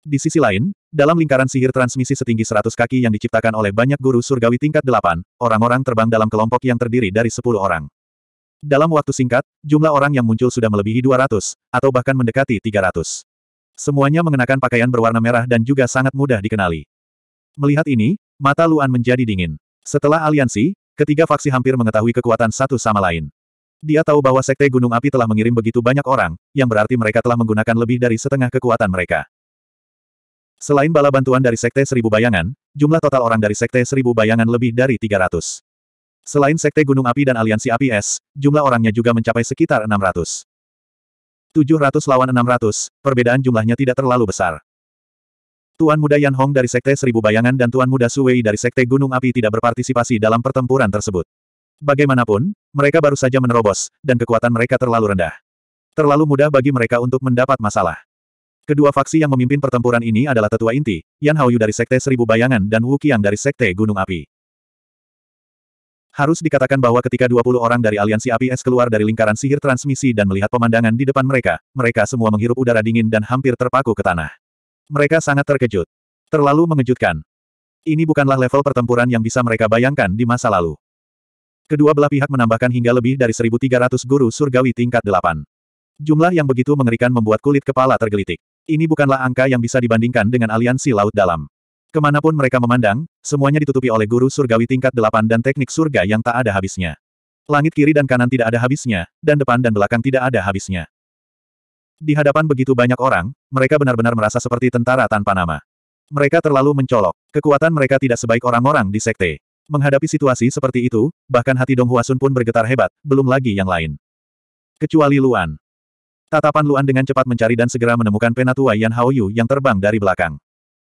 Di sisi lain, dalam lingkaran sihir transmisi setinggi 100 kaki yang diciptakan oleh banyak guru surgawi tingkat 8, orang-orang terbang dalam kelompok yang terdiri dari 10 orang. Dalam waktu singkat, jumlah orang yang muncul sudah melebihi 200, atau bahkan mendekati 300. Semuanya mengenakan pakaian berwarna merah dan juga sangat mudah dikenali. Melihat ini, mata Luan menjadi dingin. Setelah aliansi, ketiga faksi hampir mengetahui kekuatan satu sama lain. Dia tahu bahwa Sekte Gunung Api telah mengirim begitu banyak orang, yang berarti mereka telah menggunakan lebih dari setengah kekuatan mereka. Selain bala bantuan dari Sekte Seribu Bayangan, jumlah total orang dari Sekte Seribu Bayangan lebih dari 300. Selain Sekte Gunung Api dan Aliansi Api Es, jumlah orangnya juga mencapai sekitar 600. 700 lawan 600, perbedaan jumlahnya tidak terlalu besar. Tuan Muda Yan Hong dari Sekte Seribu Bayangan dan Tuan Muda Suwei dari Sekte Gunung Api tidak berpartisipasi dalam pertempuran tersebut. Bagaimanapun, mereka baru saja menerobos, dan kekuatan mereka terlalu rendah. Terlalu mudah bagi mereka untuk mendapat masalah. Kedua faksi yang memimpin pertempuran ini adalah tetua inti, Yan Haoyu dari Sekte Seribu Bayangan dan Wu Qiang dari Sekte Gunung Api. Harus dikatakan bahwa ketika 20 orang dari aliansi api es keluar dari lingkaran sihir transmisi dan melihat pemandangan di depan mereka, mereka semua menghirup udara dingin dan hampir terpaku ke tanah. Mereka sangat terkejut. Terlalu mengejutkan. Ini bukanlah level pertempuran yang bisa mereka bayangkan di masa lalu. Kedua belah pihak menambahkan hingga lebih dari 1.300 guru surgawi tingkat 8. Jumlah yang begitu mengerikan membuat kulit kepala tergelitik. Ini bukanlah angka yang bisa dibandingkan dengan aliansi laut dalam. Kemanapun mereka memandang, semuanya ditutupi oleh guru surgawi tingkat delapan dan teknik surga yang tak ada habisnya. Langit kiri dan kanan tidak ada habisnya, dan depan dan belakang tidak ada habisnya. Di hadapan begitu banyak orang, mereka benar-benar merasa seperti tentara tanpa nama. Mereka terlalu mencolok. Kekuatan mereka tidak sebaik orang-orang di sekte. Menghadapi situasi seperti itu, bahkan hati Dong Huasun pun bergetar hebat, belum lagi yang lain. Kecuali Luan. Tatapan Luan dengan cepat mencari dan segera menemukan penatua Yan Haoyu yang terbang dari belakang.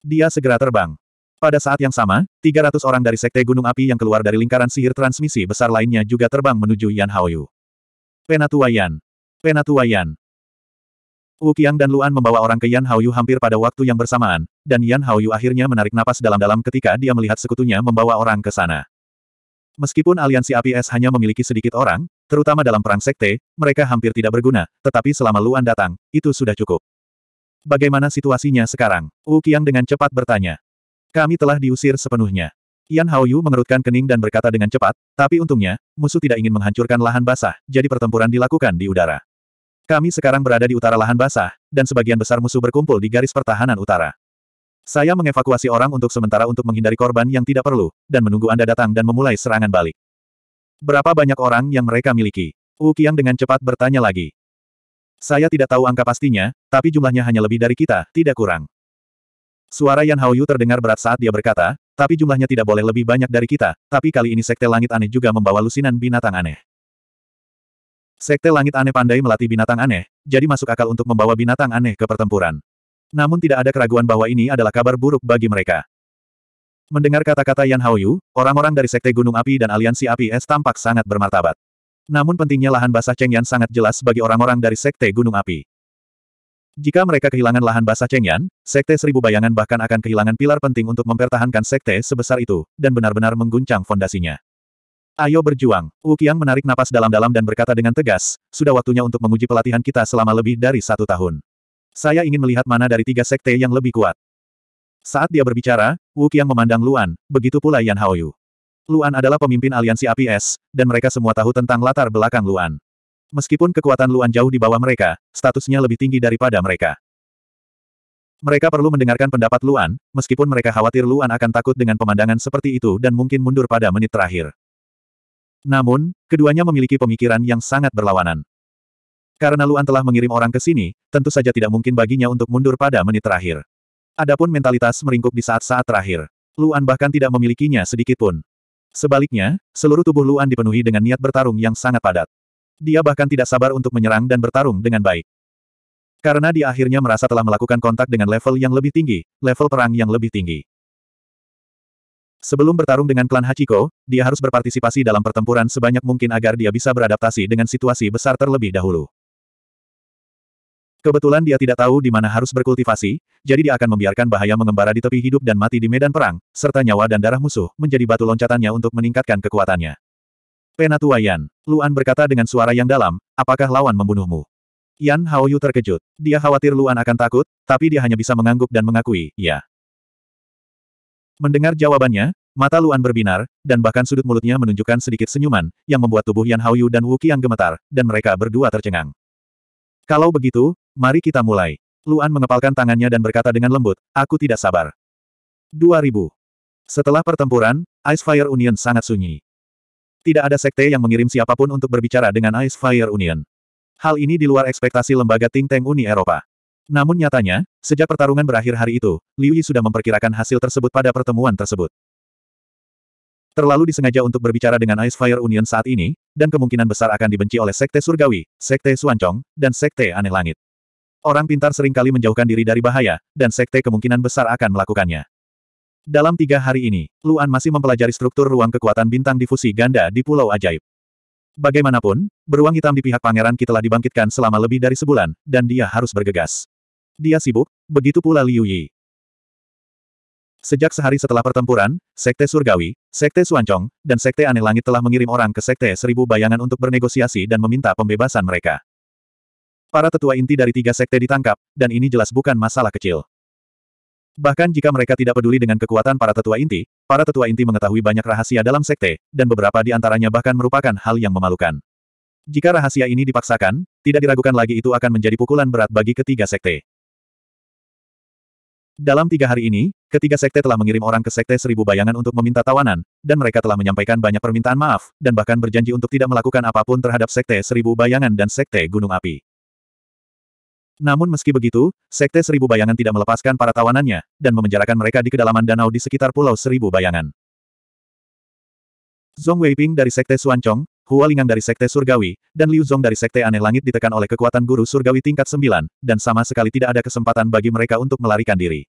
Dia segera terbang. Pada saat yang sama, 300 orang dari Sekte Gunung Api yang keluar dari lingkaran sihir transmisi besar lainnya juga terbang menuju Yan Haoyu. Penatua Yan. Penatua Yan. Wu Qiang dan Luan membawa orang ke Yan Haoyu hampir pada waktu yang bersamaan, dan Yan Haoyu akhirnya menarik napas dalam-dalam ketika dia melihat sekutunya membawa orang ke sana. Meskipun aliansi APS hanya memiliki sedikit orang, Terutama dalam perang sekte, mereka hampir tidak berguna, tetapi selama Luan datang, itu sudah cukup. Bagaimana situasinya sekarang? Wu Qiang dengan cepat bertanya. Kami telah diusir sepenuhnya. Yan Haoyu mengerutkan kening dan berkata dengan cepat, tapi untungnya, musuh tidak ingin menghancurkan lahan basah, jadi pertempuran dilakukan di udara. Kami sekarang berada di utara lahan basah, dan sebagian besar musuh berkumpul di garis pertahanan utara. Saya mengevakuasi orang untuk sementara untuk menghindari korban yang tidak perlu, dan menunggu Anda datang dan memulai serangan balik. Berapa banyak orang yang mereka miliki? Wu Qiang dengan cepat bertanya lagi. Saya tidak tahu angka pastinya, tapi jumlahnya hanya lebih dari kita, tidak kurang. Suara Yan Haoyu terdengar berat saat dia berkata, tapi jumlahnya tidak boleh lebih banyak dari kita, tapi kali ini Sekte Langit Aneh juga membawa lusinan binatang aneh. Sekte Langit Aneh pandai melatih binatang aneh, jadi masuk akal untuk membawa binatang aneh ke pertempuran. Namun tidak ada keraguan bahwa ini adalah kabar buruk bagi mereka. Mendengar kata-kata Yan Haoyu, orang-orang dari Sekte Gunung Api dan Aliansi Api Es tampak sangat bermartabat. Namun pentingnya lahan basah Cheng Yan sangat jelas bagi orang-orang dari Sekte Gunung Api. Jika mereka kehilangan lahan basah Cheng Yan, Sekte Seribu Bayangan bahkan akan kehilangan pilar penting untuk mempertahankan Sekte sebesar itu, dan benar-benar mengguncang fondasinya. Ayo berjuang, Wu Qiang menarik napas dalam-dalam dan berkata dengan tegas, sudah waktunya untuk menguji pelatihan kita selama lebih dari satu tahun. Saya ingin melihat mana dari tiga Sekte yang lebih kuat. Saat dia berbicara, Wu Qiang memandang Luan, begitu pula Yan Haoyu. Luan adalah pemimpin aliansi APS, dan mereka semua tahu tentang latar belakang Luan. Meskipun kekuatan Luan jauh di bawah mereka, statusnya lebih tinggi daripada mereka. Mereka perlu mendengarkan pendapat Luan, meskipun mereka khawatir Luan akan takut dengan pemandangan seperti itu dan mungkin mundur pada menit terakhir. Namun, keduanya memiliki pemikiran yang sangat berlawanan. Karena Luan telah mengirim orang ke sini, tentu saja tidak mungkin baginya untuk mundur pada menit terakhir. Adapun mentalitas meringkuk di saat-saat terakhir. Luan bahkan tidak memilikinya sedikitpun. Sebaliknya, seluruh tubuh Luan dipenuhi dengan niat bertarung yang sangat padat. Dia bahkan tidak sabar untuk menyerang dan bertarung dengan baik. Karena dia akhirnya merasa telah melakukan kontak dengan level yang lebih tinggi, level perang yang lebih tinggi. Sebelum bertarung dengan klan Hachiko, dia harus berpartisipasi dalam pertempuran sebanyak mungkin agar dia bisa beradaptasi dengan situasi besar terlebih dahulu. Kebetulan dia tidak tahu di mana harus berkultivasi, jadi dia akan membiarkan bahaya mengembara di tepi hidup dan mati di medan perang, serta nyawa dan darah musuh menjadi batu loncatannya untuk meningkatkan kekuatannya. Penatua Yan. Luan berkata dengan suara yang dalam, apakah lawan membunuhmu? Yan Haoyu terkejut. Dia khawatir Luan akan takut, tapi dia hanya bisa mengangguk dan mengakui, ya. Mendengar jawabannya, mata Luan berbinar, dan bahkan sudut mulutnya menunjukkan sedikit senyuman, yang membuat tubuh Yan Haoyu dan Wu Qiang gemetar, dan mereka berdua tercengang. Kalau begitu, Mari kita mulai. Luan mengepalkan tangannya dan berkata dengan lembut, aku tidak sabar. 2000. Setelah pertempuran, Ice Fire Union sangat sunyi. Tidak ada sekte yang mengirim siapapun untuk berbicara dengan Ice Fire Union. Hal ini di luar ekspektasi lembaga Ting Teng Uni Eropa. Namun nyatanya, sejak pertarungan berakhir hari itu, Liu Yi sudah memperkirakan hasil tersebut pada pertemuan tersebut. Terlalu disengaja untuk berbicara dengan Ice Fire Union saat ini, dan kemungkinan besar akan dibenci oleh Sekte Surgawi, Sekte Suancong, dan Sekte Aneh Langit. Orang pintar seringkali menjauhkan diri dari bahaya, dan sekte kemungkinan besar akan melakukannya. Dalam tiga hari ini, Luan masih mempelajari struktur ruang kekuatan bintang difusi ganda di Pulau Ajaib. Bagaimanapun, beruang hitam di pihak pangeran Ki telah dibangkitkan selama lebih dari sebulan, dan dia harus bergegas. Dia sibuk, begitu pula Liu Yi. Sejak sehari setelah pertempuran, Sekte Surgawi, Sekte Suancong, dan Sekte Aneh Langit telah mengirim orang ke Sekte Seribu Bayangan untuk bernegosiasi dan meminta pembebasan mereka. Para tetua inti dari tiga sekte ditangkap, dan ini jelas bukan masalah kecil. Bahkan jika mereka tidak peduli dengan kekuatan para tetua inti, para tetua inti mengetahui banyak rahasia dalam sekte, dan beberapa di antaranya bahkan merupakan hal yang memalukan. Jika rahasia ini dipaksakan, tidak diragukan lagi itu akan menjadi pukulan berat bagi ketiga sekte. Dalam tiga hari ini, ketiga sekte telah mengirim orang ke Sekte Seribu Bayangan untuk meminta tawanan, dan mereka telah menyampaikan banyak permintaan maaf, dan bahkan berjanji untuk tidak melakukan apapun terhadap Sekte Seribu Bayangan dan Sekte Gunung Api. Namun meski begitu, Sekte Seribu Bayangan tidak melepaskan para tawanannya, dan memenjarakan mereka di kedalaman danau di sekitar Pulau Seribu Bayangan. Zhong Weiping dari Sekte Suancong, Hua Lingang dari Sekte Surgawi, dan Liu Zong dari Sekte Aneh Langit ditekan oleh kekuatan guru Surgawi tingkat 9, dan sama sekali tidak ada kesempatan bagi mereka untuk melarikan diri.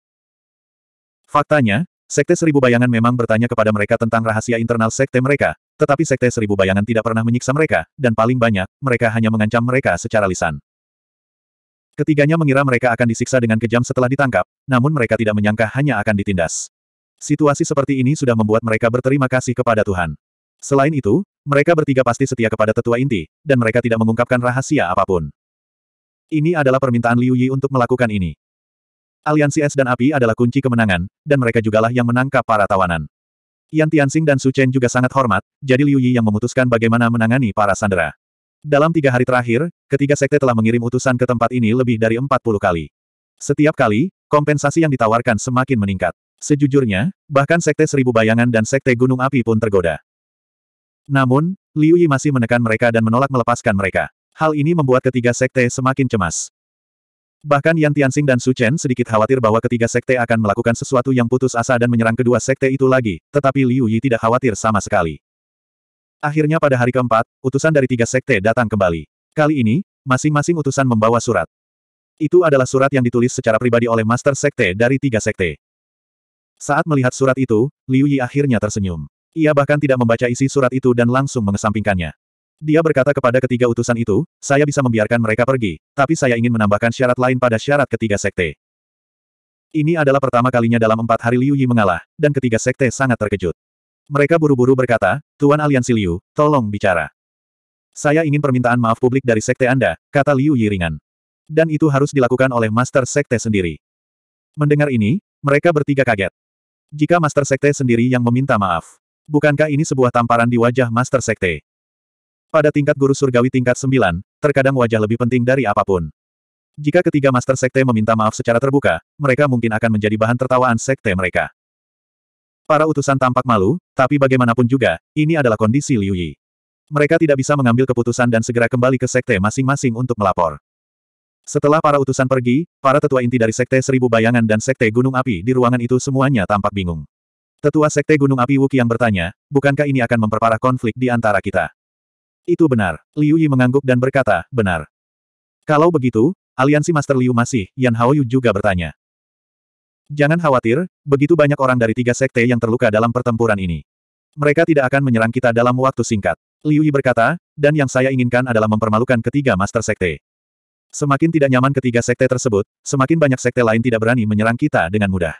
Faktanya, Sekte Seribu Bayangan memang bertanya kepada mereka tentang rahasia internal Sekte mereka, tetapi Sekte Seribu Bayangan tidak pernah menyiksa mereka, dan paling banyak, mereka hanya mengancam mereka secara lisan. Ketiganya mengira mereka akan disiksa dengan kejam setelah ditangkap, namun mereka tidak menyangka hanya akan ditindas. Situasi seperti ini sudah membuat mereka berterima kasih kepada Tuhan. Selain itu, mereka bertiga pasti setia kepada tetua inti, dan mereka tidak mengungkapkan rahasia apapun. Ini adalah permintaan Liu Yi untuk melakukan ini. Aliansi es dan api adalah kunci kemenangan, dan mereka jugalah yang menangkap para tawanan. Yan Tianxing dan Su Chen juga sangat hormat, jadi Liu Yi yang memutuskan bagaimana menangani para sandera. Dalam tiga hari terakhir, ketiga sekte telah mengirim utusan ke tempat ini lebih dari 40 kali. Setiap kali, kompensasi yang ditawarkan semakin meningkat. Sejujurnya, bahkan sekte seribu bayangan dan sekte gunung api pun tergoda. Namun, Liu Yi masih menekan mereka dan menolak melepaskan mereka. Hal ini membuat ketiga sekte semakin cemas. Bahkan Yan Tianxing dan Su Chen sedikit khawatir bahwa ketiga sekte akan melakukan sesuatu yang putus asa dan menyerang kedua sekte itu lagi, tetapi Liu Yi tidak khawatir sama sekali. Akhirnya pada hari keempat, utusan dari tiga sekte datang kembali. Kali ini, masing-masing utusan membawa surat. Itu adalah surat yang ditulis secara pribadi oleh master sekte dari tiga sekte. Saat melihat surat itu, Liu Yi akhirnya tersenyum. Ia bahkan tidak membaca isi surat itu dan langsung mengesampingkannya. Dia berkata kepada ketiga utusan itu, saya bisa membiarkan mereka pergi, tapi saya ingin menambahkan syarat lain pada syarat ketiga sekte. Ini adalah pertama kalinya dalam empat hari Liu Yi mengalah, dan ketiga sekte sangat terkejut. Mereka buru-buru berkata, Tuan Aliansi Liu, tolong bicara. Saya ingin permintaan maaf publik dari sekte Anda, kata Liu Yiringan. Dan itu harus dilakukan oleh Master Sekte sendiri. Mendengar ini, mereka bertiga kaget. Jika Master Sekte sendiri yang meminta maaf. Bukankah ini sebuah tamparan di wajah Master Sekte? Pada tingkat guru surgawi tingkat 9, terkadang wajah lebih penting dari apapun. Jika ketiga Master Sekte meminta maaf secara terbuka, mereka mungkin akan menjadi bahan tertawaan Sekte mereka. Para utusan tampak malu, tapi bagaimanapun juga, ini adalah kondisi Liu Yi. Mereka tidak bisa mengambil keputusan dan segera kembali ke sekte masing-masing untuk melapor. Setelah para utusan pergi, para tetua inti dari Sekte Seribu Bayangan dan Sekte Gunung Api di ruangan itu semuanya tampak bingung. Tetua Sekte Gunung Api Wuki yang bertanya, bukankah ini akan memperparah konflik di antara kita? Itu benar. Liu Yi mengangguk dan berkata, benar. Kalau begitu, aliansi Master Liu masih, Yan Hao Haoyu juga bertanya. Jangan khawatir, begitu banyak orang dari tiga sekte yang terluka dalam pertempuran ini. Mereka tidak akan menyerang kita dalam waktu singkat. Liu Yi berkata, dan yang saya inginkan adalah mempermalukan ketiga master sekte. Semakin tidak nyaman ketiga sekte tersebut, semakin banyak sekte lain tidak berani menyerang kita dengan mudah.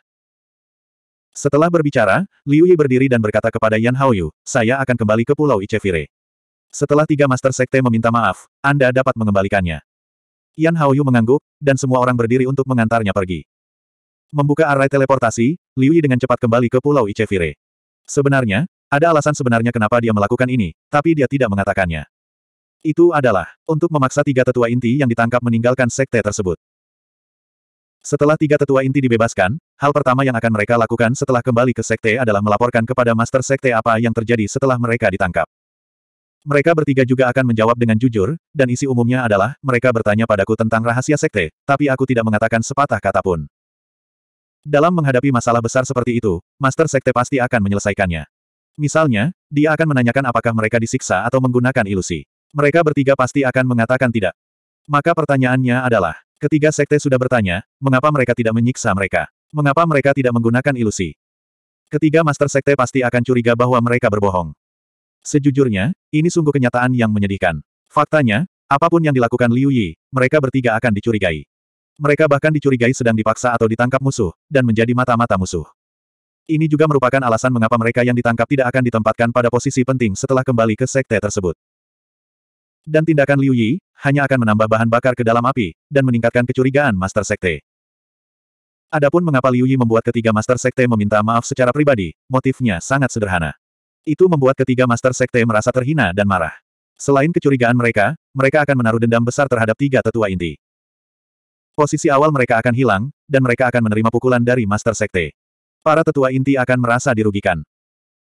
Setelah berbicara, Liu Yi berdiri dan berkata kepada Yan Haoyu, saya akan kembali ke Pulau Ichevire. Setelah tiga master sekte meminta maaf, Anda dapat mengembalikannya. Yan Haoyu mengangguk, dan semua orang berdiri untuk mengantarnya pergi. Membuka array teleportasi, Liu Yi dengan cepat kembali ke Pulau Ichevire. Sebenarnya, ada alasan sebenarnya kenapa dia melakukan ini, tapi dia tidak mengatakannya. Itu adalah untuk memaksa tiga tetua inti yang ditangkap meninggalkan sekte tersebut. Setelah tiga tetua inti dibebaskan, hal pertama yang akan mereka lakukan setelah kembali ke sekte adalah melaporkan kepada master sekte apa yang terjadi setelah mereka ditangkap. Mereka bertiga juga akan menjawab dengan jujur, dan isi umumnya adalah, mereka bertanya padaku tentang rahasia sekte, tapi aku tidak mengatakan sepatah kata pun. Dalam menghadapi masalah besar seperti itu, Master Sekte pasti akan menyelesaikannya. Misalnya, dia akan menanyakan apakah mereka disiksa atau menggunakan ilusi. Mereka bertiga pasti akan mengatakan tidak. Maka pertanyaannya adalah, ketiga sekte sudah bertanya, mengapa mereka tidak menyiksa mereka? Mengapa mereka tidak menggunakan ilusi? Ketiga Master Sekte pasti akan curiga bahwa mereka berbohong. Sejujurnya, ini sungguh kenyataan yang menyedihkan. Faktanya, apapun yang dilakukan Liu Yi, mereka bertiga akan dicurigai. Mereka bahkan dicurigai sedang dipaksa atau ditangkap musuh, dan menjadi mata-mata musuh. Ini juga merupakan alasan mengapa mereka yang ditangkap tidak akan ditempatkan pada posisi penting setelah kembali ke sekte tersebut. Dan tindakan Liu Yi, hanya akan menambah bahan bakar ke dalam api, dan meningkatkan kecurigaan Master Sekte. Adapun mengapa Liu Yi membuat ketiga Master Sekte meminta maaf secara pribadi, motifnya sangat sederhana. Itu membuat ketiga Master Sekte merasa terhina dan marah. Selain kecurigaan mereka, mereka akan menaruh dendam besar terhadap tiga tetua inti. Posisi awal mereka akan hilang, dan mereka akan menerima pukulan dari Master Sekte. Para tetua inti akan merasa dirugikan.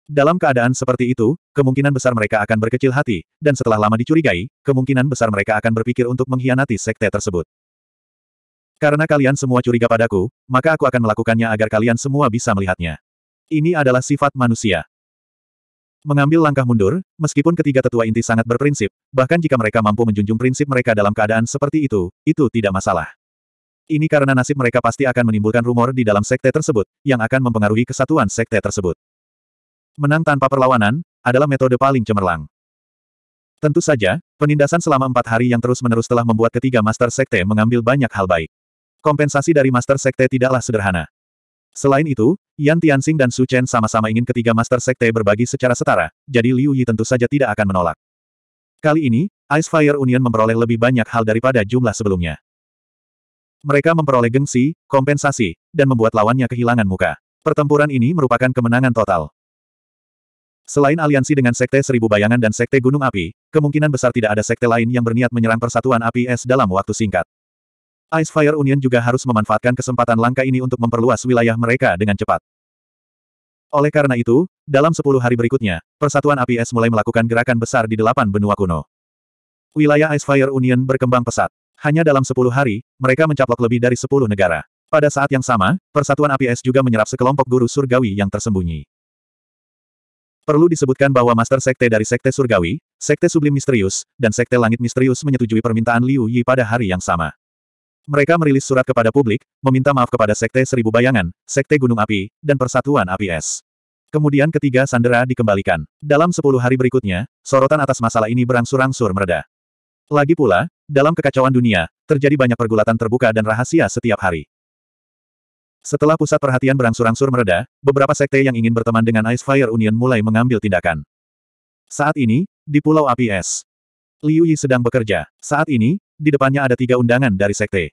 Dalam keadaan seperti itu, kemungkinan besar mereka akan berkecil hati, dan setelah lama dicurigai, kemungkinan besar mereka akan berpikir untuk mengkhianati sekte tersebut. Karena kalian semua curiga padaku, maka aku akan melakukannya agar kalian semua bisa melihatnya. Ini adalah sifat manusia. Mengambil langkah mundur, meskipun ketiga tetua inti sangat berprinsip, bahkan jika mereka mampu menjunjung prinsip mereka dalam keadaan seperti itu, itu tidak masalah. Ini karena nasib mereka pasti akan menimbulkan rumor di dalam sekte tersebut, yang akan mempengaruhi kesatuan sekte tersebut. Menang tanpa perlawanan, adalah metode paling cemerlang. Tentu saja, penindasan selama empat hari yang terus-menerus telah membuat ketiga Master Sekte mengambil banyak hal baik. Kompensasi dari Master Sekte tidaklah sederhana. Selain itu, Yan Tianxing dan Su Chen sama-sama ingin ketiga Master Sekte berbagi secara setara, jadi Liu Yi tentu saja tidak akan menolak. Kali ini, Ice Fire Union memperoleh lebih banyak hal daripada jumlah sebelumnya. Mereka memperoleh gengsi, kompensasi, dan membuat lawannya kehilangan muka. Pertempuran ini merupakan kemenangan total. Selain aliansi dengan Sekte Seribu Bayangan dan Sekte Gunung Api, kemungkinan besar tidak ada sekte lain yang berniat menyerang Persatuan Api Es dalam waktu singkat. Ice Fire Union juga harus memanfaatkan kesempatan langka ini untuk memperluas wilayah mereka dengan cepat. Oleh karena itu, dalam sepuluh hari berikutnya, Persatuan Api Es mulai melakukan gerakan besar di delapan benua kuno. Wilayah Ice Fire Union berkembang pesat. Hanya dalam sepuluh hari, mereka mencaplok lebih dari sepuluh negara. Pada saat yang sama, Persatuan Api Es juga menyerap sekelompok guru surgawi yang tersembunyi. Perlu disebutkan bahwa Master Sekte dari Sekte Surgawi, Sekte Sublim Misterius, dan Sekte Langit Misterius menyetujui permintaan Liu Yi pada hari yang sama. Mereka merilis surat kepada publik, meminta maaf kepada Sekte Seribu Bayangan, Sekte Gunung Api, dan Persatuan Api Es. Kemudian ketiga sandera dikembalikan. Dalam sepuluh hari berikutnya, sorotan atas masalah ini berangsur-angsur mereda. Lagi pula, dalam kekacauan dunia, terjadi banyak pergulatan terbuka dan rahasia setiap hari. Setelah pusat perhatian berangsur-angsur mereda, beberapa sekte yang ingin berteman dengan Ice Fire Union mulai mengambil tindakan. Saat ini, di Pulau Api Es, Liu Yi sedang bekerja. Saat ini, di depannya ada tiga undangan dari sekte.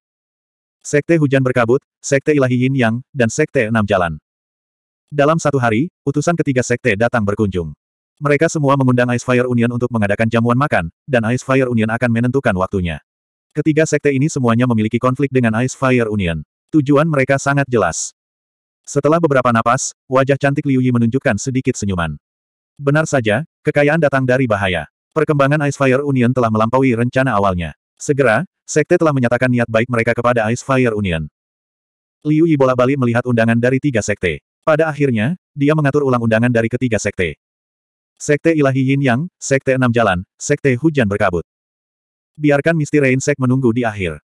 Sekte Hujan Berkabut, Sekte Ilahi Yin Yang, dan Sekte Enam Jalan. Dalam satu hari, utusan ketiga sekte datang berkunjung. Mereka semua mengundang Ice Fire Union untuk mengadakan jamuan makan, dan Ice Fire Union akan menentukan waktunya. Ketiga sekte ini semuanya memiliki konflik dengan Ice Fire Union. Tujuan mereka sangat jelas. Setelah beberapa napas, wajah cantik Liu Yi menunjukkan sedikit senyuman. Benar saja, kekayaan datang dari bahaya. Perkembangan Ice Fire Union telah melampaui rencana awalnya. Segera, sekte telah menyatakan niat baik mereka kepada Ice Fire Union. Liu Yi bola-balik melihat undangan dari tiga sekte. Pada akhirnya, dia mengatur ulang undangan dari ketiga sekte. Sekte Ilahi Yin Yang, Sekte Enam Jalan, Sekte Hujan Berkabut. Biarkan Misty Rain Sek menunggu di akhir.